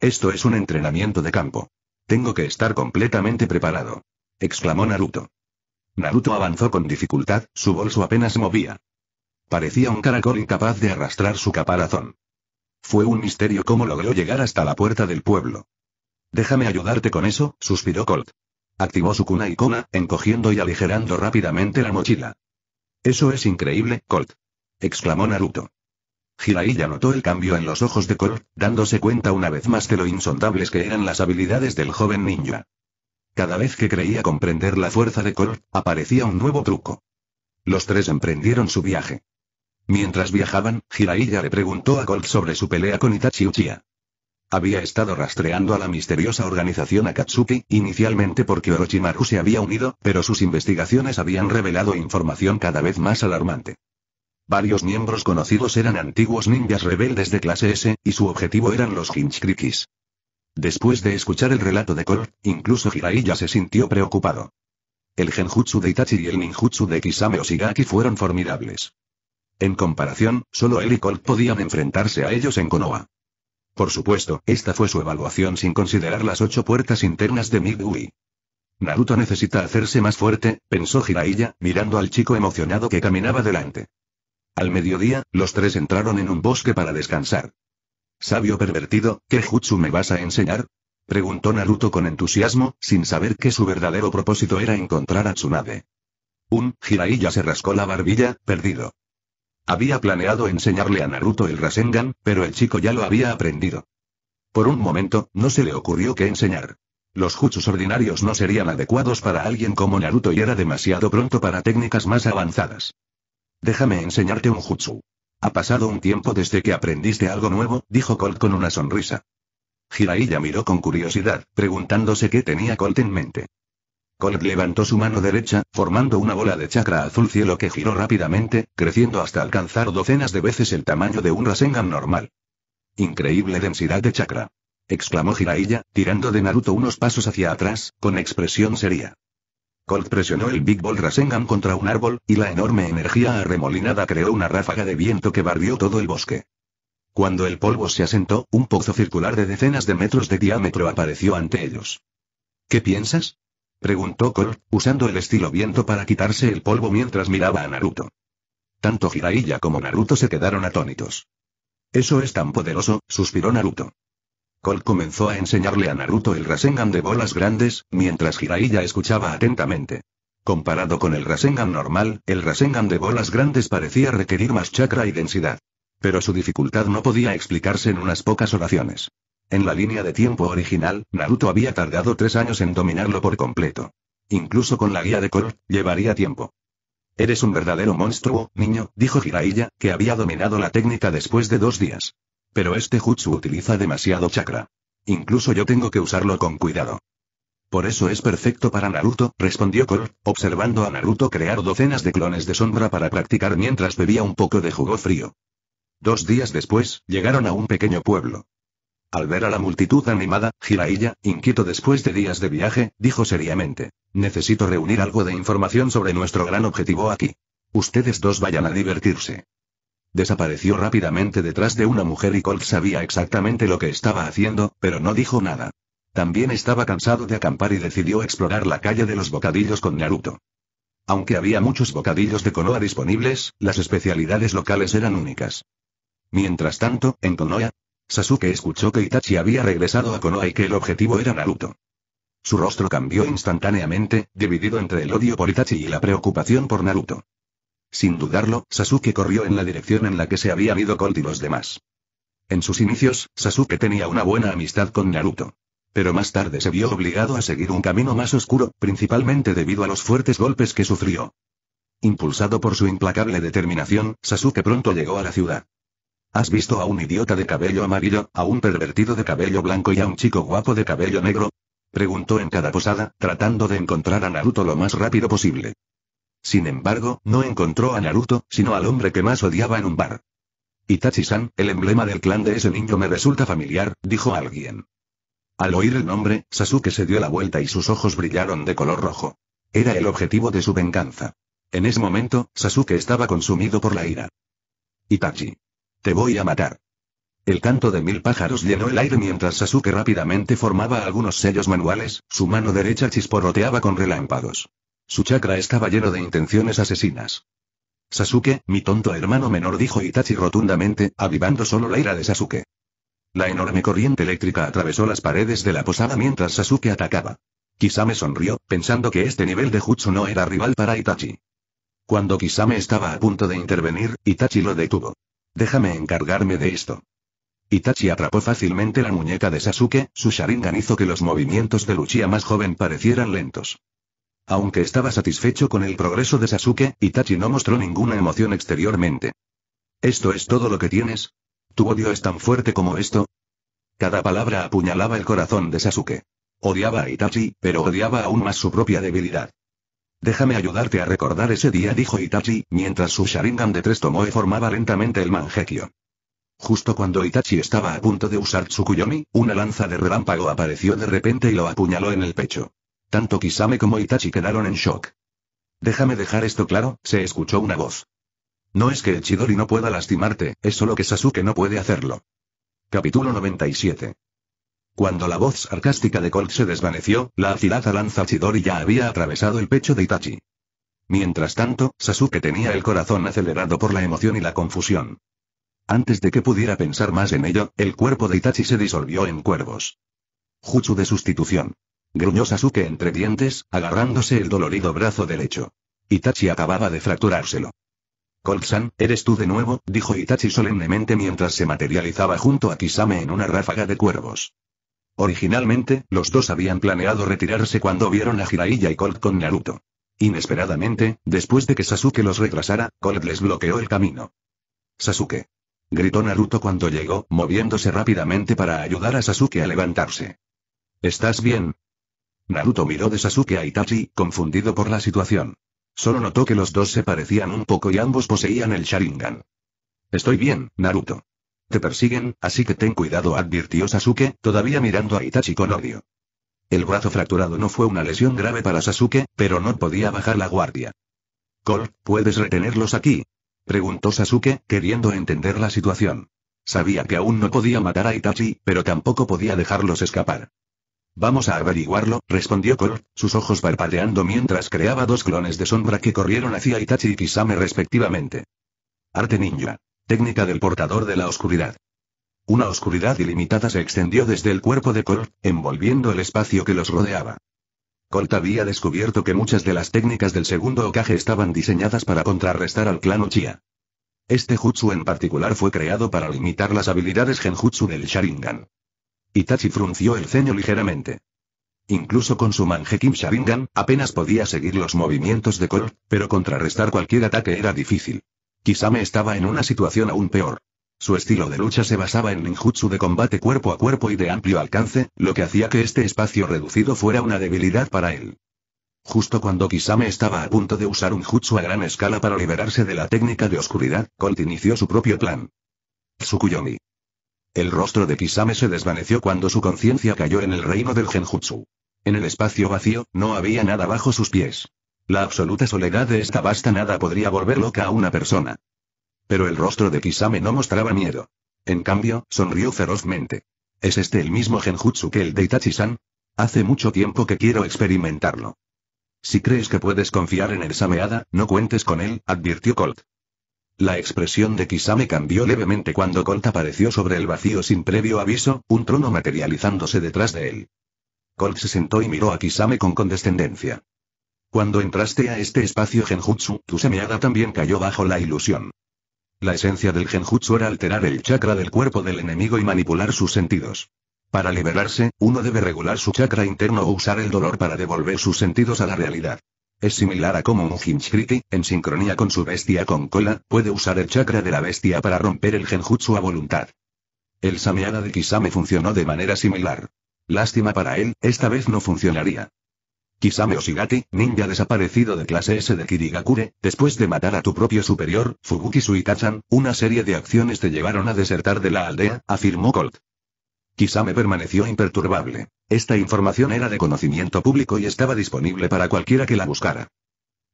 Esto es un entrenamiento de campo. Tengo que estar completamente preparado. exclamó Naruto. Naruto avanzó con dificultad, su bolso apenas movía. Parecía un caracol incapaz de arrastrar su caparazón. Fue un misterio cómo logró llegar hasta la puerta del pueblo. Déjame ayudarte con eso, suspiró Colt. Activó su kunai kona, encogiendo y aligerando rápidamente la mochila. Eso es increíble, Colt. exclamó Naruto. Jiraiya notó el cambio en los ojos de Colt, dándose cuenta una vez más de lo insondables que eran las habilidades del joven ninja. Cada vez que creía comprender la fuerza de Colt, aparecía un nuevo truco. Los tres emprendieron su viaje. Mientras viajaban, Jiraiya le preguntó a Gold sobre su pelea con Itachi Uchiha. Había estado rastreando a la misteriosa organización Akatsuki, inicialmente porque Orochimaru se había unido, pero sus investigaciones habían revelado información cada vez más alarmante. Varios miembros conocidos eran antiguos ninjas rebeldes de clase S, y su objetivo eran los Hinchkrikis. Después de escuchar el relato de Kor, incluso Hiraiya se sintió preocupado. El genjutsu de Itachi y el ninjutsu de Kisame Osigaki fueron formidables. En comparación, solo él y Kor podían enfrentarse a ellos en Konoha. Por supuesto, esta fue su evaluación sin considerar las ocho puertas internas de Midui. Naruto necesita hacerse más fuerte, pensó Hiraiya, mirando al chico emocionado que caminaba delante. Al mediodía, los tres entraron en un bosque para descansar. Sabio pervertido, ¿qué jutsu me vas a enseñar? Preguntó Naruto con entusiasmo, sin saber que su verdadero propósito era encontrar a Tsunade. Un, Jiraiya se rascó la barbilla, perdido. Había planeado enseñarle a Naruto el Rasengan, pero el chico ya lo había aprendido. Por un momento, no se le ocurrió qué enseñar. Los jutsus ordinarios no serían adecuados para alguien como Naruto y era demasiado pronto para técnicas más avanzadas. Déjame enseñarte un jutsu. Ha pasado un tiempo desde que aprendiste algo nuevo, dijo Colt con una sonrisa. Jiraiya miró con curiosidad, preguntándose qué tenía Colt en mente. Colt levantó su mano derecha, formando una bola de chakra azul cielo que giró rápidamente, creciendo hasta alcanzar docenas de veces el tamaño de un Rasengan normal. Increíble densidad de chakra. Exclamó Jiraiya, tirando de Naruto unos pasos hacia atrás, con expresión seria. Colt presionó el Big Ball Rasengan contra un árbol, y la enorme energía arremolinada creó una ráfaga de viento que barrió todo el bosque. Cuando el polvo se asentó, un pozo circular de decenas de metros de diámetro apareció ante ellos. ¿Qué piensas? preguntó Colt, usando el estilo viento para quitarse el polvo mientras miraba a Naruto. Tanto Jiraiya como Naruto se quedaron atónitos. Eso es tan poderoso, suspiró Naruto. Cole comenzó a enseñarle a Naruto el Rasengan de bolas grandes, mientras Jiraiya escuchaba atentamente. Comparado con el Rasengan normal, el Rasengan de bolas grandes parecía requerir más chakra y densidad. Pero su dificultad no podía explicarse en unas pocas oraciones. En la línea de tiempo original, Naruto había tardado tres años en dominarlo por completo. Incluso con la guía de Cole, llevaría tiempo. Eres un verdadero monstruo, niño, dijo Jiraiya, que había dominado la técnica después de dos días. Pero este jutsu utiliza demasiado chakra. Incluso yo tengo que usarlo con cuidado. Por eso es perfecto para Naruto, respondió Kor, observando a Naruto crear docenas de clones de sombra para practicar mientras bebía un poco de jugo frío. Dos días después, llegaron a un pequeño pueblo. Al ver a la multitud animada, Jiraiya, inquieto después de días de viaje, dijo seriamente. Necesito reunir algo de información sobre nuestro gran objetivo aquí. Ustedes dos vayan a divertirse. Desapareció rápidamente detrás de una mujer y Colt sabía exactamente lo que estaba haciendo, pero no dijo nada. También estaba cansado de acampar y decidió explorar la calle de los bocadillos con Naruto. Aunque había muchos bocadillos de Konoha disponibles, las especialidades locales eran únicas. Mientras tanto, en Konoha, Sasuke escuchó que Itachi había regresado a Konoha y que el objetivo era Naruto. Su rostro cambió instantáneamente, dividido entre el odio por Itachi y la preocupación por Naruto. Sin dudarlo, Sasuke corrió en la dirección en la que se habían ido Colt y los demás. En sus inicios, Sasuke tenía una buena amistad con Naruto. Pero más tarde se vio obligado a seguir un camino más oscuro, principalmente debido a los fuertes golpes que sufrió. Impulsado por su implacable determinación, Sasuke pronto llegó a la ciudad. ¿Has visto a un idiota de cabello amarillo, a un pervertido de cabello blanco y a un chico guapo de cabello negro? Preguntó en cada posada, tratando de encontrar a Naruto lo más rápido posible. Sin embargo, no encontró a Naruto, sino al hombre que más odiaba en un bar. Itachi-san, el emblema del clan de ese niño me resulta familiar, dijo alguien. Al oír el nombre, Sasuke se dio la vuelta y sus ojos brillaron de color rojo. Era el objetivo de su venganza. En ese momento, Sasuke estaba consumido por la ira. Itachi. Te voy a matar. El canto de mil pájaros llenó el aire mientras Sasuke rápidamente formaba algunos sellos manuales, su mano derecha chisporroteaba con relámpagos. Su chakra estaba lleno de intenciones asesinas. Sasuke, mi tonto hermano menor, dijo Itachi rotundamente, avivando solo la ira de Sasuke. La enorme corriente eléctrica atravesó las paredes de la posada mientras Sasuke atacaba. Kisame sonrió, pensando que este nivel de jutsu no era rival para Itachi. Cuando Kisame estaba a punto de intervenir, Itachi lo detuvo. Déjame encargarme de esto. Itachi atrapó fácilmente la muñeca de Sasuke, su Sharingan hizo que los movimientos de Luchia más joven parecieran lentos. Aunque estaba satisfecho con el progreso de Sasuke, Itachi no mostró ninguna emoción exteriormente. ¿Esto es todo lo que tienes? ¿Tu odio es tan fuerte como esto? Cada palabra apuñalaba el corazón de Sasuke. Odiaba a Itachi, pero odiaba aún más su propia debilidad. Déjame ayudarte a recordar ese día, dijo Itachi, mientras su Sharingan de tres tomoe formaba lentamente el manjequio. Justo cuando Itachi estaba a punto de usar Tsukuyomi, una lanza de relámpago apareció de repente y lo apuñaló en el pecho. Tanto Kisame como Itachi quedaron en shock. Déjame dejar esto claro, se escuchó una voz. No es que Chidori no pueda lastimarte, es solo que Sasuke no puede hacerlo. Capítulo 97. Cuando la voz sarcástica de Colt se desvaneció, la afilada lanza Chidori ya había atravesado el pecho de Itachi. Mientras tanto, Sasuke tenía el corazón acelerado por la emoción y la confusión. Antes de que pudiera pensar más en ello, el cuerpo de Itachi se disolvió en cuervos. Jutsu de sustitución gruñó Sasuke entre dientes, agarrándose el dolorido brazo derecho. Itachi acababa de fracturárselo. Colt-san, ¿eres tú de nuevo? dijo Itachi solemnemente mientras se materializaba junto a Kisame en una ráfaga de cuervos. Originalmente, los dos habían planeado retirarse cuando vieron a Jiraiya y Colt con Naruto. Inesperadamente, después de que Sasuke los retrasara, Colt les bloqueó el camino. Sasuke. Gritó Naruto cuando llegó, moviéndose rápidamente para ayudar a Sasuke a levantarse. ¿Estás bien? Naruto miró de Sasuke a Itachi, confundido por la situación. Solo notó que los dos se parecían un poco y ambos poseían el Sharingan. Estoy bien, Naruto. Te persiguen, así que ten cuidado, advirtió Sasuke, todavía mirando a Itachi con odio. El brazo fracturado no fue una lesión grave para Sasuke, pero no podía bajar la guardia. Col, ¿puedes retenerlos aquí? preguntó Sasuke, queriendo entender la situación. Sabía que aún no podía matar a Itachi, pero tampoco podía dejarlos escapar. Vamos a averiguarlo, respondió Kor, sus ojos parpadeando mientras creaba dos clones de sombra que corrieron hacia Itachi y Kisame respectivamente. Arte ninja. Técnica del portador de la oscuridad. Una oscuridad ilimitada se extendió desde el cuerpo de Kor, envolviendo el espacio que los rodeaba. Colt había descubierto que muchas de las técnicas del segundo Okage estaban diseñadas para contrarrestar al clan Uchiha. Este jutsu en particular fue creado para limitar las habilidades genjutsu del Sharingan. Itachi frunció el ceño ligeramente. Incluso con su Kim Sharingan, apenas podía seguir los movimientos de Colt, pero contrarrestar cualquier ataque era difícil. Kisame estaba en una situación aún peor. Su estilo de lucha se basaba en ninjutsu de combate cuerpo a cuerpo y de amplio alcance, lo que hacía que este espacio reducido fuera una debilidad para él. Justo cuando Kisame estaba a punto de usar un jutsu a gran escala para liberarse de la técnica de oscuridad, Colt inició su propio plan. Tsukuyomi. El rostro de Kisame se desvaneció cuando su conciencia cayó en el reino del genjutsu. En el espacio vacío, no había nada bajo sus pies. La absoluta soledad de esta vasta nada podría volver loca a una persona. Pero el rostro de Kisame no mostraba miedo. En cambio, sonrió ferozmente. ¿Es este el mismo genjutsu que el de Itachi-san? Hace mucho tiempo que quiero experimentarlo. Si crees que puedes confiar en el Sameada, no cuentes con él, advirtió Colt. La expresión de Kisame cambió levemente cuando Colt apareció sobre el vacío sin previo aviso, un trono materializándose detrás de él. Colt se sentó y miró a Kisame con condescendencia. Cuando entraste a este espacio genjutsu, tu semeada también cayó bajo la ilusión. La esencia del genjutsu era alterar el chakra del cuerpo del enemigo y manipular sus sentidos. Para liberarse, uno debe regular su chakra interno o usar el dolor para devolver sus sentidos a la realidad. Es similar a cómo un en sincronía con su bestia con cola, puede usar el chakra de la bestia para romper el genjutsu a voluntad. El Samiada de Kisame funcionó de manera similar. Lástima para él, esta vez no funcionaría. Kisame Oshigaki, ninja desaparecido de clase S de Kirigakure, después de matar a tu propio superior, Fubuki Suikachan, una serie de acciones te llevaron a desertar de la aldea, afirmó Colt. Kisame permaneció imperturbable. Esta información era de conocimiento público y estaba disponible para cualquiera que la buscara.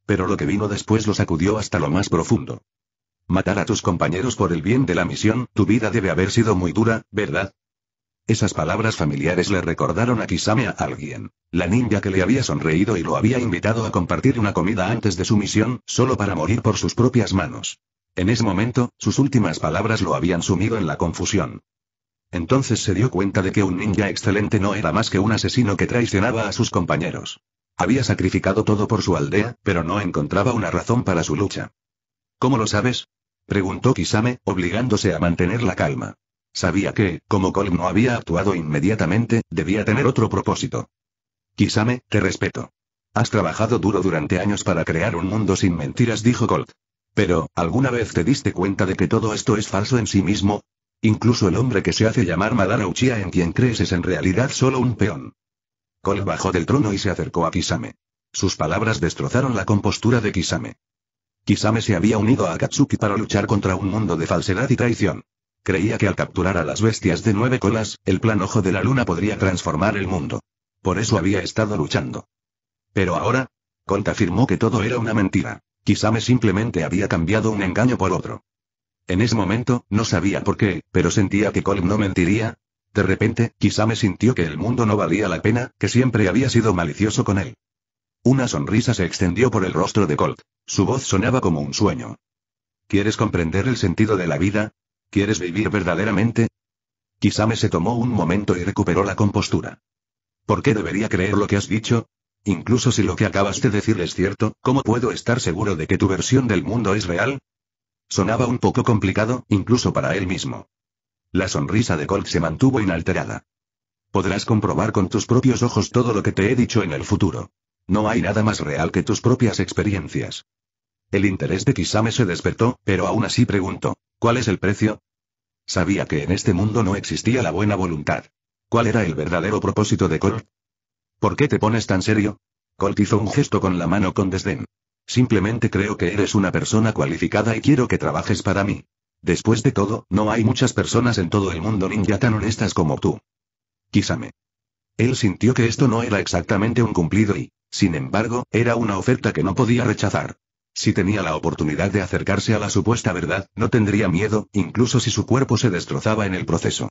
Pero lo que vino después lo sacudió hasta lo más profundo. Matar a tus compañeros por el bien de la misión, tu vida debe haber sido muy dura, ¿verdad? Esas palabras familiares le recordaron a Kisame a alguien. La ninja que le había sonreído y lo había invitado a compartir una comida antes de su misión, solo para morir por sus propias manos. En ese momento, sus últimas palabras lo habían sumido en la confusión. Entonces se dio cuenta de que un ninja excelente no era más que un asesino que traicionaba a sus compañeros. Había sacrificado todo por su aldea, pero no encontraba una razón para su lucha. ¿Cómo lo sabes? preguntó Kisame, obligándose a mantener la calma. Sabía que, como Gold no había actuado inmediatamente, debía tener otro propósito. Kisame, te respeto. Has trabajado duro durante años para crear un mundo sin mentiras, dijo Colt. Pero, ¿alguna vez te diste cuenta de que todo esto es falso en sí mismo? Incluso el hombre que se hace llamar Madara Uchiha en quien crees es en realidad solo un peón. Cole bajó del trono y se acercó a Kisame. Sus palabras destrozaron la compostura de Kisame. Kisame se había unido a Katsuki para luchar contra un mundo de falsedad y traición. Creía que al capturar a las bestias de nueve colas, el plan ojo de la luna podría transformar el mundo. Por eso había estado luchando. Pero ahora, Colt afirmó que todo era una mentira. Kisame simplemente había cambiado un engaño por otro. En ese momento, no sabía por qué, pero sentía que Colt no mentiría. De repente, quizá me sintió que el mundo no valía la pena, que siempre había sido malicioso con él. Una sonrisa se extendió por el rostro de Colt. Su voz sonaba como un sueño. ¿Quieres comprender el sentido de la vida? ¿Quieres vivir verdaderamente? Kisame se tomó un momento y recuperó la compostura. ¿Por qué debería creer lo que has dicho? Incluso si lo que acabas de decir es cierto, ¿cómo puedo estar seguro de que tu versión del mundo es real? Sonaba un poco complicado, incluso para él mismo. La sonrisa de Colt se mantuvo inalterada. Podrás comprobar con tus propios ojos todo lo que te he dicho en el futuro. No hay nada más real que tus propias experiencias. El interés de Kisame se despertó, pero aún así preguntó, ¿cuál es el precio? Sabía que en este mundo no existía la buena voluntad. ¿Cuál era el verdadero propósito de Colt? ¿Por qué te pones tan serio? Colt hizo un gesto con la mano con desdén. Simplemente creo que eres una persona cualificada y quiero que trabajes para mí. Después de todo, no hay muchas personas en todo el mundo ninja tan honestas como tú. Quísame. Él sintió que esto no era exactamente un cumplido y, sin embargo, era una oferta que no podía rechazar. Si tenía la oportunidad de acercarse a la supuesta verdad, no tendría miedo, incluso si su cuerpo se destrozaba en el proceso.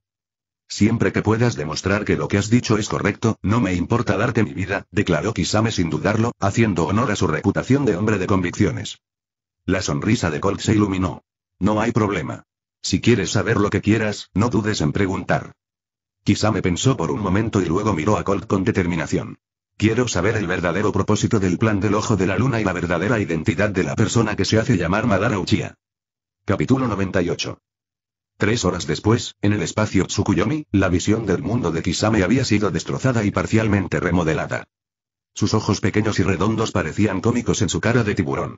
Siempre que puedas demostrar que lo que has dicho es correcto, no me importa darte mi vida, declaró Kisame sin dudarlo, haciendo honor a su reputación de hombre de convicciones. La sonrisa de Colt se iluminó. No hay problema. Si quieres saber lo que quieras, no dudes en preguntar. Kisame pensó por un momento y luego miró a Colt con determinación. Quiero saber el verdadero propósito del plan del ojo de la luna y la verdadera identidad de la persona que se hace llamar Madara Uchiha. Capítulo 98. Tres horas después, en el espacio Tsukuyomi, la visión del mundo de Kisame había sido destrozada y parcialmente remodelada. Sus ojos pequeños y redondos parecían cómicos en su cara de tiburón.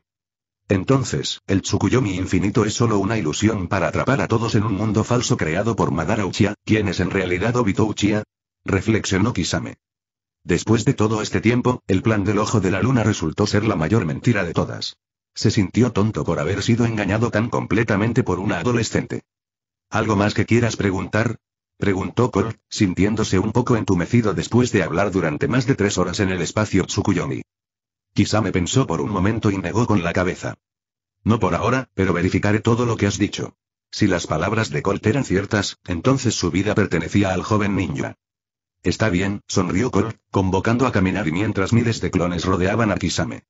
Entonces, el Tsukuyomi infinito es solo una ilusión para atrapar a todos en un mundo falso creado por Madara Uchiha, quien es en realidad Obito Uchiha? Reflexionó Kisame. Después de todo este tiempo, el plan del ojo de la luna resultó ser la mayor mentira de todas. Se sintió tonto por haber sido engañado tan completamente por una adolescente. ¿Algo más que quieras preguntar? Preguntó Colt, sintiéndose un poco entumecido después de hablar durante más de tres horas en el espacio Tsukuyomi. Kisame pensó por un momento y negó con la cabeza. No por ahora, pero verificaré todo lo que has dicho. Si las palabras de Colt eran ciertas, entonces su vida pertenecía al joven ninja. Está bien, sonrió Colt, convocando a caminar y mientras miles de clones rodeaban a Kisame.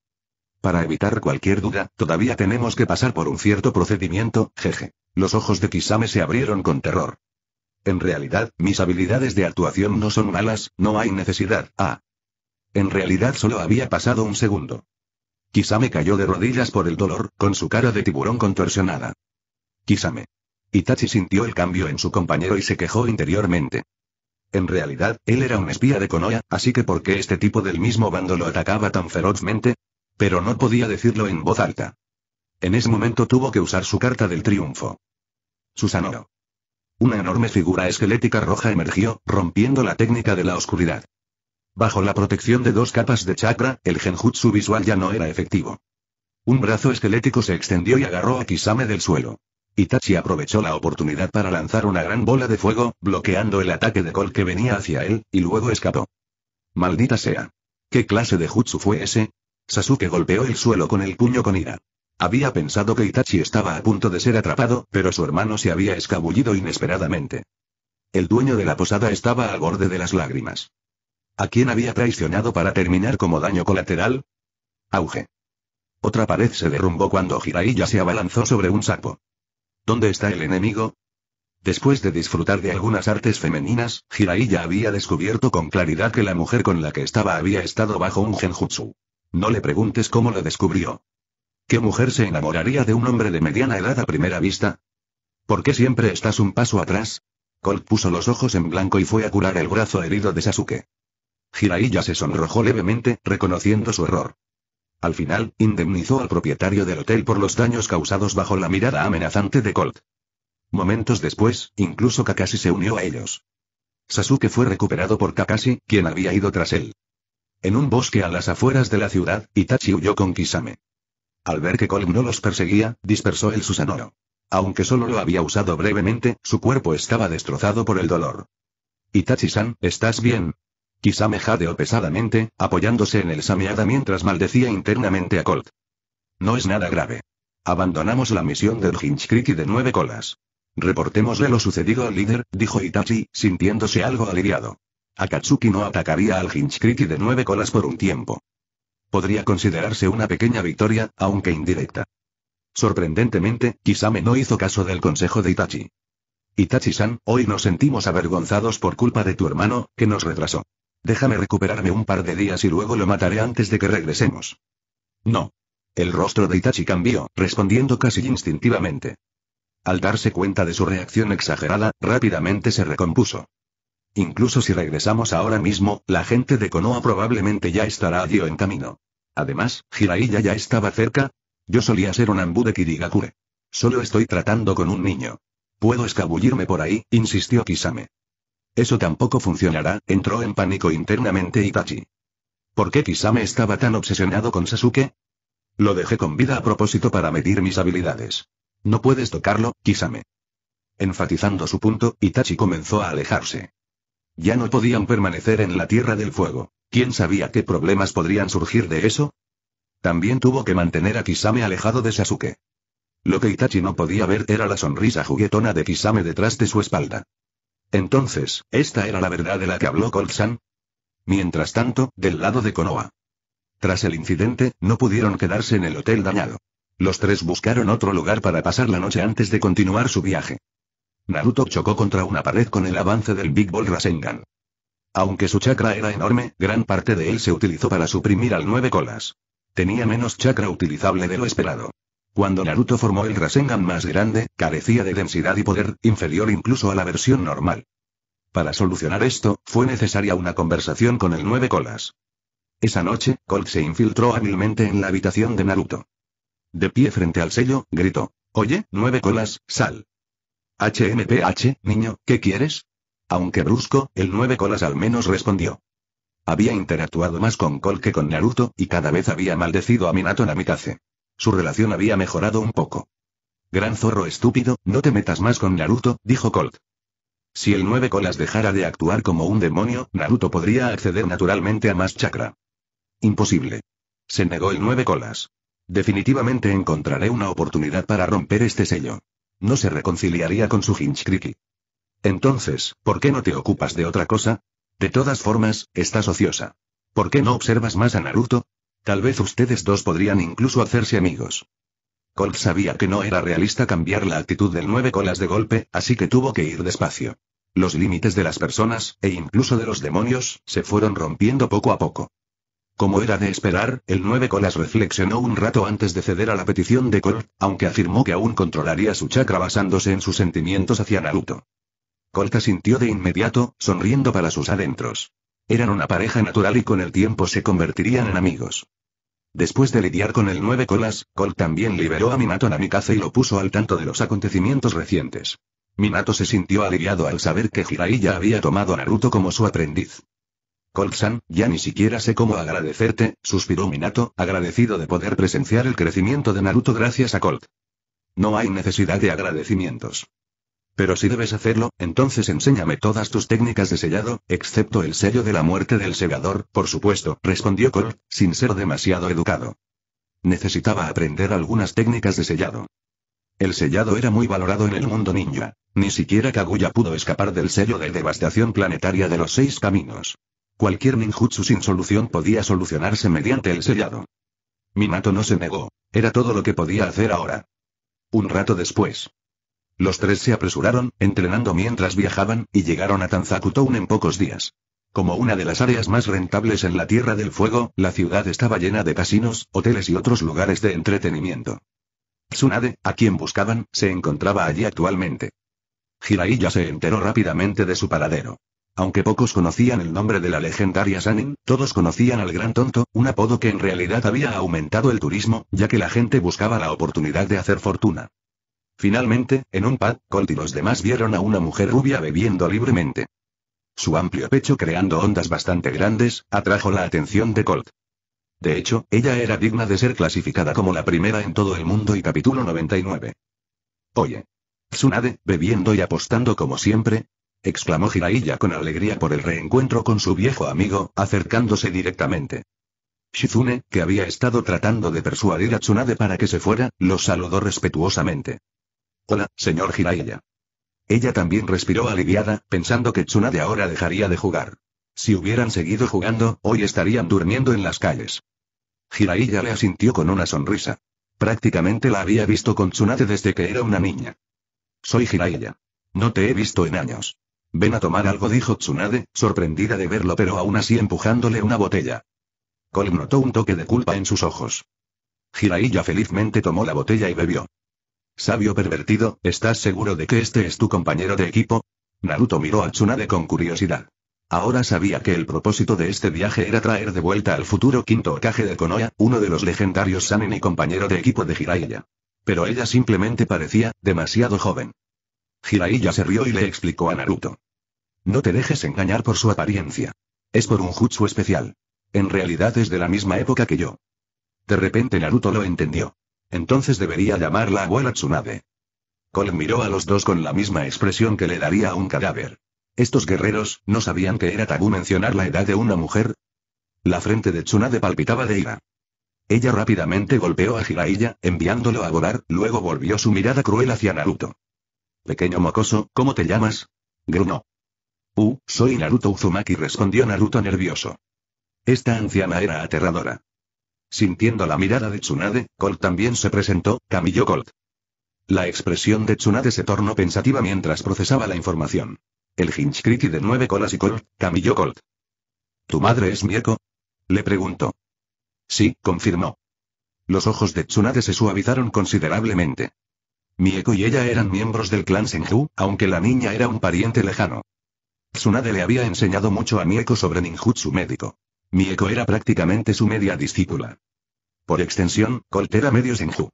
Para evitar cualquier duda, todavía tenemos que pasar por un cierto procedimiento, jeje. Los ojos de Kisame se abrieron con terror. En realidad, mis habilidades de actuación no son malas, no hay necesidad. Ah. En realidad solo había pasado un segundo. Kisame cayó de rodillas por el dolor, con su cara de tiburón contorsionada. Kisame. Itachi sintió el cambio en su compañero y se quejó interiormente. En realidad, él era un espía de Konoha, así que ¿por qué este tipo del mismo bando lo atacaba tan ferozmente? Pero no podía decirlo en voz alta. En ese momento tuvo que usar su carta del triunfo. Susanoo. Una enorme figura esquelética roja emergió, rompiendo la técnica de la oscuridad. Bajo la protección de dos capas de chakra, el genjutsu visual ya no era efectivo. Un brazo esquelético se extendió y agarró a Kisame del suelo. Itachi aprovechó la oportunidad para lanzar una gran bola de fuego, bloqueando el ataque de Gol que venía hacia él, y luego escapó. Maldita sea. ¿Qué clase de jutsu fue ese? Sasuke golpeó el suelo con el puño con ira. Había pensado que Itachi estaba a punto de ser atrapado, pero su hermano se había escabullido inesperadamente. El dueño de la posada estaba al borde de las lágrimas. ¿A quién había traicionado para terminar como daño colateral? Auge. Otra pared se derrumbó cuando Jiraiya se abalanzó sobre un sapo. ¿Dónde está el enemigo? Después de disfrutar de algunas artes femeninas, Jiraiya había descubierto con claridad que la mujer con la que estaba había estado bajo un genjutsu. No le preguntes cómo lo descubrió. ¿Qué mujer se enamoraría de un hombre de mediana edad a primera vista? ¿Por qué siempre estás un paso atrás? Colt puso los ojos en blanco y fue a curar el brazo herido de Sasuke. Jiraiya se sonrojó levemente, reconociendo su error. Al final, indemnizó al propietario del hotel por los daños causados bajo la mirada amenazante de Colt. Momentos después, incluso Kakashi se unió a ellos. Sasuke fue recuperado por Kakashi, quien había ido tras él. En un bosque a las afueras de la ciudad, Itachi huyó con Kisame. Al ver que Colt no los perseguía, dispersó el susanoro. Aunque solo lo había usado brevemente, su cuerpo estaba destrozado por el dolor. Itachi-san, ¿estás bien? Kisame jadeó pesadamente, apoyándose en el Sameada mientras maldecía internamente a Colt. No es nada grave. Abandonamos la misión del Hinchkriki de nueve colas. Reportémosle lo sucedido al líder, dijo Itachi, sintiéndose algo aliviado. Akatsuki no atacaría al Hinchkriki de nueve colas por un tiempo. Podría considerarse una pequeña victoria, aunque indirecta. Sorprendentemente, Kisame no hizo caso del consejo de Itachi. Itachi-san, hoy nos sentimos avergonzados por culpa de tu hermano, que nos retrasó. Déjame recuperarme un par de días y luego lo mataré antes de que regresemos. No. El rostro de Itachi cambió, respondiendo casi instintivamente. Al darse cuenta de su reacción exagerada, rápidamente se recompuso. Incluso si regresamos ahora mismo, la gente de Konoha probablemente ya estará allí en camino. Además, Jiraiya ya estaba cerca. Yo solía ser un ambú de Kirigakure. Solo estoy tratando con un niño. Puedo escabullirme por ahí, insistió Kisame. Eso tampoco funcionará, entró en pánico internamente Itachi. ¿Por qué Kisame estaba tan obsesionado con Sasuke? Lo dejé con vida a propósito para medir mis habilidades. No puedes tocarlo, Kisame. Enfatizando su punto, Itachi comenzó a alejarse. Ya no podían permanecer en la Tierra del Fuego. ¿Quién sabía qué problemas podrían surgir de eso? También tuvo que mantener a Kisame alejado de Sasuke. Lo que Itachi no podía ver era la sonrisa juguetona de Kisame detrás de su espalda. Entonces, ¿esta era la verdad de la que habló Cold-san? Mientras tanto, del lado de Konoha. Tras el incidente, no pudieron quedarse en el hotel dañado. Los tres buscaron otro lugar para pasar la noche antes de continuar su viaje. Naruto chocó contra una pared con el avance del Big Ball Rasengan. Aunque su chakra era enorme, gran parte de él se utilizó para suprimir al nueve colas. Tenía menos chakra utilizable de lo esperado. Cuando Naruto formó el Rasengan más grande, carecía de densidad y poder, inferior incluso a la versión normal. Para solucionar esto, fue necesaria una conversación con el nueve colas. Esa noche, Colt se infiltró hábilmente en la habitación de Naruto. De pie frente al sello, gritó. Oye, nueve colas, sal. HMPH, niño, ¿qué quieres? Aunque brusco, el nueve colas al menos respondió. Había interactuado más con Colt que con Naruto, y cada vez había maldecido a Minato Namikaze. Su relación había mejorado un poco. Gran zorro estúpido, no te metas más con Naruto, dijo Colt. Si el nueve colas dejara de actuar como un demonio, Naruto podría acceder naturalmente a más chakra. Imposible. Se negó el nueve colas. Definitivamente encontraré una oportunidad para romper este sello. No se reconciliaría con su Hinchcriki. Entonces, ¿por qué no te ocupas de otra cosa? De todas formas, estás ociosa. ¿Por qué no observas más a Naruto? Tal vez ustedes dos podrían incluso hacerse amigos. Colt sabía que no era realista cambiar la actitud del nueve colas de golpe, así que tuvo que ir despacio. Los límites de las personas, e incluso de los demonios, se fueron rompiendo poco a poco. Como era de esperar, el nueve colas reflexionó un rato antes de ceder a la petición de Col, aunque afirmó que aún controlaría su chakra basándose en sus sentimientos hacia Naruto. Colt sintió de inmediato, sonriendo para sus adentros. Eran una pareja natural y con el tiempo se convertirían en amigos. Después de lidiar con el nueve colas, Col también liberó a Minato Namikaze y lo puso al tanto de los acontecimientos recientes. Minato se sintió aliviado al saber que Jiraiya había tomado a Naruto como su aprendiz. Colt-san, ya ni siquiera sé cómo agradecerte, suspiró Minato, agradecido de poder presenciar el crecimiento de Naruto gracias a Colt. No hay necesidad de agradecimientos. Pero si debes hacerlo, entonces enséñame todas tus técnicas de sellado, excepto el sello de la muerte del segador, por supuesto, respondió Colt, sin ser demasiado educado. Necesitaba aprender algunas técnicas de sellado. El sellado era muy valorado en el mundo ninja. Ni siquiera Kaguya pudo escapar del sello de devastación planetaria de los seis caminos. Cualquier ninjutsu sin solución podía solucionarse mediante el sellado. Minato no se negó. Era todo lo que podía hacer ahora. Un rato después. Los tres se apresuraron, entrenando mientras viajaban, y llegaron a Tanzakutown en pocos días. Como una de las áreas más rentables en la Tierra del Fuego, la ciudad estaba llena de casinos, hoteles y otros lugares de entretenimiento. Tsunade, a quien buscaban, se encontraba allí actualmente. Jiraiya se enteró rápidamente de su paradero. Aunque pocos conocían el nombre de la legendaria Sanin, todos conocían al Gran Tonto, un apodo que en realidad había aumentado el turismo, ya que la gente buscaba la oportunidad de hacer fortuna. Finalmente, en un pub, Colt y los demás vieron a una mujer rubia bebiendo libremente. Su amplio pecho creando ondas bastante grandes, atrajo la atención de Colt. De hecho, ella era digna de ser clasificada como la primera en todo el mundo y capítulo 99. Oye. Tsunade, bebiendo y apostando como siempre, exclamó Jiraiya con alegría por el reencuentro con su viejo amigo, acercándose directamente. Shizune, que había estado tratando de persuadir a Tsunade para que se fuera, lo saludó respetuosamente. Hola, señor Jiraiya. Ella también respiró aliviada, pensando que Tsunade ahora dejaría de jugar. Si hubieran seguido jugando, hoy estarían durmiendo en las calles. Jiraiya le asintió con una sonrisa. Prácticamente la había visto con Tsunade desde que era una niña. Soy Jiraiya. No te he visto en años. Ven a tomar algo, dijo Tsunade, sorprendida de verlo pero aún así empujándole una botella. Cole notó un toque de culpa en sus ojos. Jiraiya felizmente tomó la botella y bebió. Sabio pervertido, ¿estás seguro de que este es tu compañero de equipo? Naruto miró a Tsunade con curiosidad. Ahora sabía que el propósito de este viaje era traer de vuelta al futuro quinto Okage de Konoha, uno de los legendarios Sanen y compañero de equipo de Jiraiya. Pero ella simplemente parecía demasiado joven. Jiraiya se rió y le explicó a Naruto. No te dejes engañar por su apariencia. Es por un jutsu especial. En realidad es de la misma época que yo. De repente Naruto lo entendió. Entonces debería llamarla abuela Tsunade. Cole miró a los dos con la misma expresión que le daría a un cadáver. Estos guerreros, ¿no sabían que era tabú mencionar la edad de una mujer? La frente de Tsunade palpitaba de ira. Ella rápidamente golpeó a Jiraiya, enviándolo a volar, luego volvió su mirada cruel hacia Naruto. Pequeño mocoso, ¿cómo te llamas? Grunó. Uh, soy Naruto Uzumaki respondió Naruto nervioso. Esta anciana era aterradora. Sintiendo la mirada de Tsunade, Colt también se presentó, Camillo Colt. La expresión de Tsunade se tornó pensativa mientras procesaba la información. El Hinchcriti de nueve colas y Colt, Camillo Colt. ¿Tu madre es Mieko? Le preguntó. Sí, confirmó. Los ojos de Tsunade se suavizaron considerablemente. Mieko y ella eran miembros del clan Senju, aunque la niña era un pariente lejano. Tsunade le había enseñado mucho a Mieko sobre ninjutsu médico. Mieko era prácticamente su media discípula. Por extensión, Coltera era medio Senju.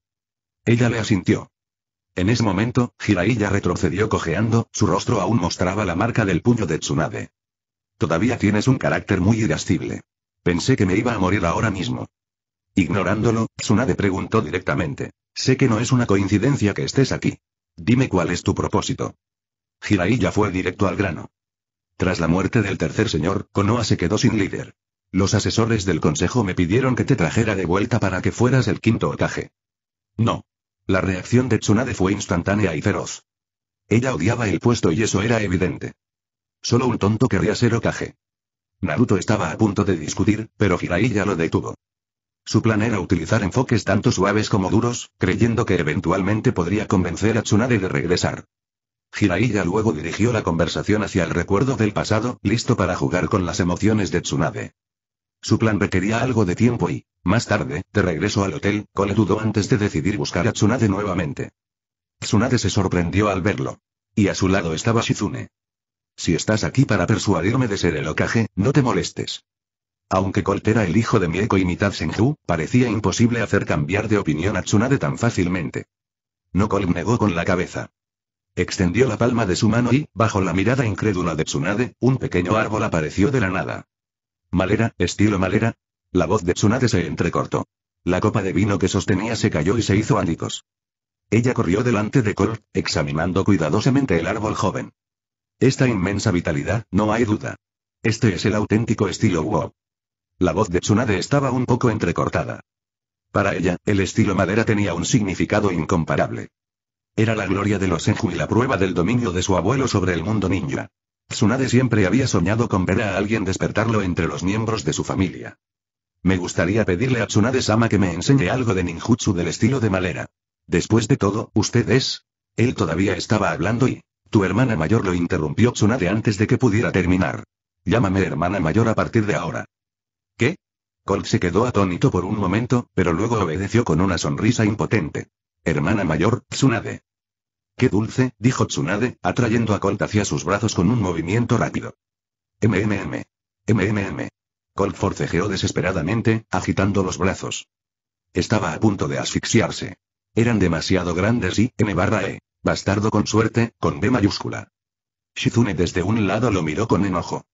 Ella le asintió. En ese momento, Jiraiya retrocedió cojeando, su rostro aún mostraba la marca del puño de Tsunade. Todavía tienes un carácter muy irascible. Pensé que me iba a morir ahora mismo. Ignorándolo, Tsunade preguntó directamente. Sé que no es una coincidencia que estés aquí. Dime cuál es tu propósito. Hiraiya fue directo al grano. Tras la muerte del tercer señor, Konoha se quedó sin líder. Los asesores del consejo me pidieron que te trajera de vuelta para que fueras el quinto Okage. No. La reacción de Tsunade fue instantánea y feroz. Ella odiaba el puesto y eso era evidente. Solo un tonto querría ser Okage. Naruto estaba a punto de discutir, pero ya lo detuvo. Su plan era utilizar enfoques tanto suaves como duros, creyendo que eventualmente podría convencer a Tsunade de regresar. Jiraiya luego dirigió la conversación hacia el recuerdo del pasado, listo para jugar con las emociones de Tsunade. Su plan requería algo de tiempo y, más tarde, de regreso al hotel, Cole dudó antes de decidir buscar a Tsunade nuevamente. Tsunade se sorprendió al verlo. Y a su lado estaba Shizune. Si estás aquí para persuadirme de ser el Okage, no te molestes. Aunque Colt era el hijo de Mieko y mitad Senju, parecía imposible hacer cambiar de opinión a Tsunade tan fácilmente. No Colt negó con la cabeza. Extendió la palma de su mano y, bajo la mirada incrédula de Tsunade, un pequeño árbol apareció de la nada. Malera, estilo malera. La voz de Tsunade se entrecortó. La copa de vino que sostenía se cayó y se hizo ánicos. Ella corrió delante de Colt, examinando cuidadosamente el árbol joven. Esta inmensa vitalidad, no hay duda. Este es el auténtico estilo WoW. La voz de Tsunade estaba un poco entrecortada. Para ella, el estilo madera tenía un significado incomparable. Era la gloria de los Enju y la prueba del dominio de su abuelo sobre el mundo ninja. Tsunade siempre había soñado con ver a alguien despertarlo entre los miembros de su familia. Me gustaría pedirle a Tsunade-sama que me enseñe algo de ninjutsu del estilo de madera. Después de todo, usted es... Él todavía estaba hablando y... Tu hermana mayor lo interrumpió Tsunade antes de que pudiera terminar. Llámame hermana mayor a partir de ahora. Colt se quedó atónito por un momento, pero luego obedeció con una sonrisa impotente. Hermana mayor, Tsunade. Qué dulce, dijo Tsunade, atrayendo a Colt hacia sus brazos con un movimiento rápido. MMM. MMM. Colt forcejeó desesperadamente, agitando los brazos. Estaba a punto de asfixiarse. Eran demasiado grandes y, M barra E. Bastardo con suerte, con B mayúscula. Shizune desde un lado lo miró con enojo.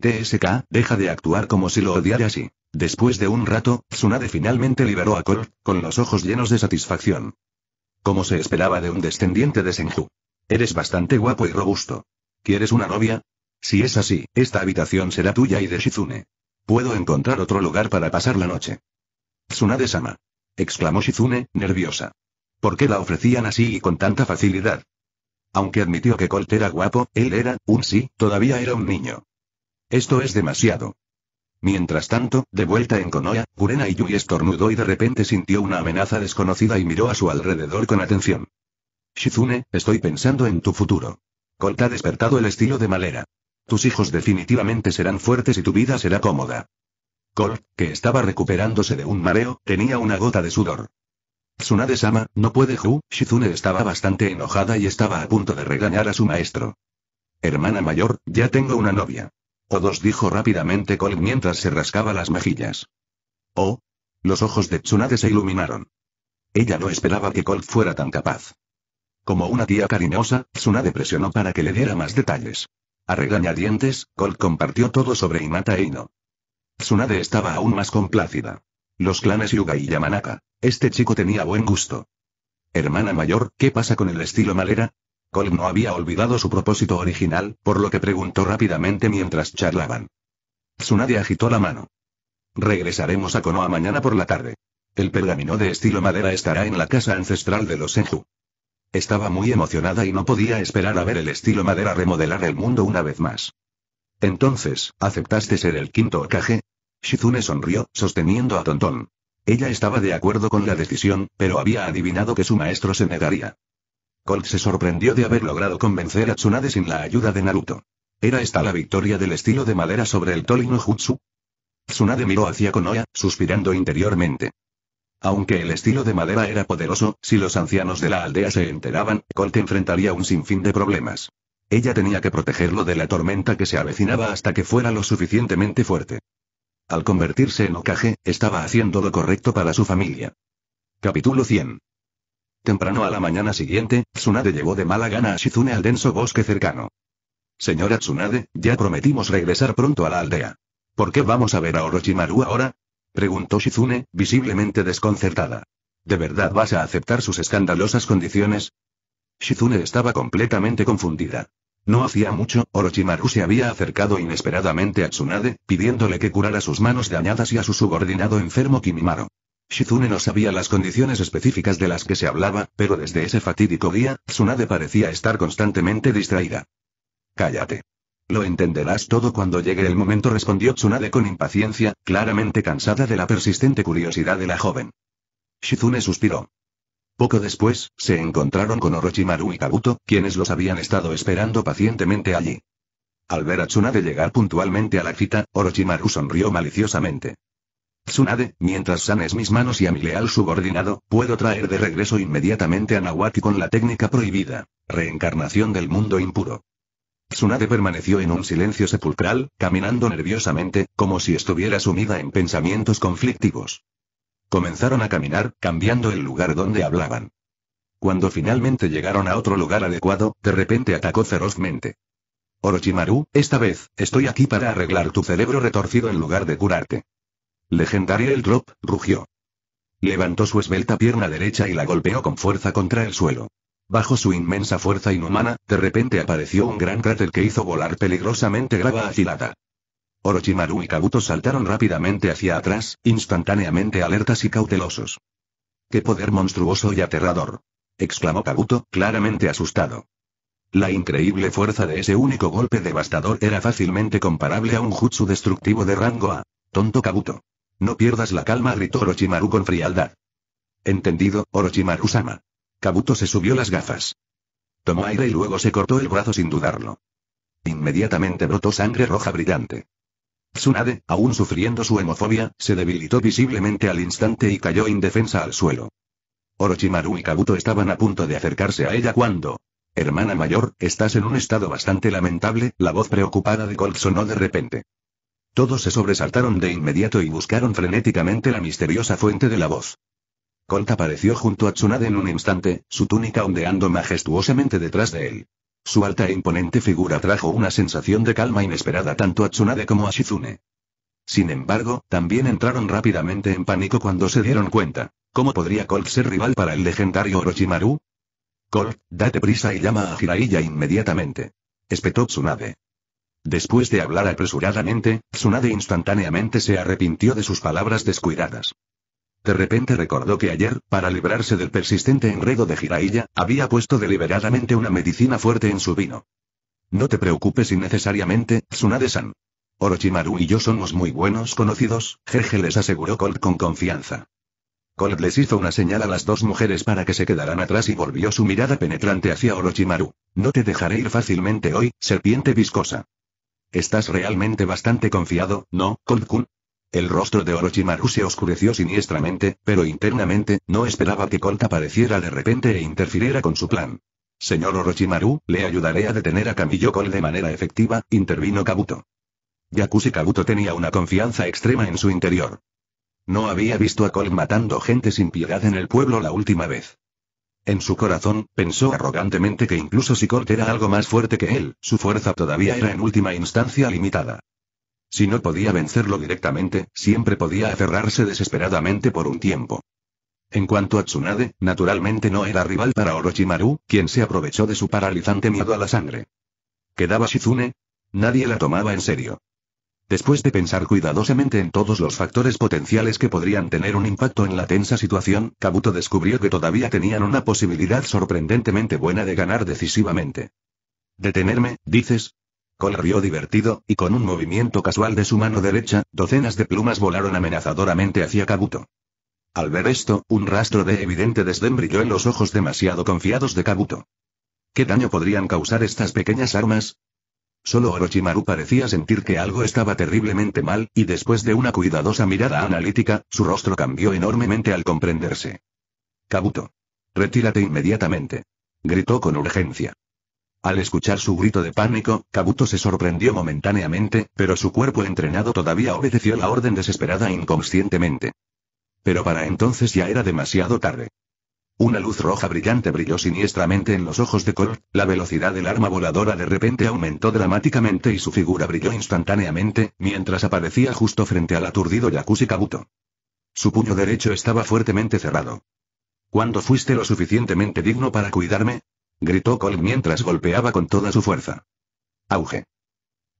TSK, deja de actuar como si lo odiara así. Después de un rato, Tsunade finalmente liberó a Colt, con los ojos llenos de satisfacción. Como se esperaba de un descendiente de Senju. Eres bastante guapo y robusto. ¿Quieres una novia? Si es así, esta habitación será tuya y de Shizune. Puedo encontrar otro lugar para pasar la noche. Tsunade-sama. exclamó Shizune, nerviosa. ¿Por qué la ofrecían así y con tanta facilidad? Aunque admitió que Colt era guapo, él era, un sí, todavía era un niño. Esto es demasiado. Mientras tanto, de vuelta en Konoha, Kurena Yui estornudó y de repente sintió una amenaza desconocida y miró a su alrededor con atención. Shizune, estoy pensando en tu futuro. Colt ha despertado el estilo de Malera. Tus hijos definitivamente serán fuertes y tu vida será cómoda. Colt, que estaba recuperándose de un mareo, tenía una gota de sudor. Tsunade-sama, no puede Ju, Shizune estaba bastante enojada y estaba a punto de regañar a su maestro. Hermana mayor, ya tengo una novia. O dos dijo rápidamente Colt mientras se rascaba las mejillas. Oh. Los ojos de Tsunade se iluminaron. Ella no esperaba que Colt fuera tan capaz. Como una tía cariñosa, Tsunade presionó para que le diera más detalles. A regañadientes, Colt compartió todo sobre Inata e Ino. Tsunade estaba aún más complacida. Los clanes Yuga y Yamanaka. Este chico tenía buen gusto. Hermana mayor, ¿qué pasa con el estilo Malera? Cole no había olvidado su propósito original, por lo que preguntó rápidamente mientras charlaban. Tsunade agitó la mano. Regresaremos a Konoha mañana por la tarde. El pergamino de estilo madera estará en la casa ancestral de los Senju. Estaba muy emocionada y no podía esperar a ver el estilo madera remodelar el mundo una vez más. Entonces, ¿aceptaste ser el quinto Okage? Shizune sonrió, sosteniendo a Tontón. Ella estaba de acuerdo con la decisión, pero había adivinado que su maestro se negaría. Colt se sorprendió de haber logrado convencer a Tsunade sin la ayuda de Naruto. ¿Era esta la victoria del estilo de madera sobre el Tolino Jutsu? Tsunade miró hacia Konoha, suspirando interiormente. Aunque el estilo de madera era poderoso, si los ancianos de la aldea se enteraban, Colt enfrentaría un sinfín de problemas. Ella tenía que protegerlo de la tormenta que se avecinaba hasta que fuera lo suficientemente fuerte. Al convertirse en Okage, estaba haciendo lo correcto para su familia. Capítulo 100. Temprano a la mañana siguiente, Tsunade llevó de mala gana a Shizune al denso bosque cercano. Señora Tsunade, ya prometimos regresar pronto a la aldea. ¿Por qué vamos a ver a Orochimaru ahora? preguntó Shizune, visiblemente desconcertada. ¿De verdad vas a aceptar sus escandalosas condiciones? Shizune estaba completamente confundida. No hacía mucho, Orochimaru se había acercado inesperadamente a Tsunade, pidiéndole que curara sus manos dañadas y a su subordinado enfermo Kimimaro. Shizune no sabía las condiciones específicas de las que se hablaba, pero desde ese fatídico día, Tsunade parecía estar constantemente distraída. Cállate. Lo entenderás todo cuando llegue el momento, respondió Tsunade con impaciencia, claramente cansada de la persistente curiosidad de la joven. Shizune suspiró. Poco después, se encontraron con Orochimaru y Kabuto, quienes los habían estado esperando pacientemente allí. Al ver a Tsunade llegar puntualmente a la cita, Orochimaru sonrió maliciosamente. Tsunade, mientras sanes mis manos y a mi leal subordinado, puedo traer de regreso inmediatamente a Nawaki con la técnica prohibida. Reencarnación del mundo impuro. Tsunade permaneció en un silencio sepulcral, caminando nerviosamente, como si estuviera sumida en pensamientos conflictivos. Comenzaron a caminar, cambiando el lugar donde hablaban. Cuando finalmente llegaron a otro lugar adecuado, de repente atacó ferozmente. Orochimaru, esta vez, estoy aquí para arreglar tu cerebro retorcido en lugar de curarte. Legendario el drop, rugió. Levantó su esbelta pierna derecha y la golpeó con fuerza contra el suelo. Bajo su inmensa fuerza inhumana, de repente apareció un gran cráter que hizo volar peligrosamente grava afilada. Orochimaru y Kabuto saltaron rápidamente hacia atrás, instantáneamente alertas y cautelosos. ¡Qué poder monstruoso y aterrador! exclamó Kabuto, claramente asustado. La increíble fuerza de ese único golpe devastador era fácilmente comparable a un jutsu destructivo de rango A. Tonto Kabuto. No pierdas la calma, gritó Orochimaru con frialdad. Entendido, Orochimaru-sama. Kabuto se subió las gafas. Tomó aire y luego se cortó el brazo sin dudarlo. Inmediatamente brotó sangre roja brillante. Tsunade, aún sufriendo su hemofobia, se debilitó visiblemente al instante y cayó indefensa al suelo. Orochimaru y Kabuto estaban a punto de acercarse a ella cuando... Hermana mayor, estás en un estado bastante lamentable, la voz preocupada de Gold sonó de repente. Todos se sobresaltaron de inmediato y buscaron frenéticamente la misteriosa fuente de la voz. Colt apareció junto a Tsunade en un instante, su túnica ondeando majestuosamente detrás de él. Su alta e imponente figura trajo una sensación de calma inesperada tanto a Tsunade como a Shizune. Sin embargo, también entraron rápidamente en pánico cuando se dieron cuenta. ¿Cómo podría Colt ser rival para el legendario Orochimaru? Colt, date prisa y llama a Jiraiya inmediatamente. Espetó Tsunade. Después de hablar apresuradamente, Tsunade instantáneamente se arrepintió de sus palabras descuidadas. De repente recordó que ayer, para librarse del persistente enredo de Jiraiya, había puesto deliberadamente una medicina fuerte en su vino. No te preocupes innecesariamente, Tsunade-san. Orochimaru y yo somos muy buenos conocidos, Jeje les aseguró Colt con confianza. Colt les hizo una señal a las dos mujeres para que se quedaran atrás y volvió su mirada penetrante hacia Orochimaru. No te dejaré ir fácilmente hoy, serpiente viscosa. Estás realmente bastante confiado, ¿no, Cold-kun? El rostro de Orochimaru se oscureció siniestramente, pero internamente, no esperaba que Colt apareciera de repente e interfiriera con su plan. Señor Orochimaru, le ayudaré a detener a Camillo Col de manera efectiva, intervino Kabuto. Yakushi Kabuto tenía una confianza extrema en su interior. No había visto a Colt matando gente sin piedad en el pueblo la última vez. En su corazón, pensó arrogantemente que incluso si Kort era algo más fuerte que él, su fuerza todavía era en última instancia limitada. Si no podía vencerlo directamente, siempre podía aferrarse desesperadamente por un tiempo. En cuanto a Tsunade, naturalmente no era rival para Orochimaru, quien se aprovechó de su paralizante miedo a la sangre. ¿Quedaba Shizune? Nadie la tomaba en serio. Después de pensar cuidadosamente en todos los factores potenciales que podrían tener un impacto en la tensa situación, Kabuto descubrió que todavía tenían una posibilidad sorprendentemente buena de ganar decisivamente. Detenerme, dices, Col rió divertido, y con un movimiento casual de su mano derecha, docenas de plumas volaron amenazadoramente hacia Kabuto. Al ver esto, un rastro de evidente desdén brilló en los ojos demasiado confiados de Kabuto. ¿Qué daño podrían causar estas pequeñas armas? Solo Orochimaru parecía sentir que algo estaba terriblemente mal, y después de una cuidadosa mirada analítica, su rostro cambió enormemente al comprenderse. Kabuto. Retírate inmediatamente. Gritó con urgencia. Al escuchar su grito de pánico, Kabuto se sorprendió momentáneamente, pero su cuerpo entrenado todavía obedeció la orden desesperada inconscientemente. Pero para entonces ya era demasiado tarde. Una luz roja brillante brilló siniestramente en los ojos de Cole, la velocidad del arma voladora de repente aumentó dramáticamente y su figura brilló instantáneamente, mientras aparecía justo frente al aturdido Yakushi Kabuto. Su puño derecho estaba fuertemente cerrado. ¿Cuándo fuiste lo suficientemente digno para cuidarme? gritó Col mientras golpeaba con toda su fuerza. Auge.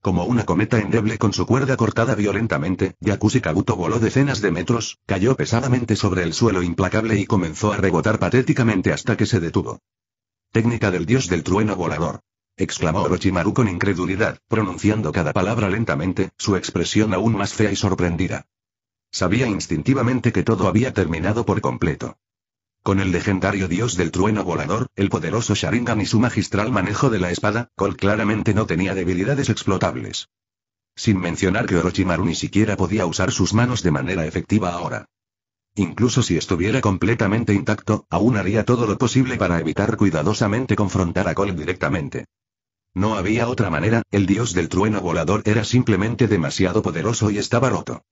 Como una cometa endeble con su cuerda cortada violentamente, Yakushi Kabuto voló decenas de metros, cayó pesadamente sobre el suelo implacable y comenzó a rebotar patéticamente hasta que se detuvo. Técnica del dios del trueno volador. exclamó Orochimaru con incredulidad, pronunciando cada palabra lentamente, su expresión aún más fea y sorprendida. Sabía instintivamente que todo había terminado por completo. Con el legendario dios del trueno volador, el poderoso Sharingan y su magistral manejo de la espada, Cole claramente no tenía debilidades explotables. Sin mencionar que Orochimaru ni siquiera podía usar sus manos de manera efectiva ahora. Incluso si estuviera completamente intacto, aún haría todo lo posible para evitar cuidadosamente confrontar a Cole directamente. No había otra manera, el dios del trueno volador era simplemente demasiado poderoso y estaba roto.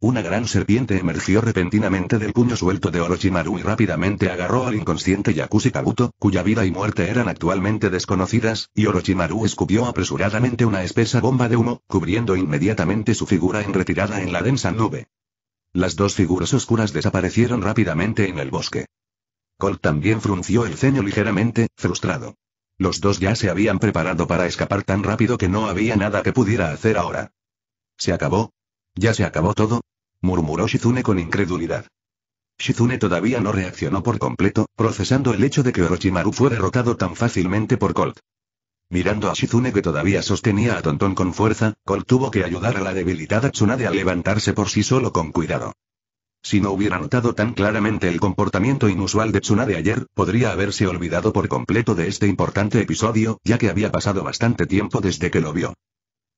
Una gran serpiente emergió repentinamente del puño suelto de Orochimaru y rápidamente agarró al inconsciente Yakushi Kabuto, cuya vida y muerte eran actualmente desconocidas, y Orochimaru escupió apresuradamente una espesa bomba de humo, cubriendo inmediatamente su figura en retirada en la densa nube. Las dos figuras oscuras desaparecieron rápidamente en el bosque. Colt también frunció el ceño ligeramente, frustrado. Los dos ya se habían preparado para escapar tan rápido que no había nada que pudiera hacer ahora. Se acabó, ¿Ya se acabó todo? murmuró Shizune con incredulidad. Shizune todavía no reaccionó por completo, procesando el hecho de que Orochimaru fue derrotado tan fácilmente por Colt. Mirando a Shizune que todavía sostenía a Tontón con fuerza, Colt tuvo que ayudar a la debilitada Tsunade a levantarse por sí solo con cuidado. Si no hubiera notado tan claramente el comportamiento inusual de Tsunade ayer, podría haberse olvidado por completo de este importante episodio, ya que había pasado bastante tiempo desde que lo vio.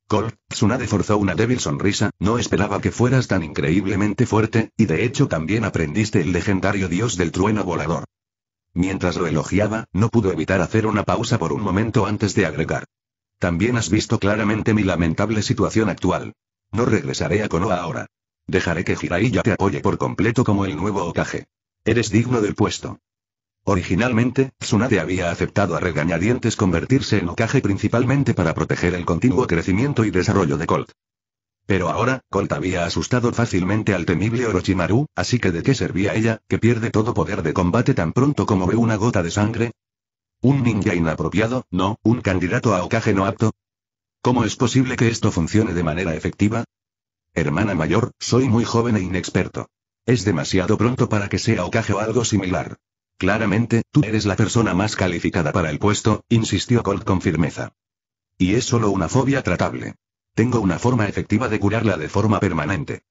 Col. Tsunade forzó una débil sonrisa, no esperaba que fueras tan increíblemente fuerte, y de hecho también aprendiste el legendario dios del trueno volador. Mientras lo elogiaba, no pudo evitar hacer una pausa por un momento antes de agregar. También has visto claramente mi lamentable situación actual. No regresaré a Konoha ahora. Dejaré que Jiraiya te apoye por completo como el nuevo Okage. Eres digno del puesto. Originalmente, Tsunade había aceptado a regañadientes convertirse en Okage principalmente para proteger el continuo crecimiento y desarrollo de Colt. Pero ahora, Colt había asustado fácilmente al temible Orochimaru, así que ¿de qué servía ella, que pierde todo poder de combate tan pronto como ve una gota de sangre? ¿Un ninja inapropiado, no, un candidato a Okage no apto? ¿Cómo es posible que esto funcione de manera efectiva? Hermana mayor, soy muy joven e inexperto. Es demasiado pronto para que sea Okage o algo similar. Claramente, tú eres la persona más calificada para el puesto, insistió Colt con firmeza. Y es solo una fobia tratable. Tengo una forma efectiva de curarla de forma permanente.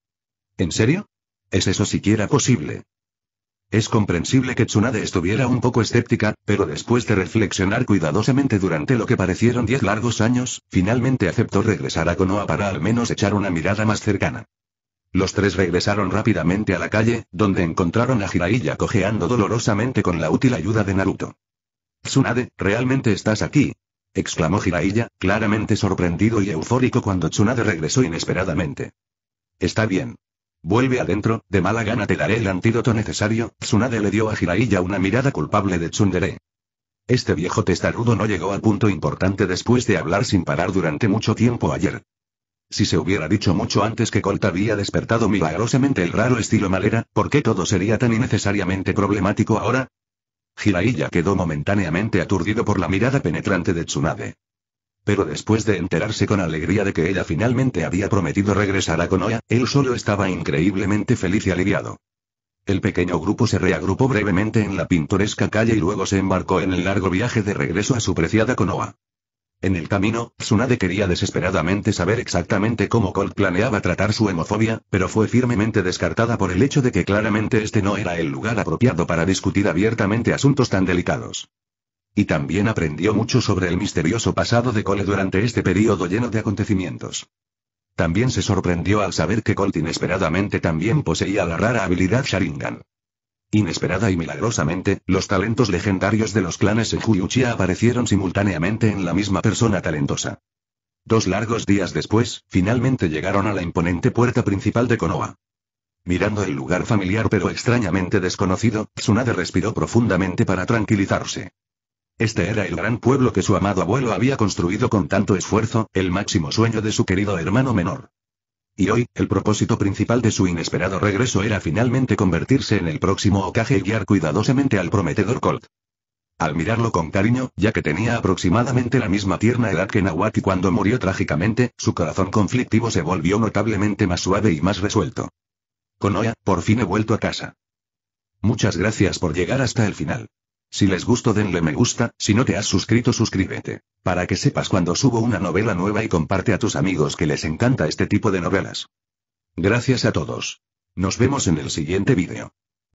¿En serio? ¿Es eso siquiera posible? Es comprensible que Tsunade estuviera un poco escéptica, pero después de reflexionar cuidadosamente durante lo que parecieron diez largos años, finalmente aceptó regresar a Konoha para al menos echar una mirada más cercana. Los tres regresaron rápidamente a la calle, donde encontraron a Jiraiya cojeando dolorosamente con la útil ayuda de Naruto. Tsunade, ¿realmente estás aquí? exclamó Jiraiya, claramente sorprendido y eufórico cuando Tsunade regresó inesperadamente. Está bien. Vuelve adentro, de mala gana te daré el antídoto necesario, Tsunade le dio a Jiraiya una mirada culpable de Tsundere. Este viejo testarudo no llegó al punto importante después de hablar sin parar durante mucho tiempo ayer. Si se hubiera dicho mucho antes que Colt había despertado milagrosamente el raro estilo malera, ¿por qué todo sería tan innecesariamente problemático ahora? Jiraiya quedó momentáneamente aturdido por la mirada penetrante de Tsunade. Pero después de enterarse con alegría de que ella finalmente había prometido regresar a Konoha, él solo estaba increíblemente feliz y aliviado. El pequeño grupo se reagrupó brevemente en la pintoresca calle y luego se embarcó en el largo viaje de regreso a su preciada Konoha. En el camino, Tsunade quería desesperadamente saber exactamente cómo Colt planeaba tratar su hemofobia, pero fue firmemente descartada por el hecho de que claramente este no era el lugar apropiado para discutir abiertamente asuntos tan delicados. Y también aprendió mucho sobre el misterioso pasado de Cole durante este periodo lleno de acontecimientos. También se sorprendió al saber que Colt inesperadamente también poseía la rara habilidad Sharingan. Inesperada y milagrosamente, los talentos legendarios de los clanes en aparecieron simultáneamente en la misma persona talentosa. Dos largos días después, finalmente llegaron a la imponente puerta principal de Konoha. Mirando el lugar familiar pero extrañamente desconocido, Tsunade respiró profundamente para tranquilizarse. Este era el gran pueblo que su amado abuelo había construido con tanto esfuerzo, el máximo sueño de su querido hermano menor. Y hoy, el propósito principal de su inesperado regreso era finalmente convertirse en el próximo ocaje y guiar cuidadosamente al prometedor Colt. Al mirarlo con cariño, ya que tenía aproximadamente la misma tierna edad que Nawaki cuando murió trágicamente, su corazón conflictivo se volvió notablemente más suave y más resuelto. Konoha, por fin he vuelto a casa. Muchas gracias por llegar hasta el final. Si les gusto denle me gusta, si no te has suscrito suscríbete. Para que sepas cuando subo una novela nueva y comparte a tus amigos que les encanta este tipo de novelas. Gracias a todos. Nos vemos en el siguiente vídeo.